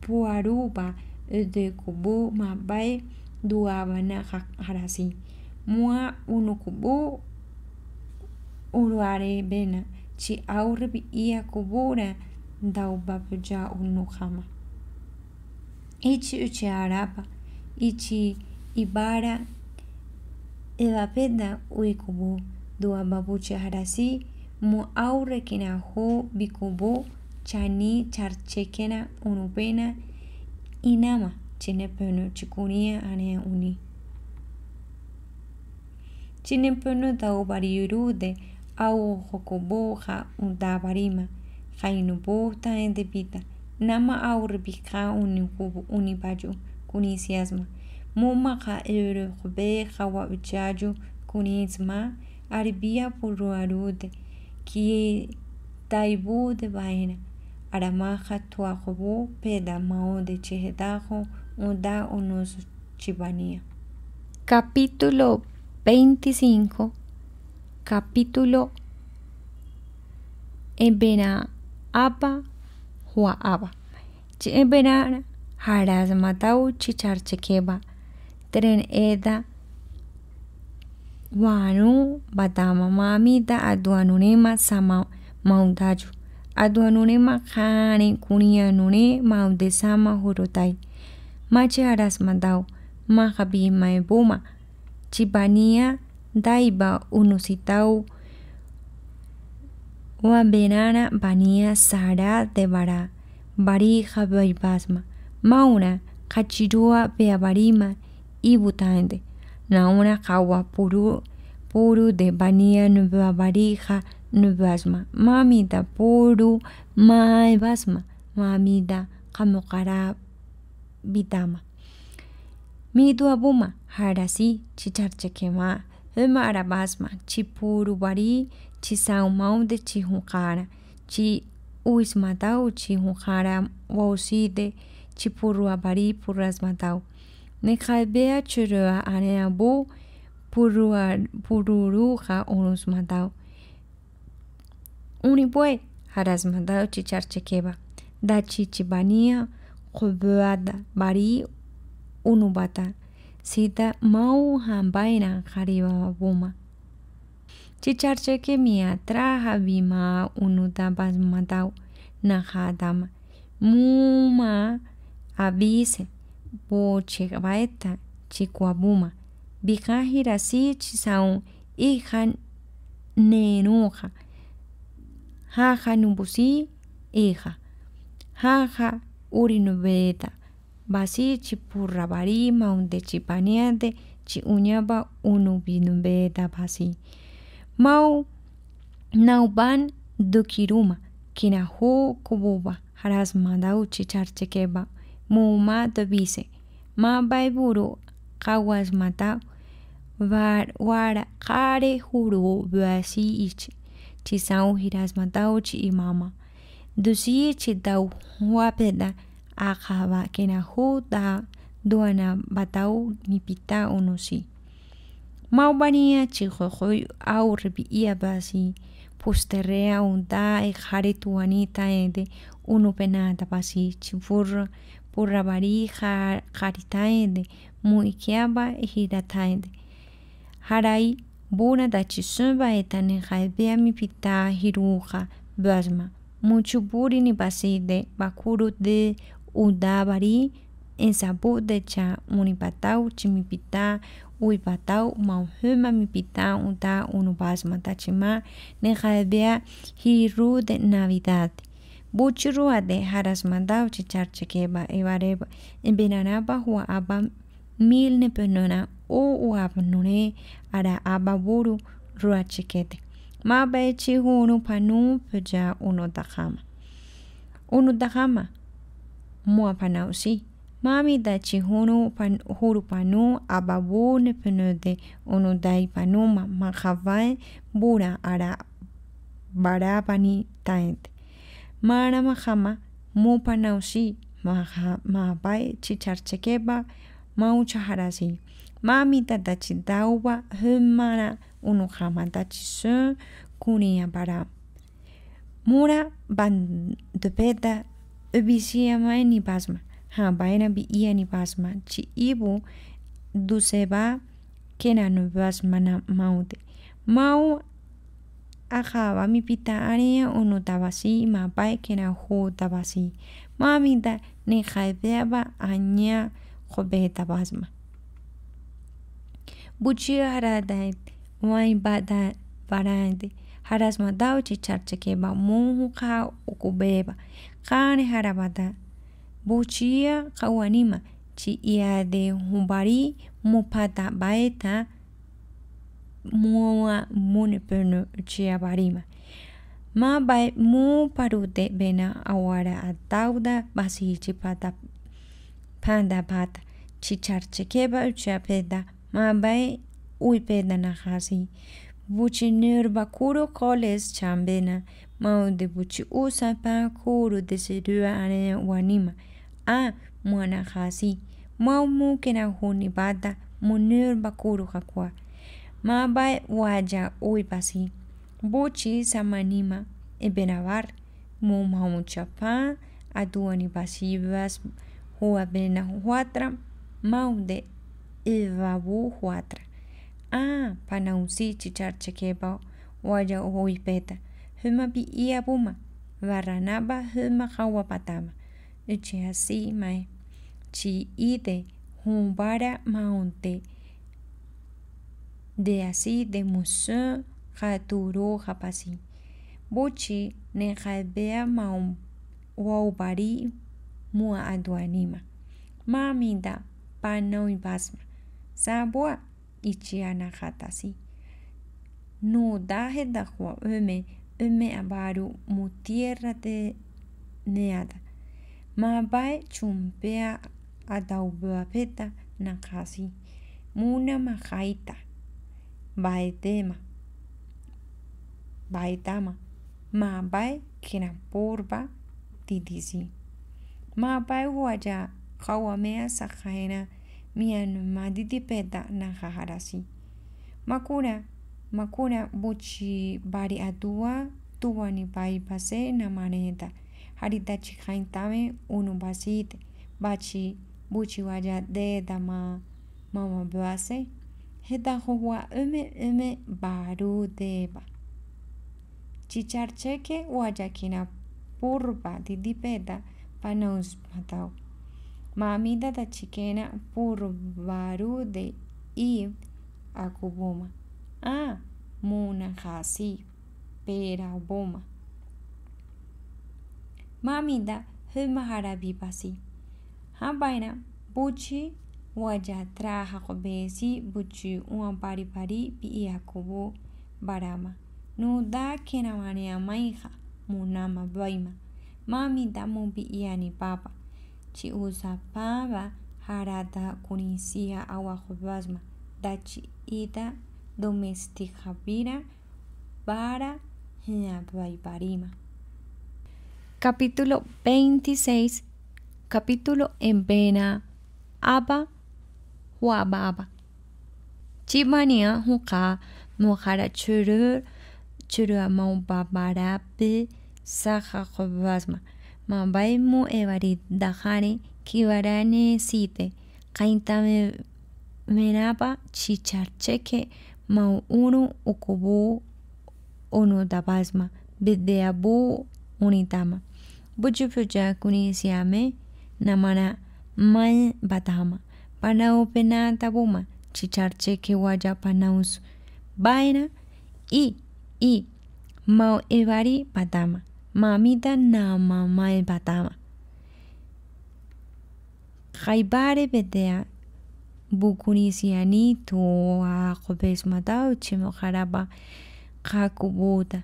puarupa ödekubu mapai duábana jarasi mua unukubu uruarevena chi au repi'ia kubura Daubabja Unuhama. Ichi arapa, Ichi Ibara, Edapeda Uikubu, Duababuche Harasi, kina ho... Bikubu, Chani, Charchekena, Unupena, Inama, Chinepeno, Chikunia, Anea Uni. Chinepeno Daubariurude, Au Hokoboja, davarima. Jainubota en debita. Nama aurbika unikubu Unibaju kunisiasma. Muma ka irukbe hawa uchayu kunisma. Arbia Ki taibu de vaina. Aramaja Peda Mao de chejedajo. Onda unos chibania. Capítulo 25. Capítulo Ebena apa hua aba. Che berara haraz matau chichar chekeba. Tren eda wanu batama mamita da aduanunema sama maundaju. Aduanunema kane nune maude sama hurutai. Mache haraz matau mahabi maebuma. Chibania daiba unusitau Ua benana bania sara de bara, barija basma, mauna, cachirua beabarima, Ibutande nauna kawa puru, puru de bania nueva barija nubasma, mamita puru maibasma, mamita Mamida bitama. Mi abuma, harasi, chicharchequema, ema basma, chipuru bari, chi sao mau de chi chi chi uis si de uismatau puras wauside chipurruapari purrasmatau niqalbea churua puru areabu purua pururuja urusmatau unipue harasmatau chicharchekeba dachichibania qubuada bari unubata sita mau hambaira qaribabuma Chicharche que mi atraja unuta pas matau nahatama. Muma avise boche baeta chicuabuma. saun si chisau hija nenuja. Jaja nubusi hija. Jaja urinubeta. Basi chipurrabarima un de chipaniate chi uñaba unubinubeta basi. mau nauban dukiruma kinahu kububa haras mandau chichar chequeba muma dobise ma baiburu kawas matau var wara kare huru buasi ichi chisau hiras matau chi imama dusi ichi dau huapeda akaba kinahu da duana batau nipita onusi. Maubania chijojoy aurbi Basi Posterrea, unda, e Edi anita ede unupenata pasi chifurra purrabari jarita ede muikiaba e hirata Harai buna dachisumba etane jaibea mi pita hiruja basma. Mucho buri ni de bakuru de udabari en sabu de cha unipatau chimipita uy patau mauhuma mi pita unta unubas matachima nejadea hiru de navidad. Buchirua haras harasmandau chichar chequeba evareba hua huaaba mil nepenona o uabnune ara ababuru rua maba Mabe Unu panu peja uno tajama. Uno tajama. Muapanausi. Mami dachi hunu pan huru panu Ababu penude unudai panuma Mahavai bura ara barabani taet. Mara mahama mupanausi ma'habai MAU mauchaharasi. Mami ta dauba Humana unuhama tachi SON KUNIYA para. Mura bandupeta ubisiama pasma. habaina bi iani basma chi ibu duseba kenanu na maute mau aha mi pita area uno tabasi ma pai kena ho tabasi ma minta ne haideba anya khobe tabasma buchi haradait wai da barande harasma dau chi charche ke ba mu kha ukubeba khane harabada buchia kawanima chi ia de humbari mupata baeta mua munepenu chia barima. Ma bae mu parute bena awara atauda basi chipata panda pata chicharchekeba peda, ma bai uipeda najasi. Buchi kuro koles chambena ma de buchi usa kuro de serua ane Ah, muanajasi maumu kenahuni bata munur bakuru hakua mabai Waja uipasi buchi samanima ebenabar chapa, aduani pasivas Huabina huatra maude ibabu huatra Ah, panausi chicharchequeba Waja peta huma pi iabuma varanaba, huma patama? así mae. Chi ide humbara maonte. De así de musu jaturo hapasi. buchi ne jadea maon waubari mua aduanima. Maminda panoi basma. Sabua chiana Nu No daje hua ume abaru mu tierra de neada. Ma Bai chumpea adaubapeta nakasi. Muna majaita. Baetema. Baetama. Mabae porba titisi. bai guaya hawamea sajaena mian maditipeta harasi Makuna. Makuna buchi bari atua tuwani Bai pase Maneta. Harita tame uno basite, Bachi vaya de Dama Mama Base Heta Hogwa Ume Ume Baru Deba Chicharcheque Purba didipeda Panaus Matau Mamita da chikena purbarude de i akubuma. Ah, muna hasi peraboma. Maminda Hmharabipasi. Rabaina Buchi Wajatraha Kobesi Buchi Uamparipari Piakobo Barama. Nuda Kenamarea Maiha Munama Baima. Maminda Mumbi Yani Papa. Chi Usapaba Harada Kunisia Awahobasma. Dachi Ida Domestikabira Bara Hnabai Barima. capítulo 26, capítulo en Vena Abba Huababa. Chimania Huka Mohara Churur mau Babarapi Saha Hobasma. mu Evarit dahare, Kibarane Site. Kaintame Menapa chicharcheke Mau Unu Ukubu Dabasma Bideabu unitama. Bujupuja kunisiame namana mal batama. Panaupena tabuma chicharche que panaus. I. I y mau evari patama. Mamita nama mal batama. Jaibare betea bukunisiani Tu jobes matao chimojaraba Kakubuta.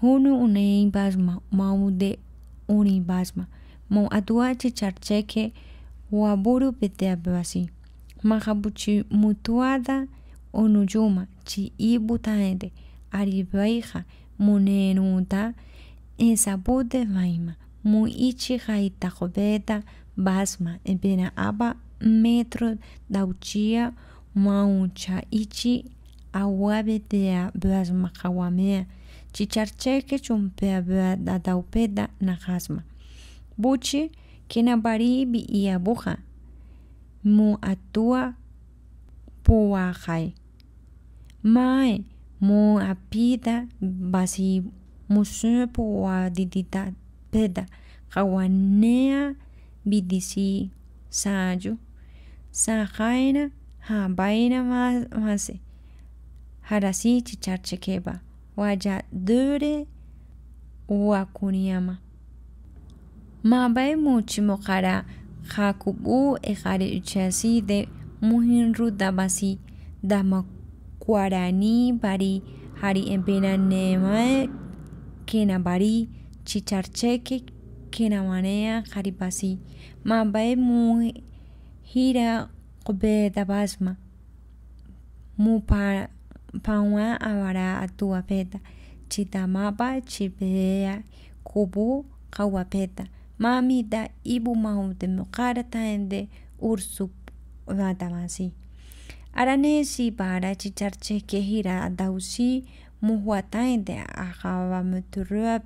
hunu unein basma maude unin basma mon atuachi charcheke waburu peteabasi mahabuchi mutuada onuyuma chi ibutaende aribaiha muneruta ensabute vaima muichi jaita jobeta basma empena aba metro dauchia mauncha ichi awabetea basma hawamea chicharcheque chumpedadaupeda que Buchi kinabaribi y abuja. Mu atua puajai. Mae mu apida basi musupu pua didita peda. Hawanea bidisi sayo. Sahaina habaina mase. Harasi chicharchequeba. dure Wakuniama. mabay muchimo kara e hari uchasi de Muhinru dabasi dama kwarani bari hari empena nemae kena bari chicharcheke, kena hari basi. Mu muhira obedabasma. Mu para paua awara atua peta. Chita mapa chipea kubu kawa peta. Mamita ibu mahu te mokara taende ursu watamasi. Arane si para chicharche ke hira dausi muhua taende akawa muturua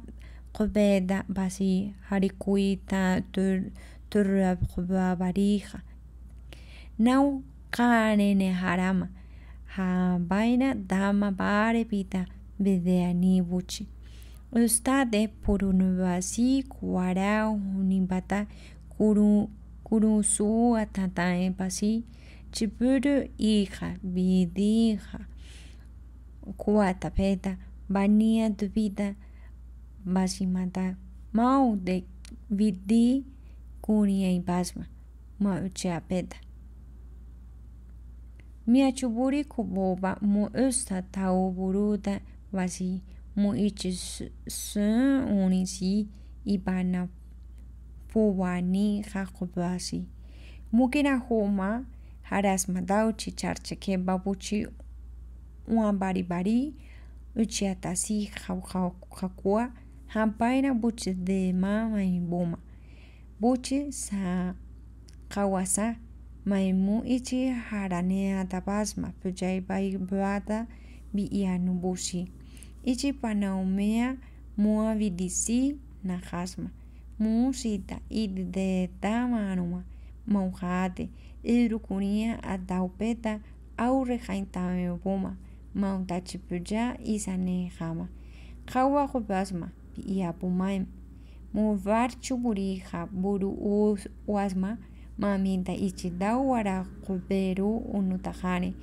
kubeda basi harikuita turua kubua barija. Nau kaane ne harama. Nau Havaina Dhamma Bharevita Vedeanibuchi. Ustade Purunvasi Kuarau Nimbata Kuru Kurusu Atataempasi Chipuru hija, Vidija Kuatapeta Bania Duvita basimata, Mau de Vidi Kuria Impasma Mau Chiapeta. myacuburiko boba muösa taoburuda vasi muichisö'örisi ibana puwani jajobasi mukirahoma jarasmadauchi charchake babuchi uanbaribari uchiatasi jakua jampaira buchi demama'i boma, buchi sa kawasa Maimu ichi haranea bi Bata baibata bianubushi. Ichi panaumea mua vidisi najasma. Musita tama anuma, maujate, irukunia ataupeta, aure jaintame boma, mauntachipuya jama. Kawa pasma piapumaim. Movar chuburija buru uasma. maminta ichida waraquperu unutajari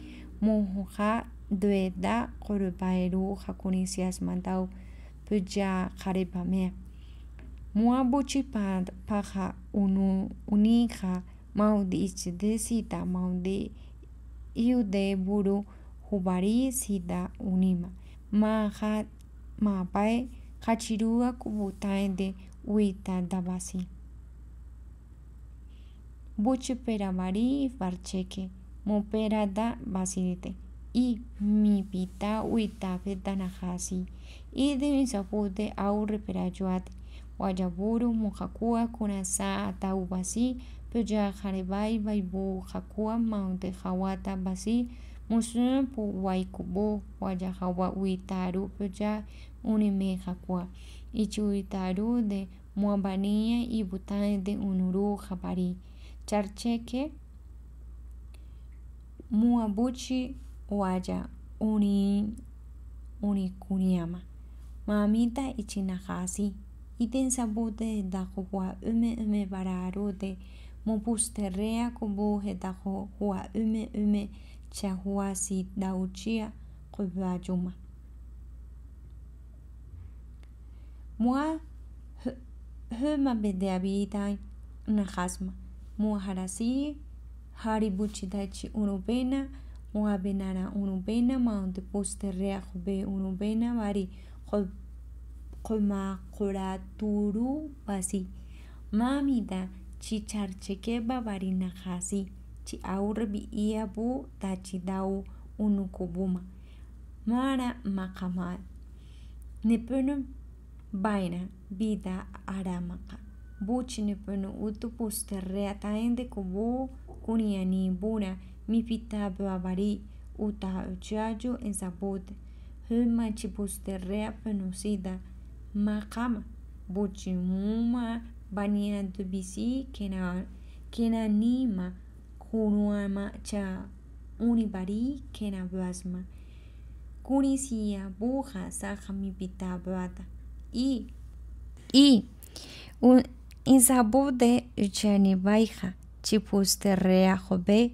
mujuqa dueda qurpaeru hakuni siasmantau pulla qaripame mua buchipa paja unu unija maundi ichide sita maundi iude buru jubari sita unima maja mapai qachirua kubutaende wita dabasi buchi pera mari barcheque, mopera da Y mipita pita Y de mi sapute aurre perayuate. Guayaburu mojakua kunasa ataubasi. Peya jarebai baibu jacua maunte jawata basi. Musun pu ...wajahawa uitaru... uitaru ya unime jacua. Y chuitaru de ...muabanea y butane de unuru japari. Charcheke Muabuchi Waya Uni Unikuniama Mamita Ichinahasi Iten sabute dajo hua ume ume bararote Mopusterrea kubuhe dajo hua ume ume chahuasi dauchia kubayuma Mua huma bedeabitai nahasma Muharasi, Haribuchidachi Urubena, Muabenara Urubena, Mount Pusterea Hube Urubena, Bari Turu Basi, Mamida Chicharchekeba Barinahasi, Chi Aurbi Iabu Tachidau Unukubuma, Mara Makamal, Nepernum Baina, Vida Aramaka. buchine peno utu pusterrea kubu kuniani buna mi pita uta uchayo en sabute huma chipusterrea penucida makama buchimuma tu Dubisi kena kena nima kunuama cha unibari kena basma kunisia buja saja mi pita y y un, Inzabude Uchenibaija, Chipusterea Jobe,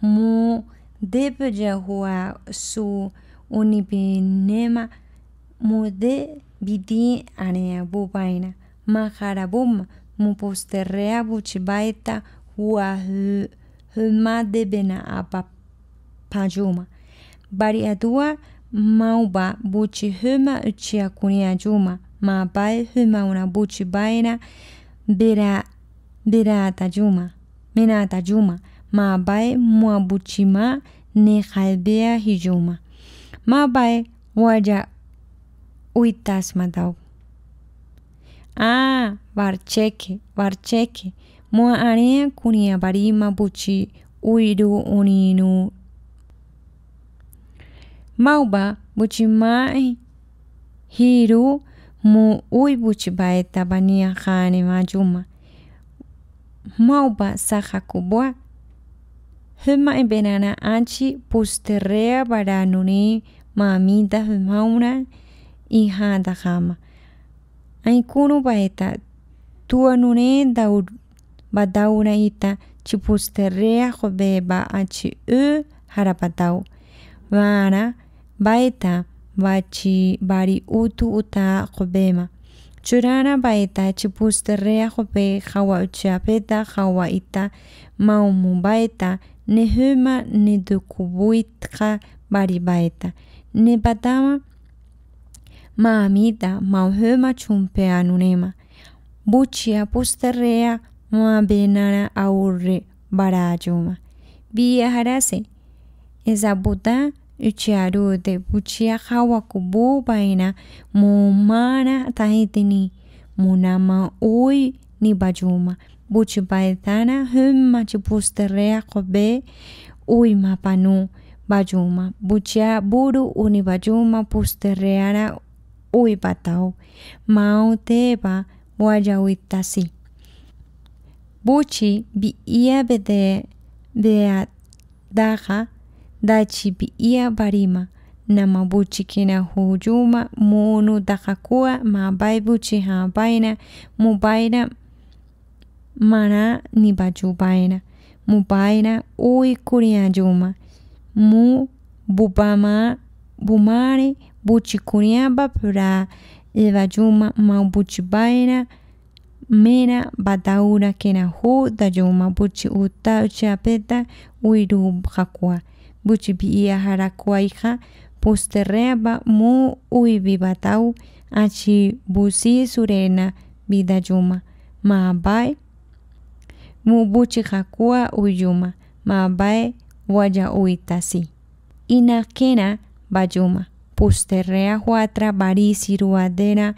Mu hua su Unibinema, Mude Bidi bubaina, Maharabum, bu Buchibaita, Hua huma Debena Apa Pajuma, Variadua Mauba Buchihuma Uchiakunia Yuma, ma mapai huma buchi baina bira tajuma yuma minata mua buchi ma ne hijuma ma mapai waya uitas matau ah barcheque barcheque mua ane kunia barima buchi uiru uninu mauba mai hiru Mu'uybuch bania hane majuma. Mauba sahakubua. Huma benana anchi pusterrea baranuni mamita humauna y handa hama. Aikuno baeta nune daud badauna ita chipusterrea jobeba anchi u harapatau. Vana baeta. bachi bari utu uta jobema. Churana baeta chipusterrea jope jawa uchiapeta jawa ita maumu baeta nehuma dukubuitka bari baeta. Nepatama maamita mauhuma chumpea nunema. Buchia pusterrea mabenara aurre barajuma. Viajarase. Ezabuta de de hawa kubo Baina Mumana tahitini munama ui ni bayuma buchi paetana humma Pusterea kobe ui mapanu bajuma, buchia buru unibajuma, bajuma pusterreara ui patau teba buchi de bede dachi na mabuchi kina hujuma munu ha baina mu baina mana baina ui kuria juma mu bupama bumare buchikuriamba ma buchi maubuchipaina mera bataura da dayuma buchi chapeta uiru hakua buchibia harakuaija, posterreaba mu uibibatau achi busi surena vidayuma maabae mu jacua uyuma maabae guaya uitasi inakena bayuma posterrea huatra bari siruadera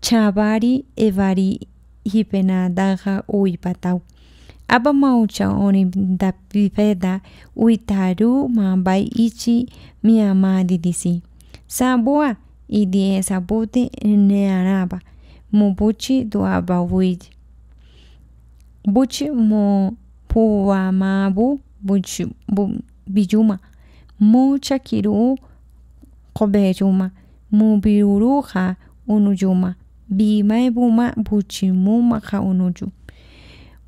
chavari evari hipenadaja uipatau Abamoncha onibda pipeda uitaru mambai ichi miamadi disi. Sabua idie sabuti nearaba. Mubuchi do abawid. Buchi mo puamabu buchi bu bijuma. Mucha kiru kobejuma. Mubiruruha unujuma. Bimaebuma buchimuma ka unuju.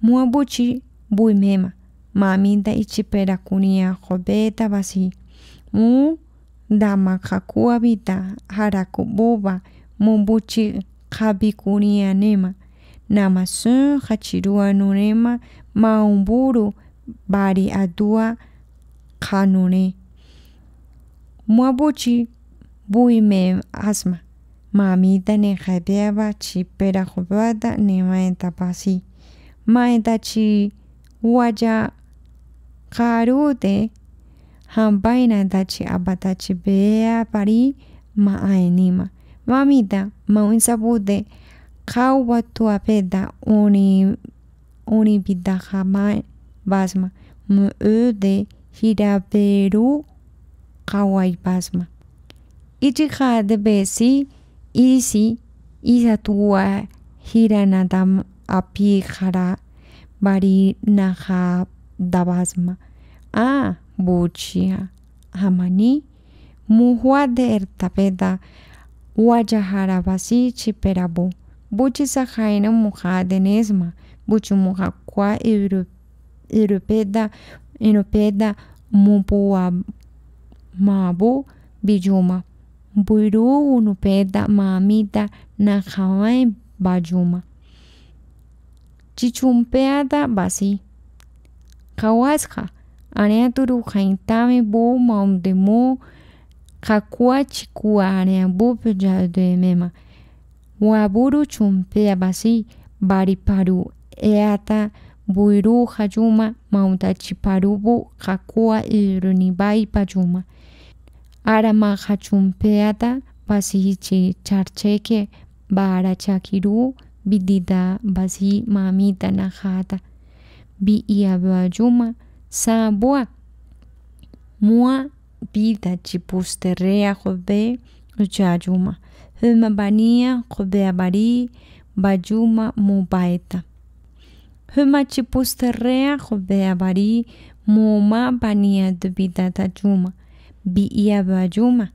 Muabuchi buchi buimema. Maminta ichipera kunia jobeta basi. Mu dama jakua vita harakuboba. Mu kunia nema. Namasun hachirua nurema maumburu bari adua kanune. Muabuchi buime asma. Mamita ne chipera jobata nema basi dachi waja karute hambaina Dachi Abatachi bea pari maainima Mamita, Maun sapute kawa Oni uni unipita ma basma. Mude peru kawai basma. Ichi de besi isi isatua nadam apíjara, varinaja, dabasma, Ah buchia, amani muhua de ertapeda, uajahara basichi perabu, buchi sajaina buchu muja irupeda, irupeda, mupua mabu, bijuma, buiru unupeda, mamita, najawain, bajuma Chichumpeata basi. Kawasha, aneaturu jaintame bo mo kakua chikua aneambo de mema. Waburu chumpea basi, bariparu eata, buiru hajuma, chiparubu, jakua irunibai Pajuma Arama Chumpeata basi chicharcheke barachakiru, bidida basi mamita najata bi bajuma sabua mua vida chipusterea jode uchayuma huma bania jode abari BAJUMA mubaeta huma chipusterea jode abari muma bania dubidata JUMA bi bajuma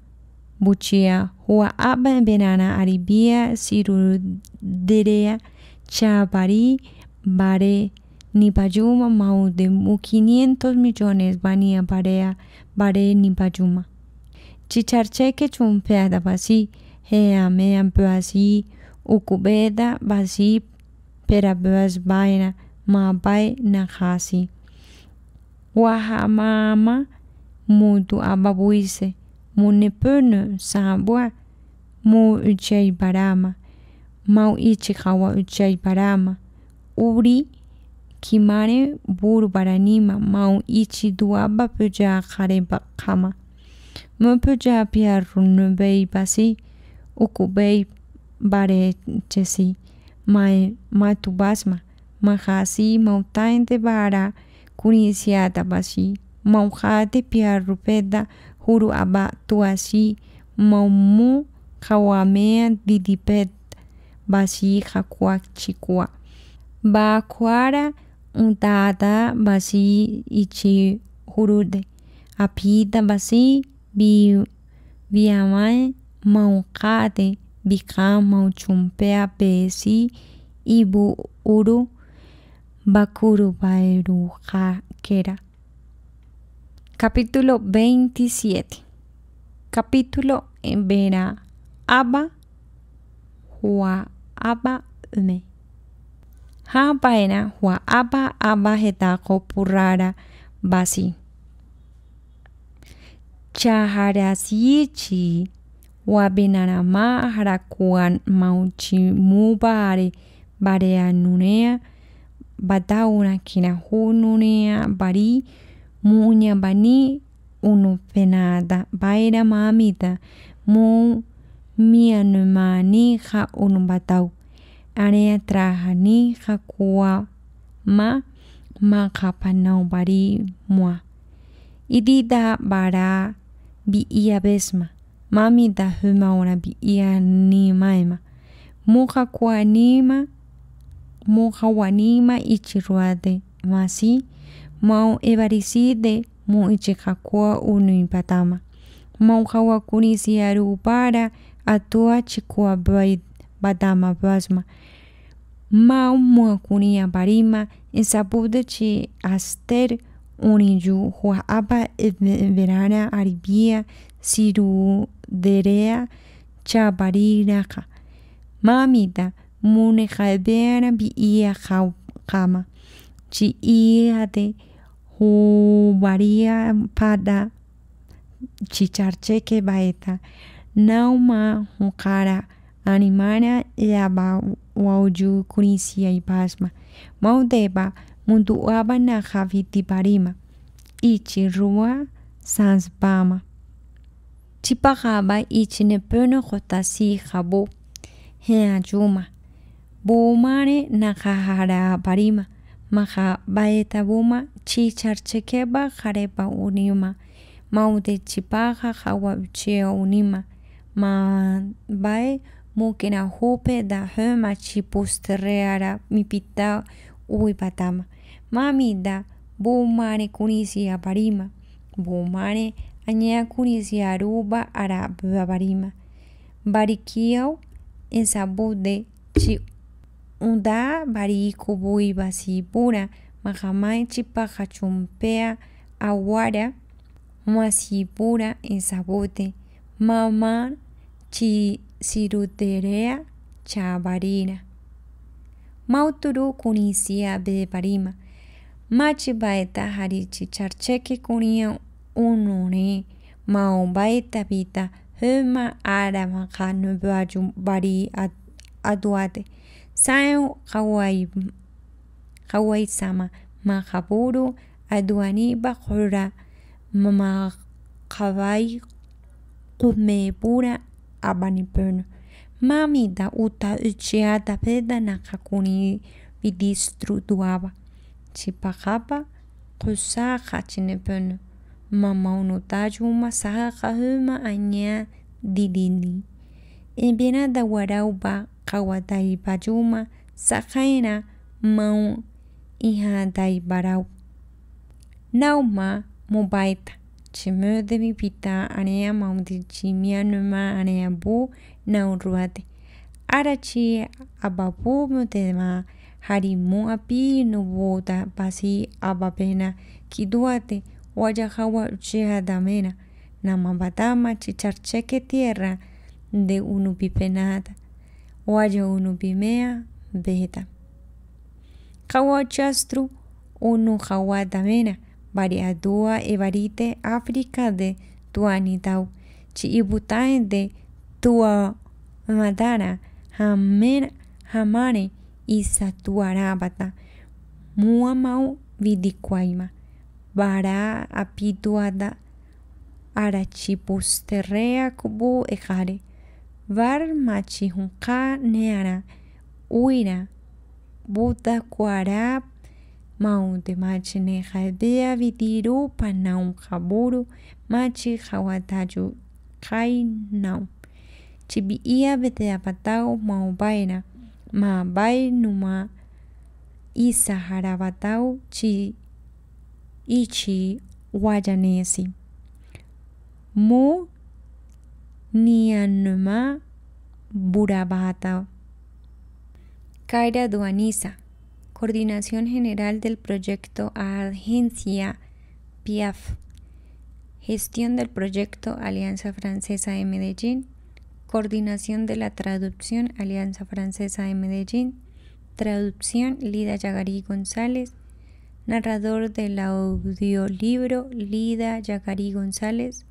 buchia, hua aba benana, aribia, sirudirea, chapari, bare, nipayuma, maude, 500 millones, bania, barea, bare, nipayuma. que chumpeada, basi, hea, mean, basi ukubeda, basi, perabeas, vaina, mabai, Nahasi Wahamama mutu, ababuise. munipunu sabwa mu uchay parama, mau ichi hawa uchay parama, uri kimare buru paranima, mau ichi duaba puja jareba kama. puja pia runubei basi, ukubei bare chesi, mai matu basma, mahasi mautain de bara, kunisiata basi, mauhate pia rupeda, huru aba tuasi maumu kawamea didipet basi kakua chikua. Ba kuara untata basi ichi hurude. Apita basi bi biamae maunkate bika mauchumpea pesi ibu uru bakuru baeru kera. capítulo 27. Capítulo en Vera Aba. Hua Abba Me. Ha Baena Hua Abba Abba Hetago Purrara Basi. Chaharasichi Wabinarama Harakuan Mauchimubare Barea Nunea Batauna Nunea Bari muña bani unu penada baira mamita mu ni ja uno batau area trajani ja kua ma ma no bari mua idida bara bi ia besma mami huma ora bi ia ni maima muja kuanima muja wanima ichiruade masi mau evaricide mu unipatama. impatama Mau hawakuni siaru para atua chikua batama basma. Mau kunia parima insapude chi aster uniju huapa verana aribia siru derea Mamida Mamita munejabeana biia kama. Chi DE varia Pada chicharcheque baeta, nauma hukara animana yaba wauju kunisia y pasma, maudeba munduaba na parima, ichi rua sans pama. Chipagaba ichi nepeno jotasi jabo, ajuma, bumare na parima maha baetabuma chicharchekeba jareba unima maudechipaja jawabchio unima ma bae mukena jupe da hema chipusterreara mipita uipatama mami da bumare kunisi aparima bumare añea kunisi aruba ara babarima barikiao en sabu de chi unda bari boi basipura, mahamanchi paja chumpea, aguara, masipura esabote, Sabote chi siruterea chabarira. Mauturu kunisia beparima, machi baeta harichi conia kunia mao, baeta vita, hema ara bajum bari aduate. Sao gawaisama magaboro aduani bakora makabai kumebura abanipurno. Mamita uta uchiata peda nakakuni vidistruduaba. Chipakapa kusaha chinepurno. Mamauno tajuma saha huma anya didini. Ebena dawarauba qawataypachuma saqayra maun barau, nauma de mi pita, mopaita chimotepipita areya mautichimianuma areya pu naurruate arachi apapu motema hari mu api nubuta pasi apapena kiduate wayajawa damena. namapatama chicharcheque tierra de unupipenata wayo uno pimea beta. Kawa chastru unu variadua evarite África de tuanitau, chi de tua Madara hamera, hamare y muamau vidicuaima, vara apituada, arachipusterrea cubu ejare. Varmachihunka neara uira buta kuara maunte machi nejadea vitiru panaun jaburu machi jawatayu kai nau. Chibi ia beteapatau maubaira mabai numa isa jarabatau chi ichi wajanesi Mu Nianma Burabatao. Kaira Duaniza, Coordinación General del Proyecto Agencia PIAF. Gestión del proyecto Alianza Francesa de Medellín. Coordinación de la traducción Alianza Francesa de Medellín. Traducción Lida Yagarí González. Narrador del audiolibro Lida Yagari González.